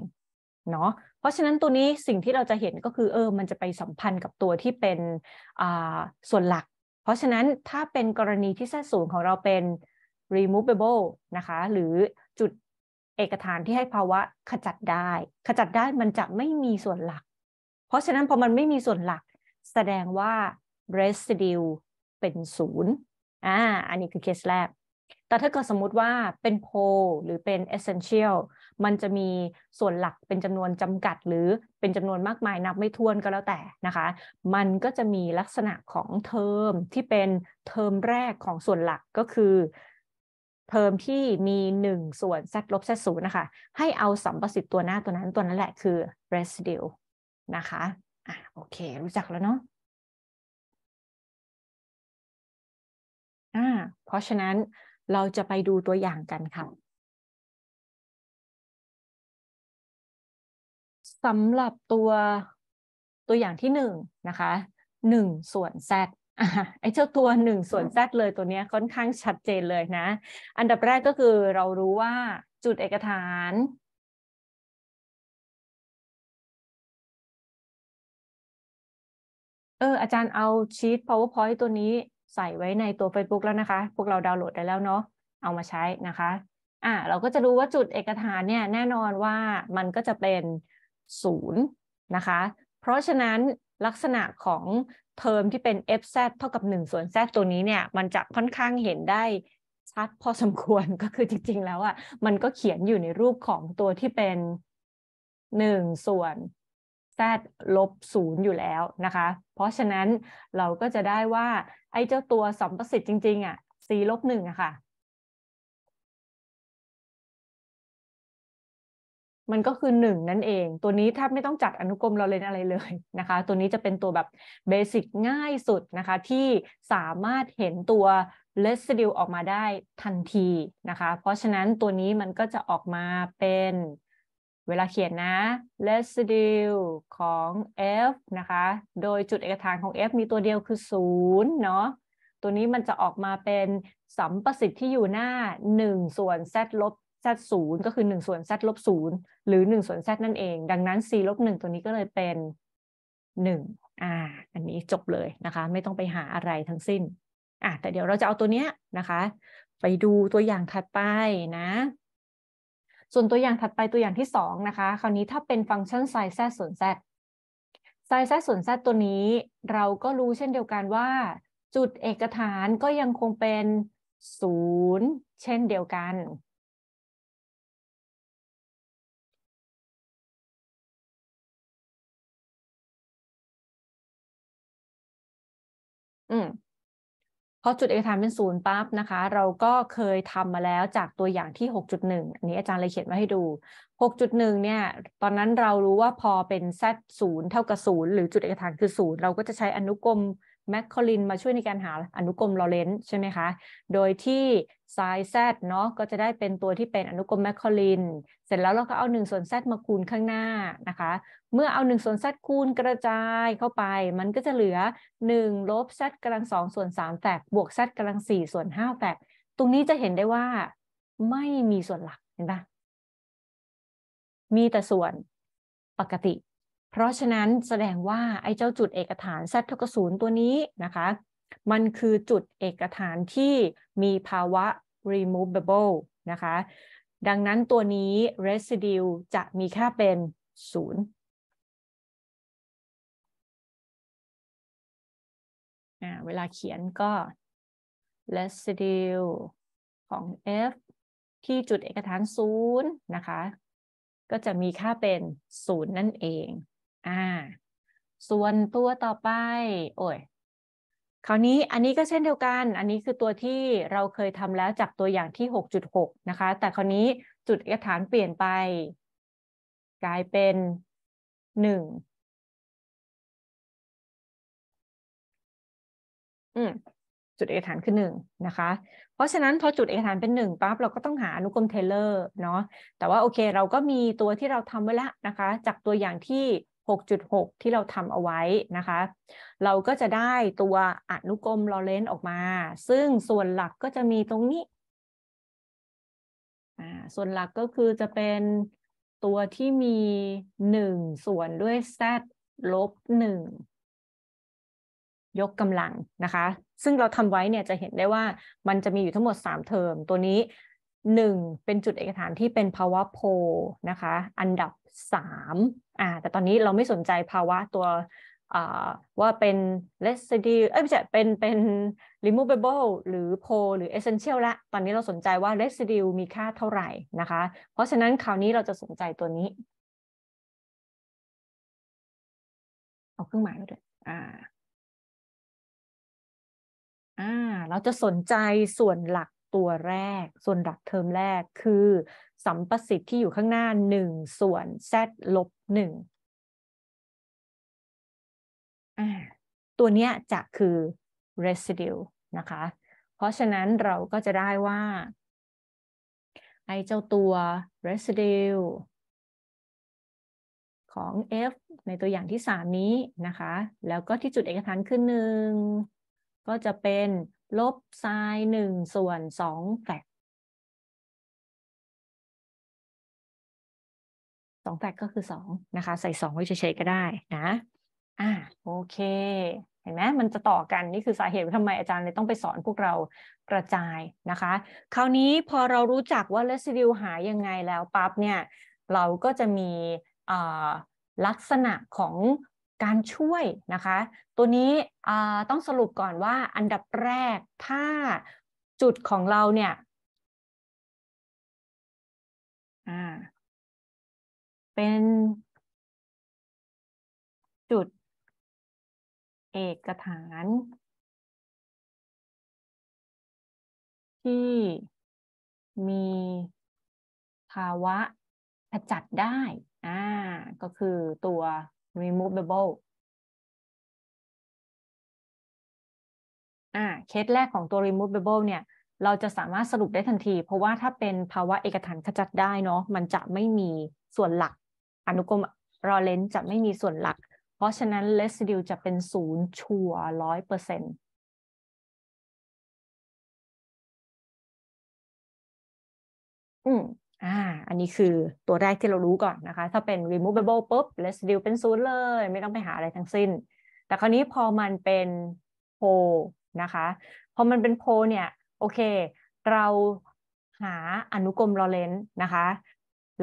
เนาะเพราะฉะนั้นตัวนี้สิ่งที่เราจะเห็นก็คือเออมันจะไปสัมพันธ์กับตัวที่เป็นส่วนหลัก เพราะฉะนั้นถ้าเป็นกรณีที่แท้สูงของเราเป็น removable นะคะหรือจุดเอกฐานที่ให้ภาวะขจัดได้ ขจัดได้มันจะไม่มีส่วนหลัก เพราะฉะนั้นพอมันไม่มีส่วนหลักแสดงว่า residue เป็นศูนย์อ่าอันนี้คือเคสแรกแต่ถ้าเกิดสมมติว่าเป็น pole หรือเป็น essential มันจะมีส่วนหลักเป็นจำนวนจำกัดหรือเป็นจำนวนมากมายนับไม่ถ้วนก็แล้วแต่นะคะ มันก็จะมีลักษณะของเทอมที่เป็นเทอมแรกของส่วนหลักก็คือเทอมที่มี 1 ส่วน z ลบ z ศูนย์นะคะ ให้เอาสัมประสิทธิ์ตัวหน้าตัวนั้นตัวนั้นแหละคือ residue นะคะอ่ะโอเค รู้จักแล้วเนาะอ่าเพราะฉะนั้นเราจะไปดูตัวอย่างกันค่ะสำหรับตัวตัวอย่างที่หนึ่งนะคะหนึ่งส่วนดไอ้เจ้าตัวหนึ่งส่วนแดเลยตัวนี้ค่อนข้างชัดเจนเลยนะ อันดับแรกก็คือเรารู้ว่าจุดเอกฐานเอออาจารย์เอาชีต powerpoint ตัวนี้ใส่ไว้ในตัว Facebook แล้วนะคะ พวกเราดาวน์โหลดได้แล้วเนาะเอามาใช้นะคะ อ่ะเราก็จะรู้ว่าจุดเอกฐานเนี่ยแน่นอนว่ามันก็จะเป็นศูนย์นะคะ เพราะฉะนั้นลักษณะของเทอมที่เป็น fz เท่ากับ 1 ส่วน z ตัวนี้เนี่ย มันจะค่อนข้างเห็นได้ ชัดพอสมควรก็คือจริงๆแล้วอะ่ะ มันก็เขียนอยู่ในรูปของตัวที่เป็นหนึ่งส่วน z ลบศูนย์อยู่แล้วนะคะ เพราะฉะนั้นเราก็จะได้ว่า ไอ้เจ้าตัวสัมประสิทธิ์จริง ๆอะ่ะ c ลบหนึ่งอะค่ะมันก็คือหนึ่งนั่นเองตัวนี้แทบไม่ต้องจัดอนุกรมเราเลยอะไรเลยนะคะ ตัวนี้จะเป็นตัวแบบเบสิกง่ายสุดนะคะที่สามารถเห็นตัว residue ออกมาได้ทันทีนะคะ เพราะฉะนั้นตัวนี้มันก็จะออกมาเป็นเวลาเขียนนะ residue ของ f นะคะ โดยจุดเอกฐานของ f มีตัวเดียวคือ0เนาะ ตัวนี้มันจะออกมาเป็นสัมประสิทธิ์ที่อยู่หน้า1ส่วน z ลบ z 0ก็คือ1ส่วน z ลบ0หรือ1ส่วน z นั่นเอง ดังนั้น c ลบ1ตัวนี้ก็เลยเป็น1อ่าอันนี้จบเลยนะคะ ไม่ต้องไปหาอะไรทั้งสิ้นอ่ะแต่เดี๋ยวเราจะเอาตัวเนี้ยนะคะไปดูตัวอย่างถัดไปนะ ส่วนตัวอย่างถัดไปตัวอย่างที่2นะคะคราวนี้ถ้าเป็นฟังก์ชัน sin z ส่วน z sin z ส่วน z ตัวนี้เราก็รู้เช่นเดียวกันว่า จุดเอกฐานก็ยังคงเป็น 0 เช่นเดียวกันอืมพอจุดเอกฐานเป็นศูนย์ปั๊บนะคะ เราก็เคยทำมาแล้วจากตัวอย่างที่หหกจุดนึ่งอันนี้อาจารย์เลยเขียนมาให้ดูหหกจุดนึ่งเนี่ย ตอนนั้นเรารู้ว่าพอเป็นแซศูนย์เท่ากับศูนย์หรือจุดเอกฐานคือศูนย์เราก็จะใช้อนุกรมแมคคอลินมาช่วยในการหาอนุกรมลอเรนซ์ใช่ไหมคะ โดยที่ไซส์แซเนาะก็จะได้เป็นตัวที่เป็นอนุกรมแมคคอลิน เสร็จแล้วเราก็เอา1ส่วนแซมาคูณข้างหน้านะคะ เมื่อเอา1ส่วนแซคูณกระจายเข้าไป มันก็จะเหลือ1ลบแซกำลังสองส่วนสามแฟกบวกแซกำลังสี่ส่วนห้าแฟกตรงนี้จะเห็นได้ว่าไม่มีส่วนหลักเห็นปะมีแต่ส่วนปกติเพราะฉะนั้นแสดงว่า ไอ้เจ้าจุดเอกฐาน z เท่ากับศูนย์ตัวนี้นะคะมันคือจุดเอกฐานที่มีภาวะ removable นะคะ ดังนั้นตัวนี้ residue จะมีค่าเป็นศูนย์เวลาเขียนก็ residue ของ f ที่จุดเอกฐานศูนย์นะคะก็จะมีค่าเป็นศูนย์นั่นเองอ่าส่วนตัวต่อไป โอ้ย คราวนี้อันนี้ก็เช่นเดียวกัน อันนี้คือตัวที่เราเคยทำแล้วจากตัวอย่างที่ 6.6 นะคะ แต่คราวนี้จุดเอกฐานเปลี่ยนไป กลายเป็น1อืมจุดเอกฐานคือหนึ่งนะคะ เพราะฉะนั้นพอจุด เอกฐานเป็นหนึ่งปั๊บเราก็ต้องหาอนุกรมเทเลอร์ เนาะแต่ว่าโอเค เราก็มีตัวที่เราทำไว้แล้วนะคะ จากตัวอย่างที่6.6 ที่เราทำเอาไว้นะคะ เราก็จะได้ตัวอนุกรมลอเรนต์ออกมา ซึ่งส่วนหลักก็จะมีตรงนี้ ส่วนหลักก็คือจะเป็นตัวที่มี 1 ส่วนด้วย z ลบ1ยกกำลังนะคะ ซึ่งเราทำไว้เนี่ยจะเห็นได้ว่ามันจะมีอยู่ทั้งหมด 3 เทอมตัวนี้ 1 เป็นจุดเอกฐานที่เป็นภาวะโพนะคะอันดับมอ่าแต่ตอนนี้เราไม่สนใจภาวะตัวว่าเป็น residue เอ้ย ไม่ใช่ เป็น เป็น removable หรือ pole หรือ essential ละ ตอนนี้เราสนใจว่า residue มีค่าเท่าไหร่นะคะ เพราะฉะนั้นคราวนี้เราจะสนใจตัวนี้ เอาเครื่องหมายมาด้วยอ่า อ่า เราจะสนใจส่วนหลักตัวแรก ส่วนหลักเทอมแรก คือสัมประสิทธิ์ที่อยู่ข้างหน้า 1 ส่วน z ลบ 1 ตัวนี้จะคือ residue นะคะ เพราะฉะนั้นเราก็จะได้ว่าไอเจ้าตัว residue ของ f ในตัวอย่างที่ 3 นี้นะคะ แล้วก็ที่จุดเอกฐานขึ้นหนึ่งก็จะเป็นลบไซน์หนึ่งส่วนสองแฟกสองแปดก็คือสองนะคะ ใส่สองไว้เฉยๆก็ได้นะอ่าโอเค เห็นไหมมันจะต่อกัน นี่คือสาเหตุทำทำไมอาจารย์เลยต้องไปสอนพวกเรากระจายนะคะ คราวนี้พอเรารู้จักว่าเลส i d u วหายังไงแล้วปั๊บเนี่ย เราก็จะมีลักษณะของการช่วยนะคะ ตัวนี้ต้องสรุปก่อนว่าอันดับแรกถ้าจุดของเราเนี่ยเป็น จุด เอกฐาน ที่มีภาวะขจัดได้อ่าก็คือตัว removable อ่าเคสแรกของตัว removable เนี่ยเราจะสามารถสรุปได้ทันที เพราะว่าถ้าเป็นภาวะเอกฐานขจัดได้เนาะมันจะไม่มีส่วนหลักอนุกรมรอเลนจะไม่มีส่วนหลัก เพราะฉะนั้นเลสดิวจะเป็นศูนย์ชัวร้อยเปอร์เซ็นต์อืม อ่า อันนี้คือตัวแรกที่เรารู้ก่อนนะคะ ถ้าเป็น removable ปุ๊บ residue เป็นศูนย์เลย ไม่ต้องไปหาอะไรทั้งสิ้น แต่คราวนี้พอมันเป็นโพนะคะ พอมันเป็นโพเนี่ย โอเค เราหาอนุกรมลอเรนนะคะ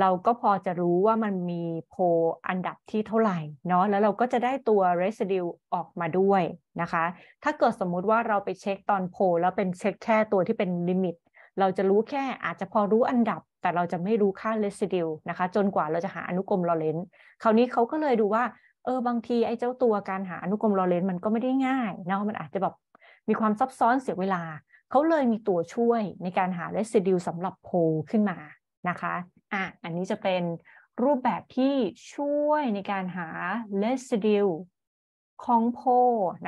เราก็พอจะรู้ว่ามันมีโพอันดับที่เท่าไหร่เนาะแล้วเราก็จะได้ตัว residue ออกมาด้วยนะคะ ถ้าเกิดสมมุติว่าเราไปเช็คตอนโพแล้วเป็นเช็คแค่ตัวที่เป็นลิมิต เราจะรู้แค่อาจจะพอรู้อันดับแต่เราจะไม่รู้ค่า residue นะคะ จนกว่าเราจะหาอนุกรมลอเรนซ์คราวนี้เขาก็เลยดูว่า เออบางทีไอ้เจ้าตัวการหาอนุกรมลอเรนซ์มันก็ไม่ได้ง่าย เนาะมันอาจจะแบบมีความซับซ้อนเสียเวลาเขาเลยมีตัวช่วยในการหา residue สำหรับโพขึ้นมานะคะอ่ะ อันนี้จะเป็นรูปแบบที่ช่วยในการหา residue ของโพ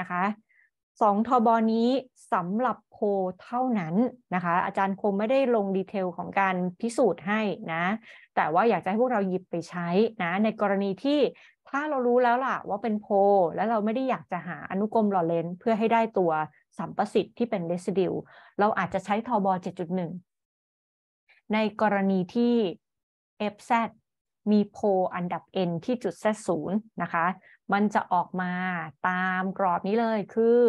นะคะ สองทบอนี้สำหรับโพเท่านั้นนะคะ อาจารย์คงไม่ได้ลงดีเทล ของการพิสูจน์ให้นะ แต่ว่าอยากจะ ให้ พวกเราหยิบไปใช้ นะ ในกรณีที่ถ้าเรารู้แล้ว ล่ะ ว่าเป็นโพแล้ว เราไม่ได้อยากจะหาอนุกรมหล่อเลนเพื่อให้ได้ตัวสัมประสิทธิ์ที่เป็นเรสดิวเราอาจจะใช้ทบ 7.1 ในกรณีที่ FZ มีโพอันดับ N ที่จุด Z0 นะคะ มันจะออกมาตามกรอบนี้เลยคือ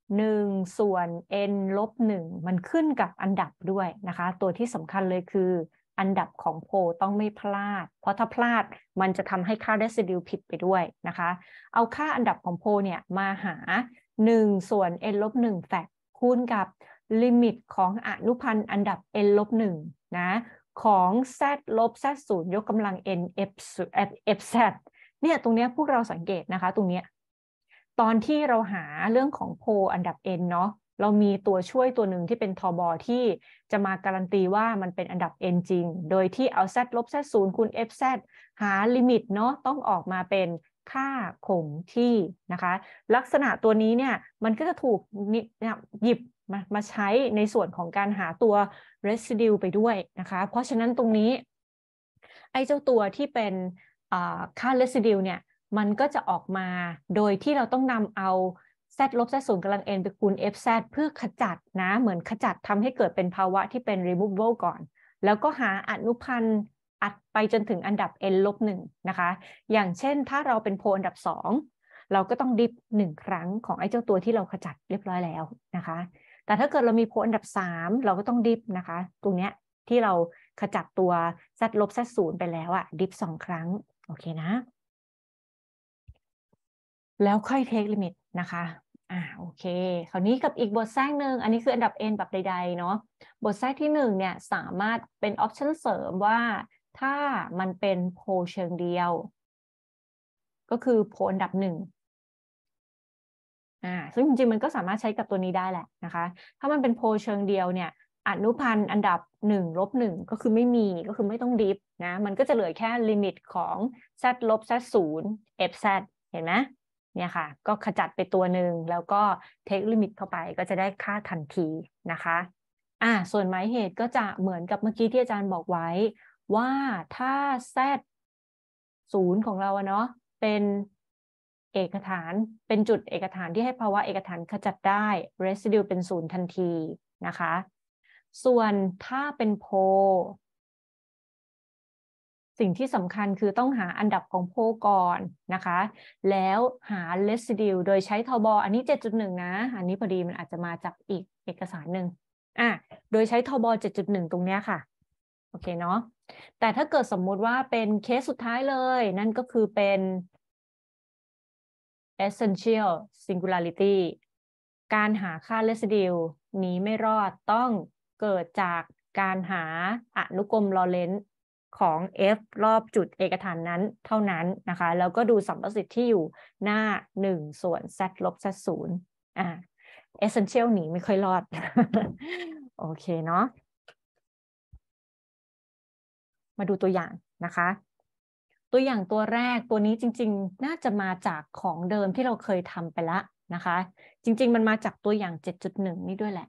1 ส่วน N ลบ 1 มันขึ้นกับอันดับด้วยนะคะ ตัวที่สำคัญเลยคือ อันดับของโพต้องไม่พลาด เพราะถ้าพลาดมันจะทำให้ค่าเดซิดิวผิดไปด้วยนะคะ เอาค่าอันดับของโพเนี่ย มาหา 1 ส่วน n ลบ1แฟกคูณกับลิมิตของอนุพันธ์อันดับ n ลบ 1 นะของ z ลบ z ศูนย์ยกกำลัง n f f z เนี่ยตรงเนี้ยพวกเราสังเกตนะคะตรงเนี้ยตอนที่เราหาเรื่องของโพอันดับ n เนาะเรามีตัวช่วยตัวหนึ่งที่เป็นทอบอที่จะมาการันตีว่ามันเป็นอันดับ n จริงโดยที่เอา z ลบ z ศูนย์คูณ f z หาลิมิตเนาะต้องออกมาเป็นค่าคงที่นะคะ ลักษณะตัวนี้ เนี่ย มันก็จะถูกหยิบ มามาใช้ในส่วนของการหาตัว residue ไปด้วยนะคะ เพราะฉะนั้นตรงนี้ ไอ้ เจ้าตัวที่เป็นค่า residue เนี่ย มันก็จะออกมาโดยที่เราต้องนำเอา z ลบ z ศูนย์กำลัง n ไปคูณ f z เพื่อขจัด นะ เหมือนขจัดทำให้เกิดเป็นภาวะที่เป็น removable ก่อนแล้วก็หาอนุพันธ์อัดไปจนถึงอันดับ n ลบหนึ่งนะคะ อย่างเช่นถ้าเราเป็นโพลอันดับสองเราก็ต้องดิฟหนึ่งครั้งของไอ้เจ้าตัวที่เราขจัดเรียบร้อยแล้วนะคะ แต่ถ้าเกิดเรามีโพลอันดับสามเราก็ต้องดิฟนะคะ ตรงเนี้ยที่เราขจัดตัวซัดลบซัดศูนย์ไปแล้วอะดิฟสองครั้งโอเคนะ แล้วค่อยเทคลิมิตนะคะ อ่าโอเค คราวนี้กับอีกบทแทรกหนึ่งอันนี้คืออันดับ n แบบใดๆเนาะ บทแทรกที่หนึ่งเนี่ยสามารถเป็นออปชันเสริมว่าถ้ามันเป็นโพเชิงเดียว ก็คือโพอันดับหนึ่งอ่าซึ่งจริงๆมันก็สามารถใช้กับตัวนี้ได้แหละนะคะ ถ้ามันเป็นโพเชิงเดียวเนี่ยอนุพันธ์อันดับหนึ่งลบหนึ่งก็คือไม่มีก็คือไม่ต้องดิฟนะมันก็จะเหลือแค่ลิมิตของ z ลบ z ศูนย์เ fz เห็นไหมเนี่ยค่ะ ก็ขจัดไปตัวหนึ่งแล้วก็เทคลิมิตเข้าไปก็จะได้ค่าทันทีนะคะอ่าส่วนหมายเหตุก็จะเหมือนกับเมื่อกี้ที่อาจารย์บอกไว้ว่าถ้า z ศูนย์ของเราเนาะเป็นเอกฐานเป็นจุดเอกฐานที่ให้ภาวะเอกฐานขจัดได้ residue เป็นศูนย์ทันทีนะคะ ส่วนถ้าเป็นโพสิ่งที่สำคัญคือต้องหาอันดับ ของโพก่อนนะคะ แล้วหา residue โดย ใช้ทบออันนี้ 7.1 นะ อันนี้ พอดีมันอาจจะมาจากอีกเอกสารหนึ่งอ่ะโดยใช้ทบอ7.1ตรงเนี้ยค่ะ โอเคเนาะแต่ถ้าเกิดสมมุติว่าเป็นเคสสุดท้ายเลย นั่นก็คือเป็น essential singularity การหาค่า r e s i d u หนี้ไม่รอดต้องเกิดจากการหาอนุกรมลอเรนซ์ของ f รอบจุดเอกฐานนั้นเท่านั้นนะคะแล้วก็ดูสัมประสิทธิ์ที่อยู่หน้า 1 ส่วน z ลบ z ศูนย์อ่า essential หนีไม่ค่อยรอด โอเคเนาะมาดูตัวอย่างนะคะ ตัวอย่างตัวแรกตัวนี้จริง ๆ น่าจะมาจากของเดิมที่เราเคยทำไปละนะคะ จริงๆ มันมาจากตัวอย่าง 7.1 นี่ด้วยแหละ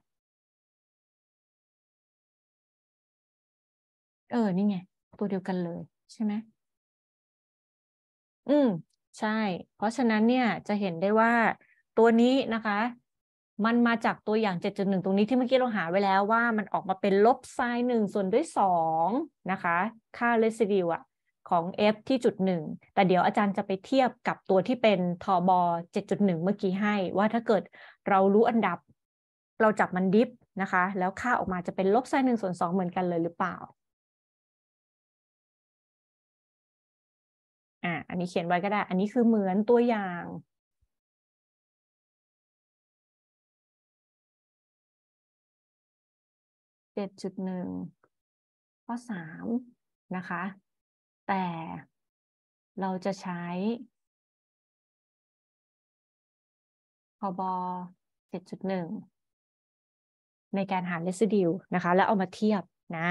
เออ นี่ไง ตัวเดียวกันเลยใช่ไหม อืมใช่ เพราะฉะนั้นเนี่ยจะเห็นได้ว่าตัวนี้นะคะมันมาจากตัวอย่าง 7.1 ตรงนี้ที่เมื่อกี้เราหาไว้แล้วว่ามันออกมาเป็นลบไซน์หนึ่งส่วนด้วย2นะคะ ค่าเ e s i d ิวอะของ f ที่จุดหนึ่งแต่เดี๋ยวอาจารย์จะไปเทียบกับตัวที่เป็นทอบอ7.1 เมื่อกี้ให้ ว่าถ้าเกิดเรารู้อันดับเราจับมันดิฟนะคะ แล้วค่าออกมาจะเป็นลบไซน์หนึ่งส่วนสองเหมือนกันเลยหรือเปล่าอ่าอันนี้เขียนไว้ก็ได้ อันนี้คือเหมือนตัวอย่าง7.1ข้อ 3 นะคะ แต่เราจะใช้พบ7.1 ในการหา residue นะคะ แล้วเอามาเทียบนะ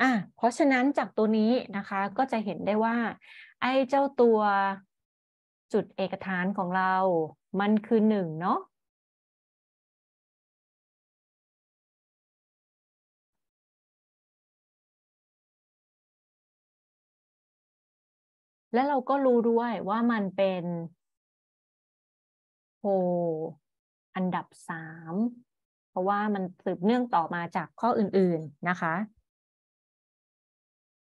อ่ะเพราะฉะนั้น จากตัวนี้นะคะก็จะเห็นได้ว่า ไอ้เจ้าตัวจุดเอกฐานของเรามันคือหนึ่งเนาะแล้วเราก็รู้ด้วยว่ามันเป็นโพอันดับสามเพราะว่ามันสืบเนื่องต่อมาจากข้ออื่น ๆนะคะ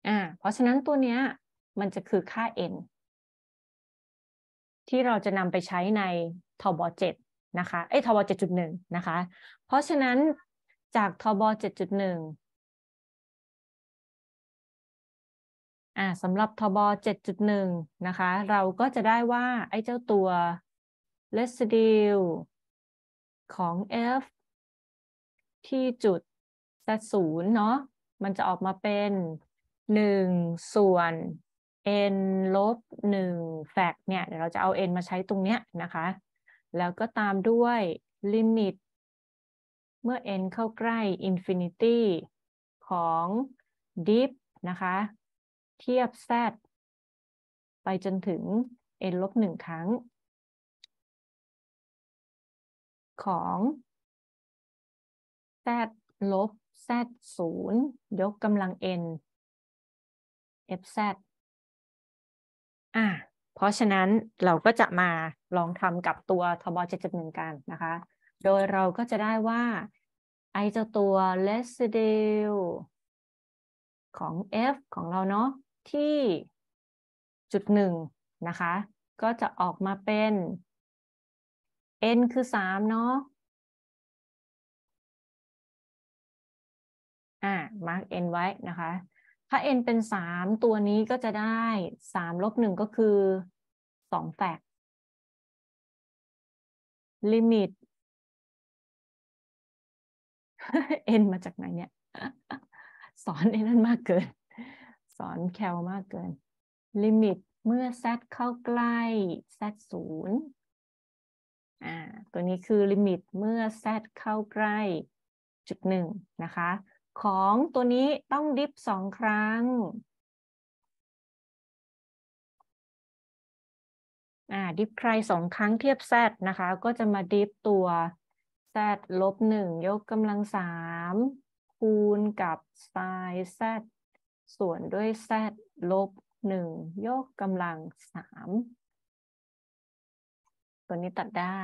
อ่าเพราะฉะนั้นตัวเนี้ยมันจะคือค่า n ที่เราจะนำไปใช้ในทบ7นะคะเอ้ทบ7.1นะคะเพราะฉะนั้นจากทบ7.1อ่าสำหรับทบ 7.1 นะคะ เราก็จะได้ว่า ไอ้เจ้าตัว residue ของ f ที่จุด z 0เนาะ มันจะออกมาเป็น 1 ส่วน n ลบ1แฟกเนี่ย เดี๋ยวเราจะเอา n มาใช้ตรงเนี้ยนะคะ แล้วก็ตามด้วยลิมิต เมื่อ n เข้าใกล้ infinity ของ d i ฟนะคะเทียบ z ไปจนถึง n ลบหนึ่งครั้ง ของ z ลบ z ศูนย์ยกกำลัง n fz อ่ะเพราะฉะนั้นเราก็จะมาลองทำกับตัวทบ7.1กันนะคะ โดยเราก็จะได้ว่าไอเจ้าตัว residue ของ f ของเราเนาะที่ จุดหนึ่งนะคะ ก็จะออกมาเป็น n คือสามเนาะอ่า mark n ไว้นะคะ ถ้า n เป็นสามตัวนี้ก็จะได้สามลบหนึ่งก็คือสองแฟกลิมิต n มาจากไหนเนี่ย สอนไอ้นั่นมากเกินสอนแคลมากเกิน ลิมิตเมื่อ z เข้าใกล้ z ศูนย์อ่าตัวนี้คือลิมิตเมื่อ z เข้าใกล้จุดหนึ่งนะคะ ของตัวนี้ต้องดิฟสองครั้งอ่าดิฟใครสองครั้งเทียบ z นะคะก็จะมาดิฟตัว z ลบหนึ่งยกกำลังสามคูณกับไซน์ z ส่วนด้วย z ลบหนึ่งยกกำลังสาม ตัวนี้ตัดได้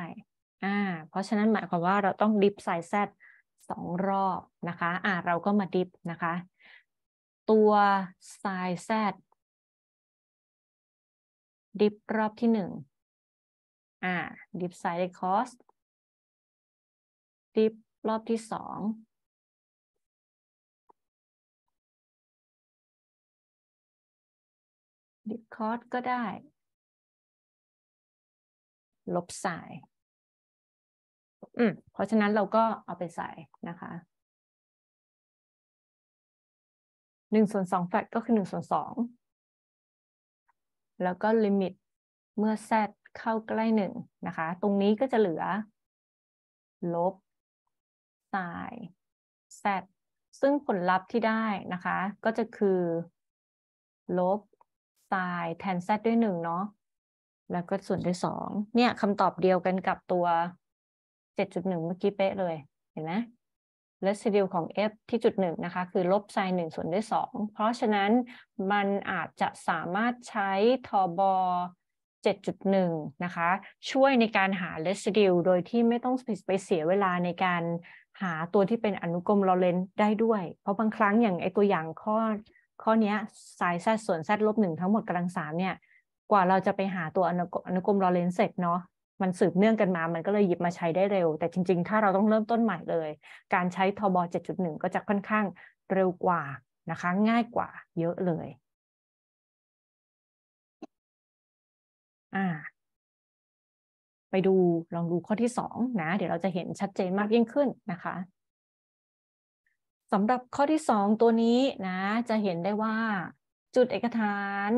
อ่าเพราะฉะนั้นหมายความว่าเราต้องดิฟไซส์ z สองรอบนะคะ อ่าเราก็มาดิฟนะคะ ตัวไซส์ z ดิฟรอบที่หนึ่งอ่าดิฟไซส์ cos ดิฟรอบที่สองดิคอร์ดก็ได้ ลบสายอืมเพราะฉะนั้นเราก็เอาไปใส่นะคะหนึ่งส่วนสองแฟกก็คือหนึ่งส่วนสองแล้วก็ลิมิตเมื่อ z เข้าใกล้หนึ่งนะคะ ตรงนี้ก็จะเหลือ ลบสาย z ซึ่งผลลัพธ์ที่ได้นะคะ ก็จะคือลบไตล์แทน z ด้วยหนึ่งเนาะ แล้วก็ส่วนด้วยสอง เนี่ยคำตอบเดียวกันกับตัวเจ็ดจุดหนึ่งเมื่อกี้เป๊ะเลย เห็นไหมล e เซ d u e ของ f ที่จุดหนึ่งนะคะ คือ ลบไซน์หนึ่งส่วนด้วยสอง เพราะฉะนั้น มันอาจจะสามารถใช้ทอบอ7.1 นะคะ ช่วยในการหา r e s i d u ลโดยที่ไม่ต้องไปเสียเวลาในการหาตัวที่เป็นอนุกรมลอเรนได้ด้วย เพราะบางครั้งอย่างไอตัวอย่างข้อข้อนี้สายแซดส่วนแซดลบหนึ่งทั้งหมดกำลังสามเนี่ย กว่าเราจะไปหาตัวอนุกรมลอเรน์เสร็จเนาะมันสืบเนื่องกันมา มันก็เลยหยิบมาใช้ได้เร็วแต่จริงๆ ถ้าเราต้องเริ่มต้นใหม่เลย การใช้ทบ7.1 ก็จะค่อนข้างเร็วกว่านะคะง่ายกว่า เยอะเลย อ่า ไปดูลองดูข้อที่สองนะ เดี๋ยวเราจะเห็นชัดเจนมากยิ่งขึ้นนะคะสำหรับข้อที่สองตัวนี้นะ จะเห็นได้ว่าจุดเอกฐาน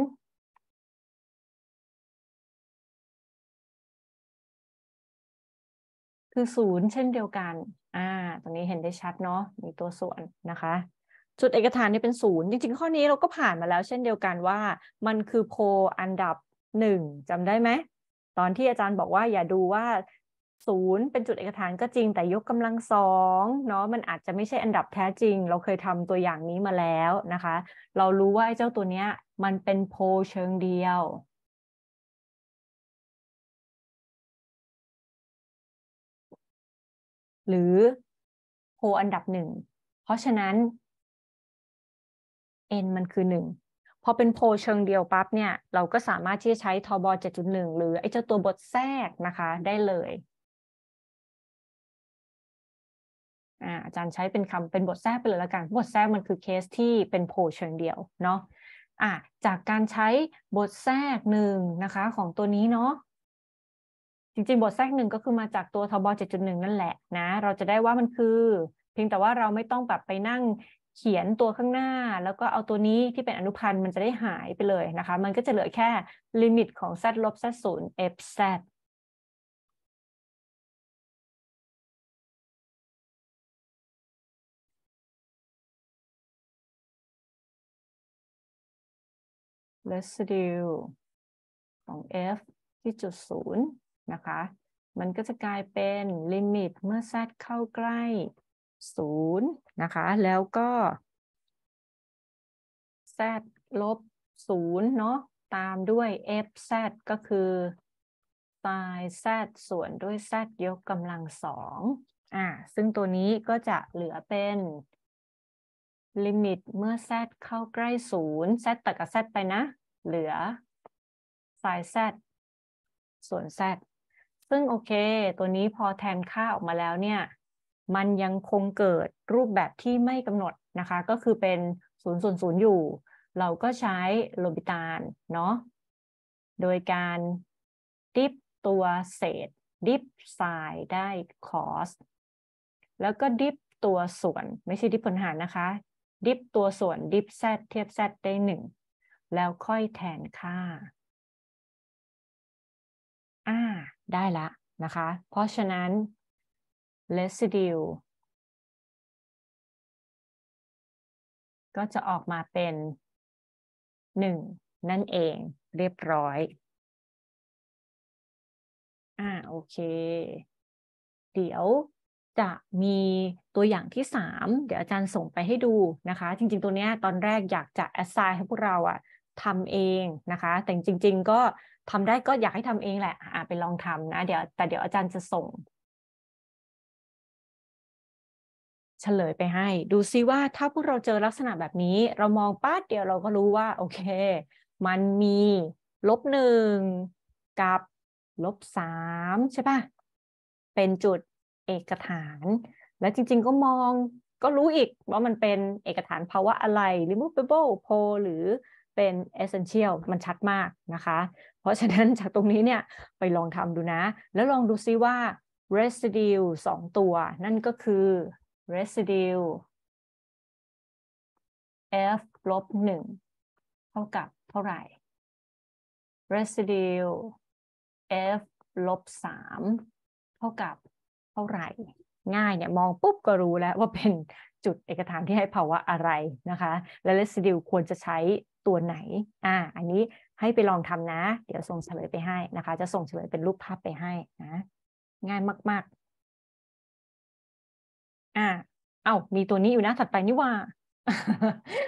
คือศูนย์เช่นเดียวกันอ่าตรงนี้เห็นได้ชัดเนาะมีตัวส่วนนะคะ จุดเอกฐานนี่เป็นศูนย์จริงๆ ข้อนี้เราก็ผ่านมาแล้ว เช่นเดียวกันว่ามันคือโพอันดับหนึ่งจำได้ไหมตอนที่อาจารย์บอกว่าอย่าดูว่าศูนย์เป็นจุดเอกฐานก็จริง แต่ยกกำลังสองเนาะ มันอาจจะไม่ใช่อันดับแท้จริง เราเคยทำตัวอย่างนี้มาแล้วนะคะ เรารู้ว่าเจ้าตัวเนี้ยมันเป็นโพเชิงเดียว หรือโพอันดับหนึ่งเพราะฉะนั้น n มัน คือหนึ่งพอเป็นโพเชิงเดียวปั๊บเนี่ยเราก็สามารถที่จะใช้ทบ7.1 หรือไอ้เจ้าตัวบทแทรกนะคะได้เลยอาจารย์ใช้เป็นคำเป็นบทแทรกไปเลยละกัน บทแทรกมันคือเคสที่เป็นโพเชิงเดียวเนาะะจากการใช้บทแทรกหนึ่งนะคะของตัวนี้เนาะจริงๆบทแทรกหนึ่งก็คือมาจากตัวทบ7.1 นั่นแหละนะเราจะได้ว่ามันคือ เพียงแต่ว่าเราไม่ต้องแบบไปนั่งเขียนตัวข้างหน้า แล้วก็เอาตัวนี้ที่เป็นอนุพันธ์มันจะได้หายไปเลยนะคะ มันก็จะเหลือแค่ลิมิตของ z ลบ z ศูนย์ f z residue ของ f ที่จุดศูนย์นะคะ มันก็จะกลายเป็นลิมิตเมื่อ z เข้าใกล้ศูนย์นะคะ แล้วก็ z ลบศูนย์เนาะตามด้วย f z ก็คือ sin z ส่วนด้วย z ยกกำลังสองอ่าซึ่งตัวนี้ก็จะเหลือเป็นลิมิตเมื่อ z เข้าใกล้ศูนย์ z ตัดกับ z ไปนะ เหลือ sin z ส่วน z ซึ่ง โอเค ตัวนี้พอแทนค่าออกมาแล้วเนี่ย มันยังคงเกิดรูปแบบที่ไม่กำหนดนะคะ ก็คือเป็น0ูนย์ส่วนศูนย์อยู่ เราก็ใช้โลบิตานเนาะโดยการดิฟตัวเศษดิฟไซน์ได้คอสแล้วก็ดิฟตัวส่วนไม่ใช่ดิฟผลหารนะคะดิฟตัวส่วนดิฟแซเทียบแซได้หนึ่งแล้วค่อยแทนค่าอ่าได้ละนะคะเพราะฉะนั้น residue ก็จะออกมาเป็นหนึ่งนั่นเองเรียบร้อยอ่าโอเคเดี๋ยวจะมีตัวอย่างที่ 3 เดี๋ยวอาจารย์ส่งไปให้ดูนะคะ จริงๆตัวเนี้ยตอนแรกอยากจะแอสไซน์ให้พวกเราอะทำเองนะคะ แต่จริงๆก็ทำได้ก็อยากให้ทำเองแหละอาไปลองทำนะ เดี๋ยวแต่เดี๋ยวอาจารย์จะส่ง เฉลยไปให้ดูซิว่าถ้าพวกเราเจอลักษณะแบบนี้เรามองป้าเดียวเราก็รู้ว่าโอเค มันมีลบหนึ่งกับลบสามใช่ปะเป็นจุดเอกฐานและจริงๆก็มองก็รู้อีกว่ามันเป็นเอกฐานภาวะอะไร removable pole หรือเป็น essential มันชัดมากนะคะ เพราะฉะนั้นจากตรงนี้เนี่ย ไปลองทำดูนะ แล้วลองดูซิว่า residue สองตัว นั่นก็คือ residue f ลบหนึ่งเท่ากับเท่าไหร่ residue f ลบสามเท่ากับเท่าไหร่ง่ายเนี่ยมองปุ๊บ ก็รู้แล้วว่าเป็นจุดเอกฐานที่ให้ภาวะอะไรนะคะ และ r e ส i ิลควรจะใช้ตัวไหน อ่า อันนี้ให้ไปลองทำนะ เดี๋ยวส่งเฉลยไปให้นะคะ จะส่งเฉลยเป็นรูปภาพไปให้นะ ง่ายมาก ๆ อ่าเอา้า มีตัวนี้อยู่นะ ถัดไปนี่ว่า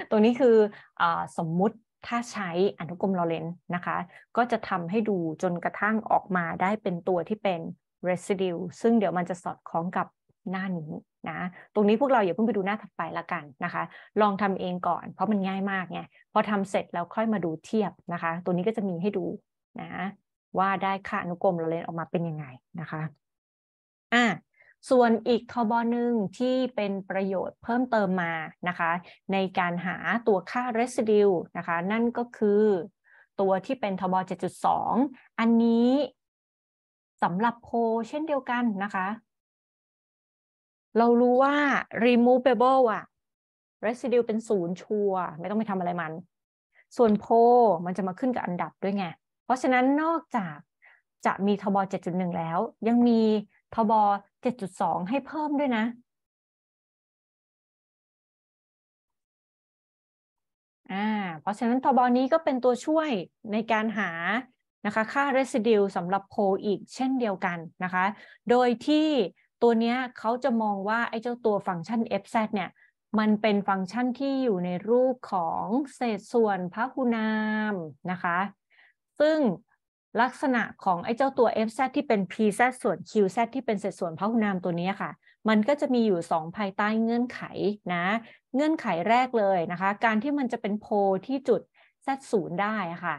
ตัวนี้คืออสมมุติถ้าใช้อนุกรมลอเรนนะคะ ก็จะทำให้ดูจนกระทั่งออกมาได้เป็นตัวที่เป็น residue ซึ่งเดี๋ยวมันจะสอดคล้องกับหน้านี้นะ ตรงนี้พวกเราอย่าเพิ่งไปดูหน้าถัดไปละกันนะคะ ลองทำเองก่อน เพราะมันง่ายมากไง พอทำเสร็จแล้วค่อยมาดูเทียบนะคะ ตัวนี้ก็จะมีให้ดูนะว่าได้ค่าอนุกรมเราเลนออกมาเป็นยังไงนะคะ อ่ะส่วนอีกทบอหนึ่งที่เป็นประโยชน์เพิ่มเติมมานะคะในการหาตัวค่า residue นะคะนั่นก็คือตัวที่เป็นทบอ7.2 อันนี้สำหรับโพเช่นเดียวกันนะคะ เรารู้ว่า removable อะ residue เป็นศูนย์ชัวไม่ต้องไปทำอะไรมัน ส่วนโพมันจะมาขึ้นกับอันดับด้วยไง เพราะฉะนั้นนอกจากจะมีทบ7.1 แล้ว ยังมีทบ7.2 ให้เพิ่มด้วยนะ อ่า เพราะฉะนั้นทบนี้ก็เป็นตัวช่วยในการหานะคะค่า residue สำหรับโพอีกเช่นเดียวกันนะคะ โดยที่ตัวเนี้ยเขาจะมองว่าไอ้เจ้าตัวฟังก์ชัน fz เนี่ย มันเป็นฟังก์ชันที่อยู่ในรูปของเศษส่วนพหุนามนะคะ ซึ่งลักษณะของไอ้เจ้าตัว fz ที่เป็น pz ส่วน qz ที่เป็นเศษส่วนพหุนามตัวนี้ค่ะ มันก็จะมีอยู่ 2 ภายใต้เงื่อนไขนะ เงื่อนไขแรกเลยนะคะ การที่มันจะเป็นโพที่จุด z ศูนย์ได้ค่ะ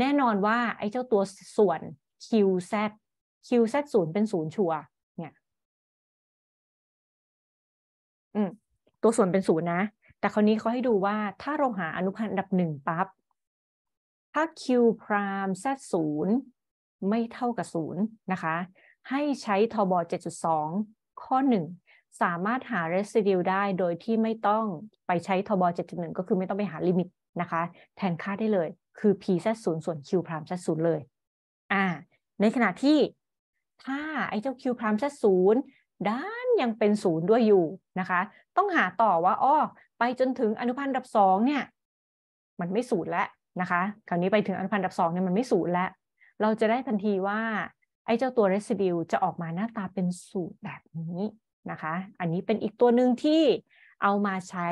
แน่นอนว่า ไอ้เจ้าตัวส่วน QZ QZ ศูนย์เป็นศูนย์ชัวเนี่ยอืมตัวส่วนเป็นศูนย์นะ แต่คราวนี้เขาให้ดูว่าถ้าเราหาอนุพันธ์ดับหนึ่งปับ๊บถ้า Q พรามแซศูนย์ไม่เท่ากับศูนย์นะคะ ให้ใช้ทบ 7.2 ข้อ 1 สามารถหา residue ได้โดยที่ไม่ต้องไปใช้ทบ 7.1 ก็คือไม่ต้องไปหาลิมิตนะคะ แทนค่าได้เลยคือ p ย์ส่วน q พรามย์เลย อ่า ในขณะที่ถ้าไอ้เจ้า q พรามซ0ด้านยังเป็นศูนย์ด้วยอยู่นะคะ ต้องหาต่อว่าอ้อไปจนถึงอนุพันธ์ดับสองเนี่ย มันไม่ศูนย์แล้วนะคะ คราวนี้ไปถึงอนุพันธ์ดับสองเนี่ยมันไม่ศูนย์แล้ว เราจะได้ทันทีว่า ไอ้เจ้าตัว residue จะออกมาหน้าตาเป็นสูตรแบบนี้นะคะ อันนี้เป็นอีกตัวหนึ่งที่เอามาใช้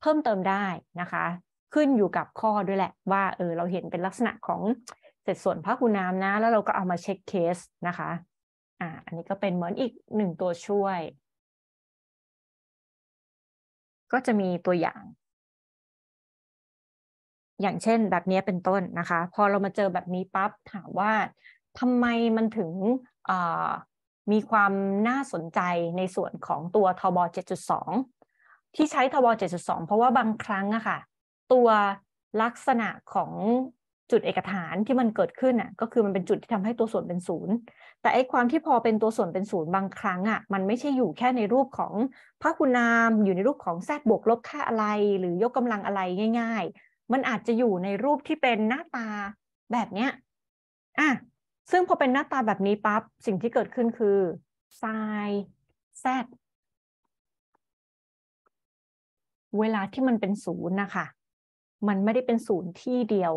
เพิ่มเติมได้นะคะขึ้นอยู่กับข้อด้วยแหละว่าเออเราเห็นเป็นลักษณะของเศษส่วนพระคุณน้ำนะ แล้วเราก็เอามาเช็คเคสนะคะอ่าอันนี้ก็เป็นเหมือนอีกหนึ่งตัวช่วย ก็จะมีตัวอย่าง อย่างเช่นแบบนี้เป็นต้นนะคะ พอเรามาเจอแบบนี้ปั๊บ ถามว่าทำไมมันถึงมีความน่าสนใจในส่วนของตัวทบ7.2 ที่ใช้ทบ7.2 เพราะว่าบางครั้งอะค่ะตัวลักษณะของจุดเอกฐานที่มันเกิดขึ้นอ่ะ ก็คือมันเป็นจุดที่ทำให้ตัวส่วนเป็นศูนย์แต่ไอ้ความที่พอเป็นตัวส่วนเป็นศูนย์บางครั้งอ่ะ มันไม่ใช่อยู่แค่ในรูปของพระคุณาม อยู่ในรูปของแซดบวกลบค่าอะไร หรือยกกำลังอะไรง่าย ๆ มันอาจจะอยู่ในรูปที่เป็นหน้าตาแบบเนี้ยอ่ะซึ่งพอเป็นหน้าตาแบบนี้ปั๊บสิ่งที่เกิดขึ้นคือไซน์แซดเวลาที่มันเป็นศูนย์นะคะมันไม่ได้เป็นศูนย์ที่เดียว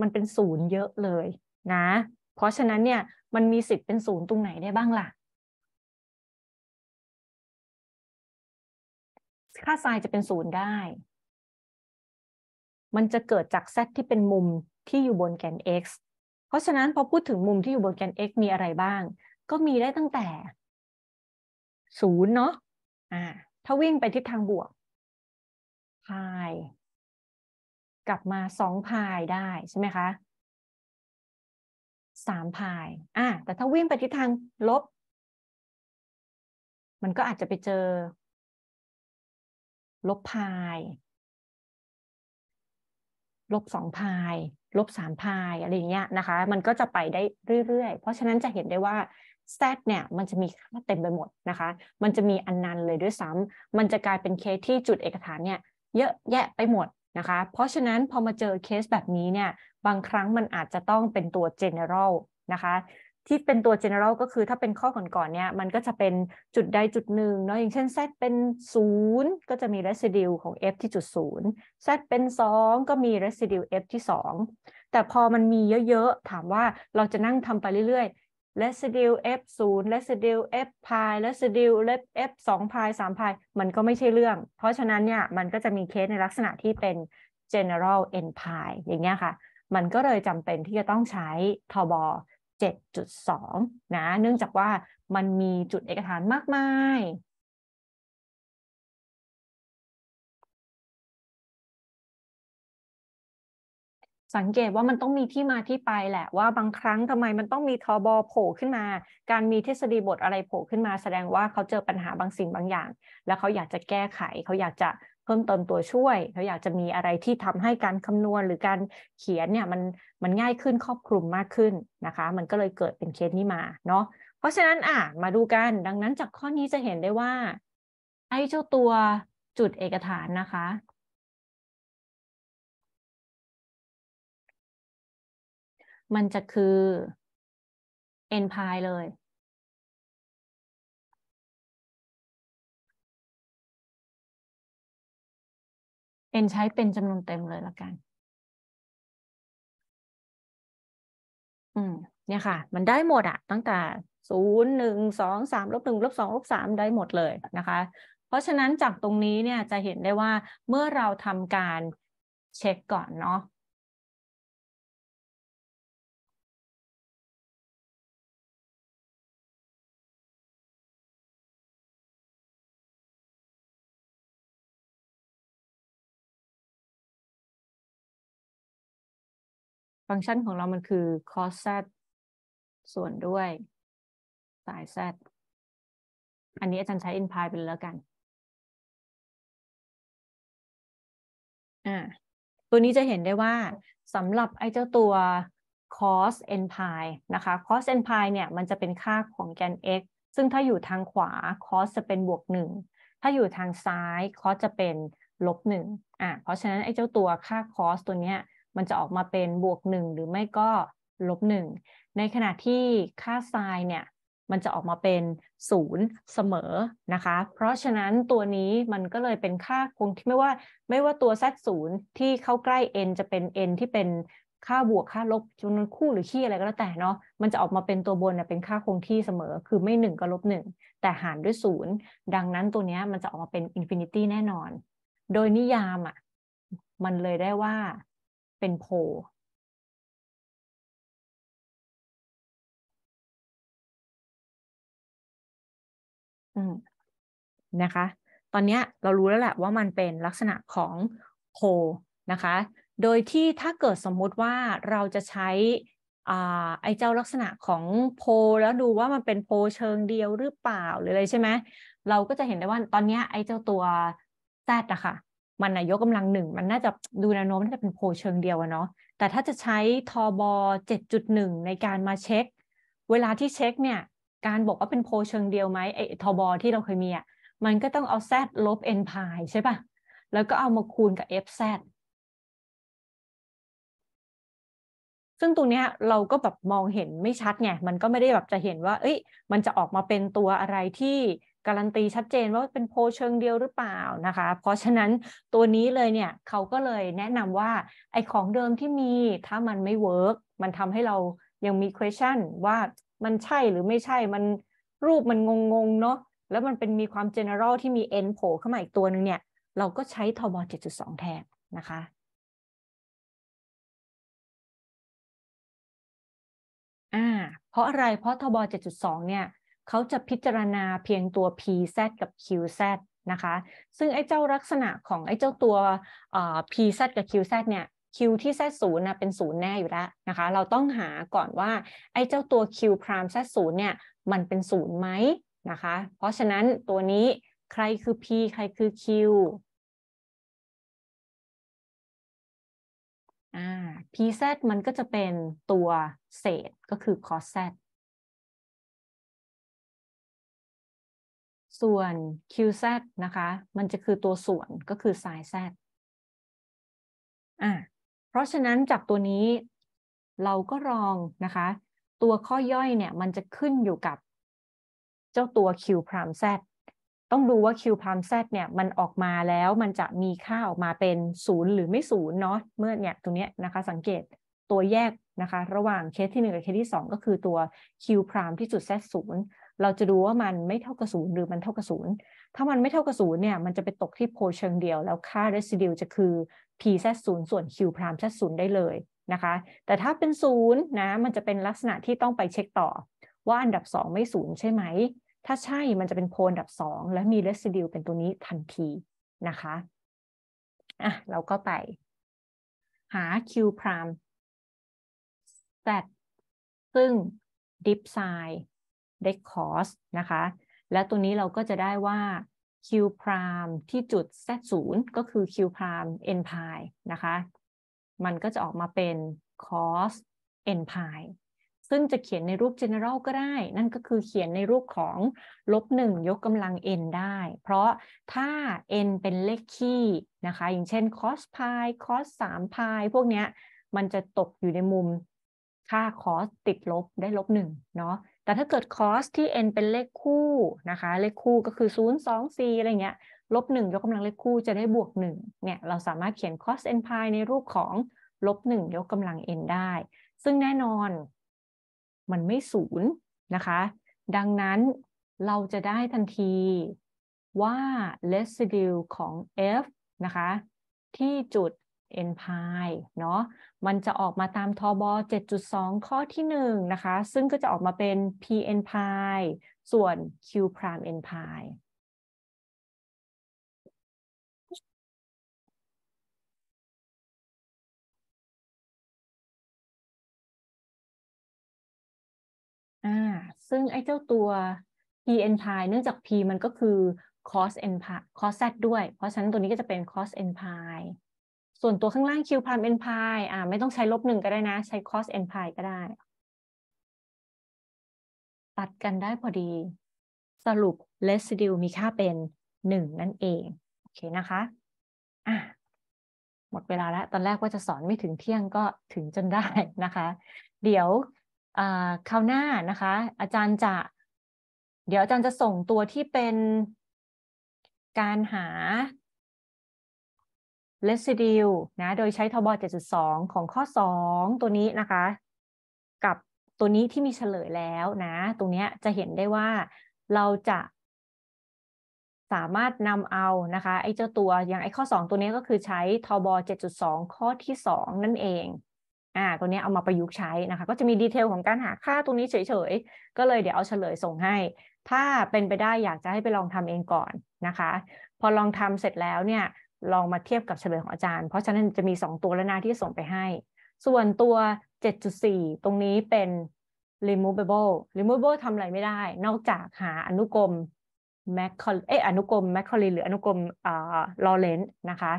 มันเป็นศูนย์เยอะเลยนะ เพราะฉะนั้นเนี่ย มันมีสิทธิ์เป็นศูนย์ตรงไหนได้บ้างล่ะ ค่าไซายจะเป็นศูนย์ได้ มันจะเกิดจากเซตที่เป็นมุมที่อยู่บนแกน x เพราะฉะนั้นพอพูดถึงมุมที่อยู่บนแกน x มีอะไรบ้าง ก็มีได้ตั้งแต่ศูนย์เนาะ อ่า ถ้าวิ่งไปทิศทางบวกพายกลับมาสองพายได้ใช่ไหมคะสามพายอ่ะแต่ถ้าวิ่งไปทิศทางลบ มันก็อาจจะไปเจอ ลบพายลบสองพายลบสามพายอะไรอย่างเงี้ยนะคะ มันก็จะไปได้เรื่อยๆ เพราะฉะนั้นจะเห็นได้ว่า z เนี่ยมันจะมีค่าเต็มไปหมดนะคะ มันจะมีอันนันเลยด้วยซ้ำมันจะกลายเป็นเคสที่จุดเอกฐานเนี่ยเยอะแยะไปหมดนะคะ เพราะฉะนั้นพอมาเจอเคสแบบนี้เนี่ย บางครั้งมันอาจจะต้องเป็นตัว general นะคะ ที่เป็นตัว general ก็คือถ้าเป็นข้อก่อนๆ เนี่ย มันก็จะเป็นจุดใดจุดหนึ่งเนาะ อย่างเช่น z เป็น 0 ก็จะมี residue ของ f ที่จุด 0 z เป็น 2 ก็มี residue f ที่ 2 แต่พอมันมีเยอะๆ ถามว่าเราจะนั่งทำไปเรื่อยๆ residue f 0 r e s i d u อ f พาย r e s i d u ส f 2พาย3พายมันก็ไม่ใช่เรื่อง เพราะฉะนั้น เนี่ย มันก็จะมีเคสในลักษณะที่เป็น general n พายอย่างเงี้ยค่ะ มันก็เลยจำเป็นที่จะต้องใช้ทบ7.2 นะเนื่องจากว่ามันมีจุดเอกฐาน มากมายสังเกตว่ามันต้องมีที่มาที่ไปแหละว่าบางครั้งทำไมมันต้องมีทบอโผล่ขึ้นมา การมีทฤษฎีบทอะไรโผล่ขึ้นมาแสดงว่าเขาเจอปัญหาบางสิ่งบางอย่าง แล้วเขาอยากจะแก้ไขเขาอยากจะเพิ่มเติมตัวช่วยเขาอยากจะมีอะไรที่ทำให้การคำนวณหรือการเขียนเนี่ยมันมันง่ายขึ้นครอบคลุมมากขึ้นนะคะ มันก็เลยเกิดเป็นเคสนี้มาเนาะเพราะฉะนั้นอ่ะมาดูกันดังนั้นจากข้อนี้จะเห็นได้ว่าไอ้เจ้าตัวจุดเอกฐานนะคะมันจะคือ n pi เลย n ใช้เป็นจำนวนเต็มเลยละกัน อืม เนี่ยค่ะ มันได้หมดอะตั้งแต่ศูนย์หนึ่ง สอง สาม ลบหนึ่ง ลบสอง ลบสามได้หมดเลยนะคะ เพราะฉะนั้นจากตรงนี้เนี่ยจะเห็นได้ว่าเมื่อเราทำการเช็คก่อนเนาะฟังก์ชันของเรามันคือ cos z ส่วนด้วยสาย z อันนี้อาจารย์ใช้ in pi ไปแล้วกัน อ่า ตัวนี้จะเห็นได้ว่าสำหรับไอ้เจ้าตัว cos n pi นะคะ cos n pi เนี่ย มันจะเป็นค่าของแกน x ซึ่งถ้าอยู่ทางขวา cos จะเป็นบวกหนึ่งถ้าอยู่ทางซ้าย cos จะเป็นลบหนึ่งอ่ะเพราะฉะนั้นไอ้เจ้าตัวค่า cos ตัวเนี้ยมันจะออกมาเป็นบวกหนึ่งหรือไม่ก็ ลบหนึ่ง ในขณะที่ค่าไซน์เนี่ย มันจะออกมาเป็นศูนย์เสมอนะคะ เพราะฉะนั้นตัวนี้มันก็เลยเป็นค่าคงที่ไม่ว่า ไม่ว่าตัว z ์ที่เข้าใกล้ n จะเป็น n ที่เป็นค่าบวกค่าลบจำนวนคู่หรือคี่อะไรก็แล้วแต่เนาะมันจะออกมาเป็นตัวบนเนี่ยเป็นค่าคงที่เสมอคือไม่ 1ก็ลบ1 แต่หารด้วยศูนย์ดังนั้นตัวนี้มันจะออกมาเป็นอินฟินิตี้แน่นอนโดยนิยามอ่ะ มันเลยได้ว่าเป็นโพนะคะ ตอนนี้เรารู้แล้วแหละว่ามันเป็นลักษณะของโพนะคะ โดยที่ถ้าเกิดสมมุติว่าเราจะใช้ไอ้เจ้าลักษณะของโพแล้วดูว่ามันเป็นโพเชิงเดียวหรือเปล่า หรืออะไรใช่ไหมเราก็จะเห็นได้ว่า ตอนนี้ไอ้เจ้าตัว Z นะคะมันนายกกำลังหนึ่งมันน่าจะดูแนวโน้มน่าจะเป็นโพเชิงเดียวเนาะแต่ถ้าจะใช้ทอบอ7.1 ในการมาเช็ค เวลาที่เช็คเนี่ยการบอกว่าเป็นโพเชิงเดียวไหมไอ้ทอบอที่เราเคยมีอะ่ะมันก็ต้องเอาแซลบ n พายใช่ปะ่ะแล้วก็เอามาคูณกับ f แซซึ่งตรงนี้เราก็แบบมองเห็นไม่ชัดไงมันก็ไม่ได้แบบจะเห็นว่า เอ้ย มันจะออกมาเป็นตัวอะไรที่การันตีชัดเจนว่าเป็นโพเชิงเดียวหรือเปล่านะคะ เพราะฉะนั้นตัวนี้เลยเนี่ย เขาก็เลยแนะนำว่าไอของเดิมที่มีถ้ามันไม่เวิร์กมันทำให้เรายังมี question ว่ามันใช่หรือไม่ใช่มันรูปมันงงๆ เนาะแล้วมันเป็นมีความ general ที่มี n โผล่เข้ามาอีกตัวหนึ่งเนี่ย เราก็ใช้ทบ 7.2 แทนนะคะอ่าเพราะอะไรเพราะทบ 7.2 เนี่ยเขาจะพิจารณาเพียงตัว PZ กับ QZ นะคะ ซึ่งไอ้เจ้าลักษณะของไอ้เจ้าตัว PZ กับ QZ เนี่ย Q ที่ Z ศูนย์นะเป็นศูนย์แน่อยู่แล้วนะคะ เราต้องหาก่อนว่าไอ้เจ้าตัว Q พราม Z ศูนย์เนี่ย มันเป็นศูนย์ไหมนะคะ เพราะฉะนั้นตัวนี้ใครคือ P ใครคือ Q อ่า PZ มันก็จะเป็นตัวเศษก็คือ cos Z ส่วน QZ นะคะ มันจะคือตัวส่วนก็คือ s i ์ Z อ่ะเพราะฉะนั้นจากตัวนี้เราก็ลองนะคะ ตัวข้อย่อยเนี่ยมันจะขึ้นอยู่กับ เจ้าตัว Q prime Z ต้องดูว่า Q prime Z เนี่ยมันออกมาแล้วมันจะมีค่าออกมาเป็นศูนย์หรือไม่ศูนย์เนาะ เมื่อเนี่ยตรงนี้นะคะสังเกตตัวแยกนะคะระหว่างเคสที่1กับเคสที่2ก็คือตัว Q prime ที่จุด Z ศูนย์เราจะดูว่ามันไม่เท่ากับศูนย์หรือมันเท่ากับศูนย์ ถ้ามันไม่เท่ากับศูนย์เนี่ยมันจะไปตกที่โพเชิงเดียวแล้วค่าเรสซิเดียลจะคือ p แซศูนย์ส่วน q พรามแซศูนย์ได้เลยนะคะ แต่ถ้าเป็นศูนย์นะมันจะเป็นลักษณะที่ต้องไปเช็คต่อ ว่าอันดับ2ไม่ศูนย์ใช่ไหม ถ้าใช่มันจะเป็นโพลอันดับ 2 และมีเรสซิเดียลเป็นตัวนี้ทันทีนะคะ อ่ะเราก็ไป หา q พรามแซซึ่งดิฟไซ d e ได้ cost นะคะ และตัวนี้เราก็จะได้ว่า q prime ที่จุด z 0ก็คือ q prime n pi นะคะ มันก็จะออกมาเป็น cos n pi ซึ่งจะเขียนในรูป general ก็ได้ นั่นก็คือเขียนในรูปของ ลบหนึ่งยกกำลัง n ได้ เพราะถ้า n เป็นเลขคี่นะคะ อย่างเช่น cos pi cos 3 pi พวกเนี้ย มันจะตกอยู่ในมุมค่า cos ติดลบได้ลบหนึ่งเนาะแต่ ถ้าเกิดคอสที่ n เป็นเลขคู่ นะคะ เลขคู่ก็คือ 0 2 4 อะไรเงี้ย ลบ 1 ยกกำลังเลขคู่จะได้บวก 1 เนี่ย เราสามารถเขียน cos n pi ในรูปของ ลบ 1 ยกกำลัง n ได้ ซึ่งแน่นอน มันไม่ศูนย์นะคะ ดังนั้นเราจะได้ทันทีว่า residue ของ f นะคะ ที่จุด n p i เนาะ มันจะออกมาตามทบ 7.2 ข้อที่ 1 นะคะ ซึ่งก็จะออกมาเป็น p n p i ส่วน q prime n p i อ่าซึ่ง ไอ้ เจ้าตัว p n p i เนื่องจาก p มัน ก็คือ cos n pi cos z ด้วย เพราะฉะนั้นตัวนี้ ก็ จะเป็น cos n pi ส่วนตัวข้างล่าง q พาม n พายอ่า ไม่ต้องใช้ลบหนึ่งก็ได้นะ ใช้ cos n พายก็ได้ ตัดกันได้พอดี สรุป residue มีค่าเป็นหนึ่งนั่นเอง โอเคนะคะ อ่ะหมดเวลาแล้ว ตอนแรกว่าจะสอนไม่ถึงเที่ยงก็ถึงจนได้นะคะ เดี๋ยว อ่า คราวหน้านะคะอาจารย์จะ เดี๋ยวอาจารย์จะส่งตัวที่เป็น การหา r e s i d u l นะ โดยใช้ทบ7.2ของข้อ2ตัวนี้นะคะ กับตัวนี้ที่มีเฉลยแล้วนะ ตรงนี้จะเห็นได้ว่าเราจะ สามารถนำเอานะคะไอ้เจ้าตัวอย่างไอ้ข้อ2ตัวนี้ก็คือใช้ทบ7.2 ข้อที่2 นั่นเอง อ่า ตัวนี้เอามาประยุกต์ใช้นะคะ ก็จะมีดีเทลของการหาค่าตรงนี้เฉยๆ ก็เลยเดี๋ยวเอาเฉลยส่งให้ ถ้าเป็นไปได้อยากจะให้ไปลองทำเองก่อนนะคะ พอลองทำเสร็จแล้วเนี่ยลองมาเทียบกับเฉลยของอาจารย์ เพราะฉะนั้นจะมี 2 ตัวแล้วนะที่ส่งไปให้ ส่วนตัว 7.4 ตรงนี้เป็น removable removable ทำอะไรไม่ได้ นอกจากหาอนุกรมแมคคอเอออนุกรมแมคคอลีหรืออนุกรมอ่าลอเรน์นะคะ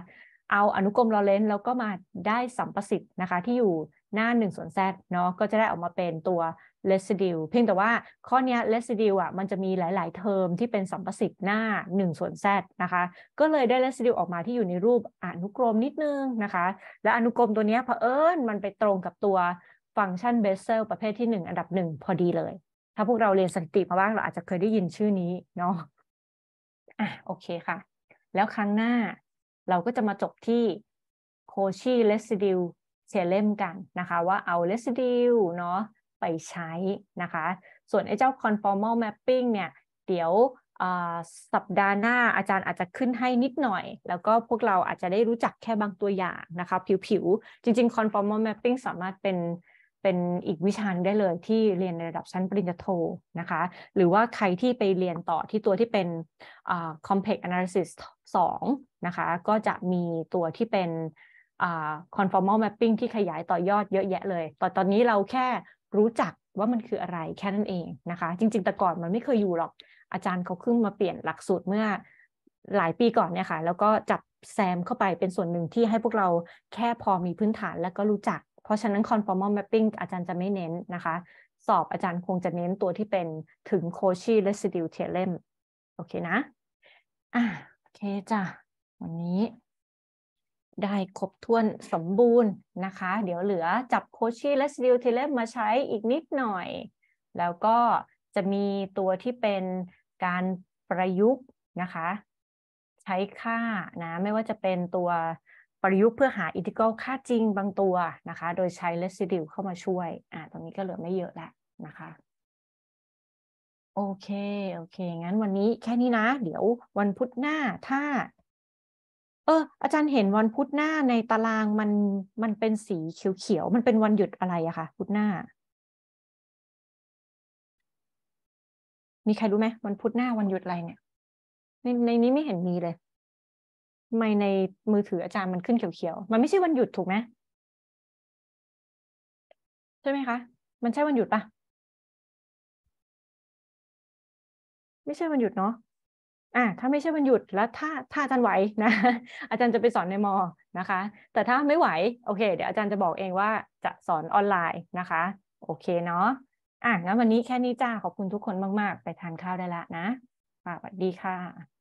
เอาอนุกรมลอเรน์แล้วก็มาได้สัมประสิทธิ์นะคะที่อยู่หน้า1ส่วน z เนาะก็จะได้ออกมาเป็นตัว residue เพียงแต่ว่าข้อนี้ residue อ่ะมันจะมีหลาย ๆ เทอมที่เป็นสัมประสิทธิ์หน้า1 ส่วน z นะคะ ก็เลยได้ residue ออกมาที่อยู่ในรูป อนุกรมนิดนึงนะคะ และอนุกรมตัวนี้เผอิญมันไปตรงกับตัวฟังก์ชันเบสเซลประเภทที่ 1 อันดับ 1 พอดีเลย ถ้าพวกเราเรียนสถิติมาบ้างเราอาจจะเคยได้ยินชื่อนี้เนาะอ่ะโอเคค่ะ แล้วครั้งหน้าเราก็จะมาจบที่โคชีเลสซิดิวเชียเล่มกันนะคะ ว่าเอา residue เนาะไปใช้นะคะ ส่วนไอ้เจ้า conformal mapping เนี่ย เดี๋ยวสัปดาห์หน้าอาจารย์อาจจะขึ้นให้นิดหน่อย แล้วก็พวกเราอาจจะได้รู้จักแค่บางตัวอย่างนะคะ ผิวๆ จริง ๆ conformal mapping สามารถเป็น เป็นอีกวิชาได้เลยที่เรียนในระดับชั้นปริญญาโทนะคะ หรือว่าใครที่ไปเรียนต่อที่ตัวที่เป็น complex analysis 2 นะคะก็จะมีตัวที่เป็นคอนฟอร์มอลแมปปิ้งที่ขยายต่อยอดเยอะแยะเลยตอนตอนนี้เราแค่รู้จักว่ามันคืออะไรแค่นั้นเองนะคะ จริงๆแต่ก่อนมันไม่เคยอยู่หรอก อาจารย์เขาขึ้นมาเปลี่ยนหลักสูตรเมื่อ หลายปีก่อนเนี่ยค่ะ แล้วก็จับแซมเข้าไปเป็นส่วนหนึ่งที่ให้พวกเราแค่พอมีพื้นฐานแล้วก็รู้จัก เพราะฉะนั้นคอนฟอร์มอลแมปปิ้งอาจารย์จะไม่เน้นนะคะ สอบอาจารย์คงจะเน้นตัวที่เป็นถึงโคชีและสติ d เทเลมโอเคนะอ่ะโอเคจ้ะวันนี้ได้ครบถ้วนสมบูรณ์นะคะ เดี๋ยวเหลือจับโคชีและสติลเทเลมมาใช้อีกนิดหน่อยแล้วก็จะมีตัวที่เป็นการประยุกต์นะคะ ใช้ค่านะ ไม่ว่าจะเป็นตัวประยุกต์เพื่อหาอินทิกรัลค่าจริงบางตัวนะคะ โดยใช้เลสซิดิวเข้ามาช่วยอ่าตรงนี้ก็เหลือไม่เยอะแล้วนะคะโอเคโอเค งั้นวันนี้แค่นี้นะ เดี๋ยววันพุธหน้าถ้าเอออาจารย์เห็นวันพุธหน้าในตารางมันมันเป็นสีเขียวๆมันเป็นวันหยุดอะไรอะคะพุธหน้า มีใครรู้ไหมวันพุธหน้าวันหยุดอะไรเนี่ย ในในนี้ไม่เห็นมีเลยทำไมในมือถืออาจารย์มันขึ้นเขียวๆมันไม่ใช่วันหยุดถูกไหมใช่ไหมคะมันใช่วันหยุดปะไม่ใช่วันหยุดเนาะอ่าถ้าไม่ใช่วันหยุดแล้วถ้าถ้าอาจารย์ไหวนะ อาจารย์จะไปสอนในมอนะคะ แต่ถ้าไม่ไหว โอเคเดี๋ยวอาจารย์จะบอกเองว่าจะสอนออนไลน์นะคะ โอเคเนาะ อ่ะงั้นวันนี้แค่นี้จ้าขอบคุณทุกคนมากๆ ไปทานข้าวได้ละนะสวัสดีค่ะ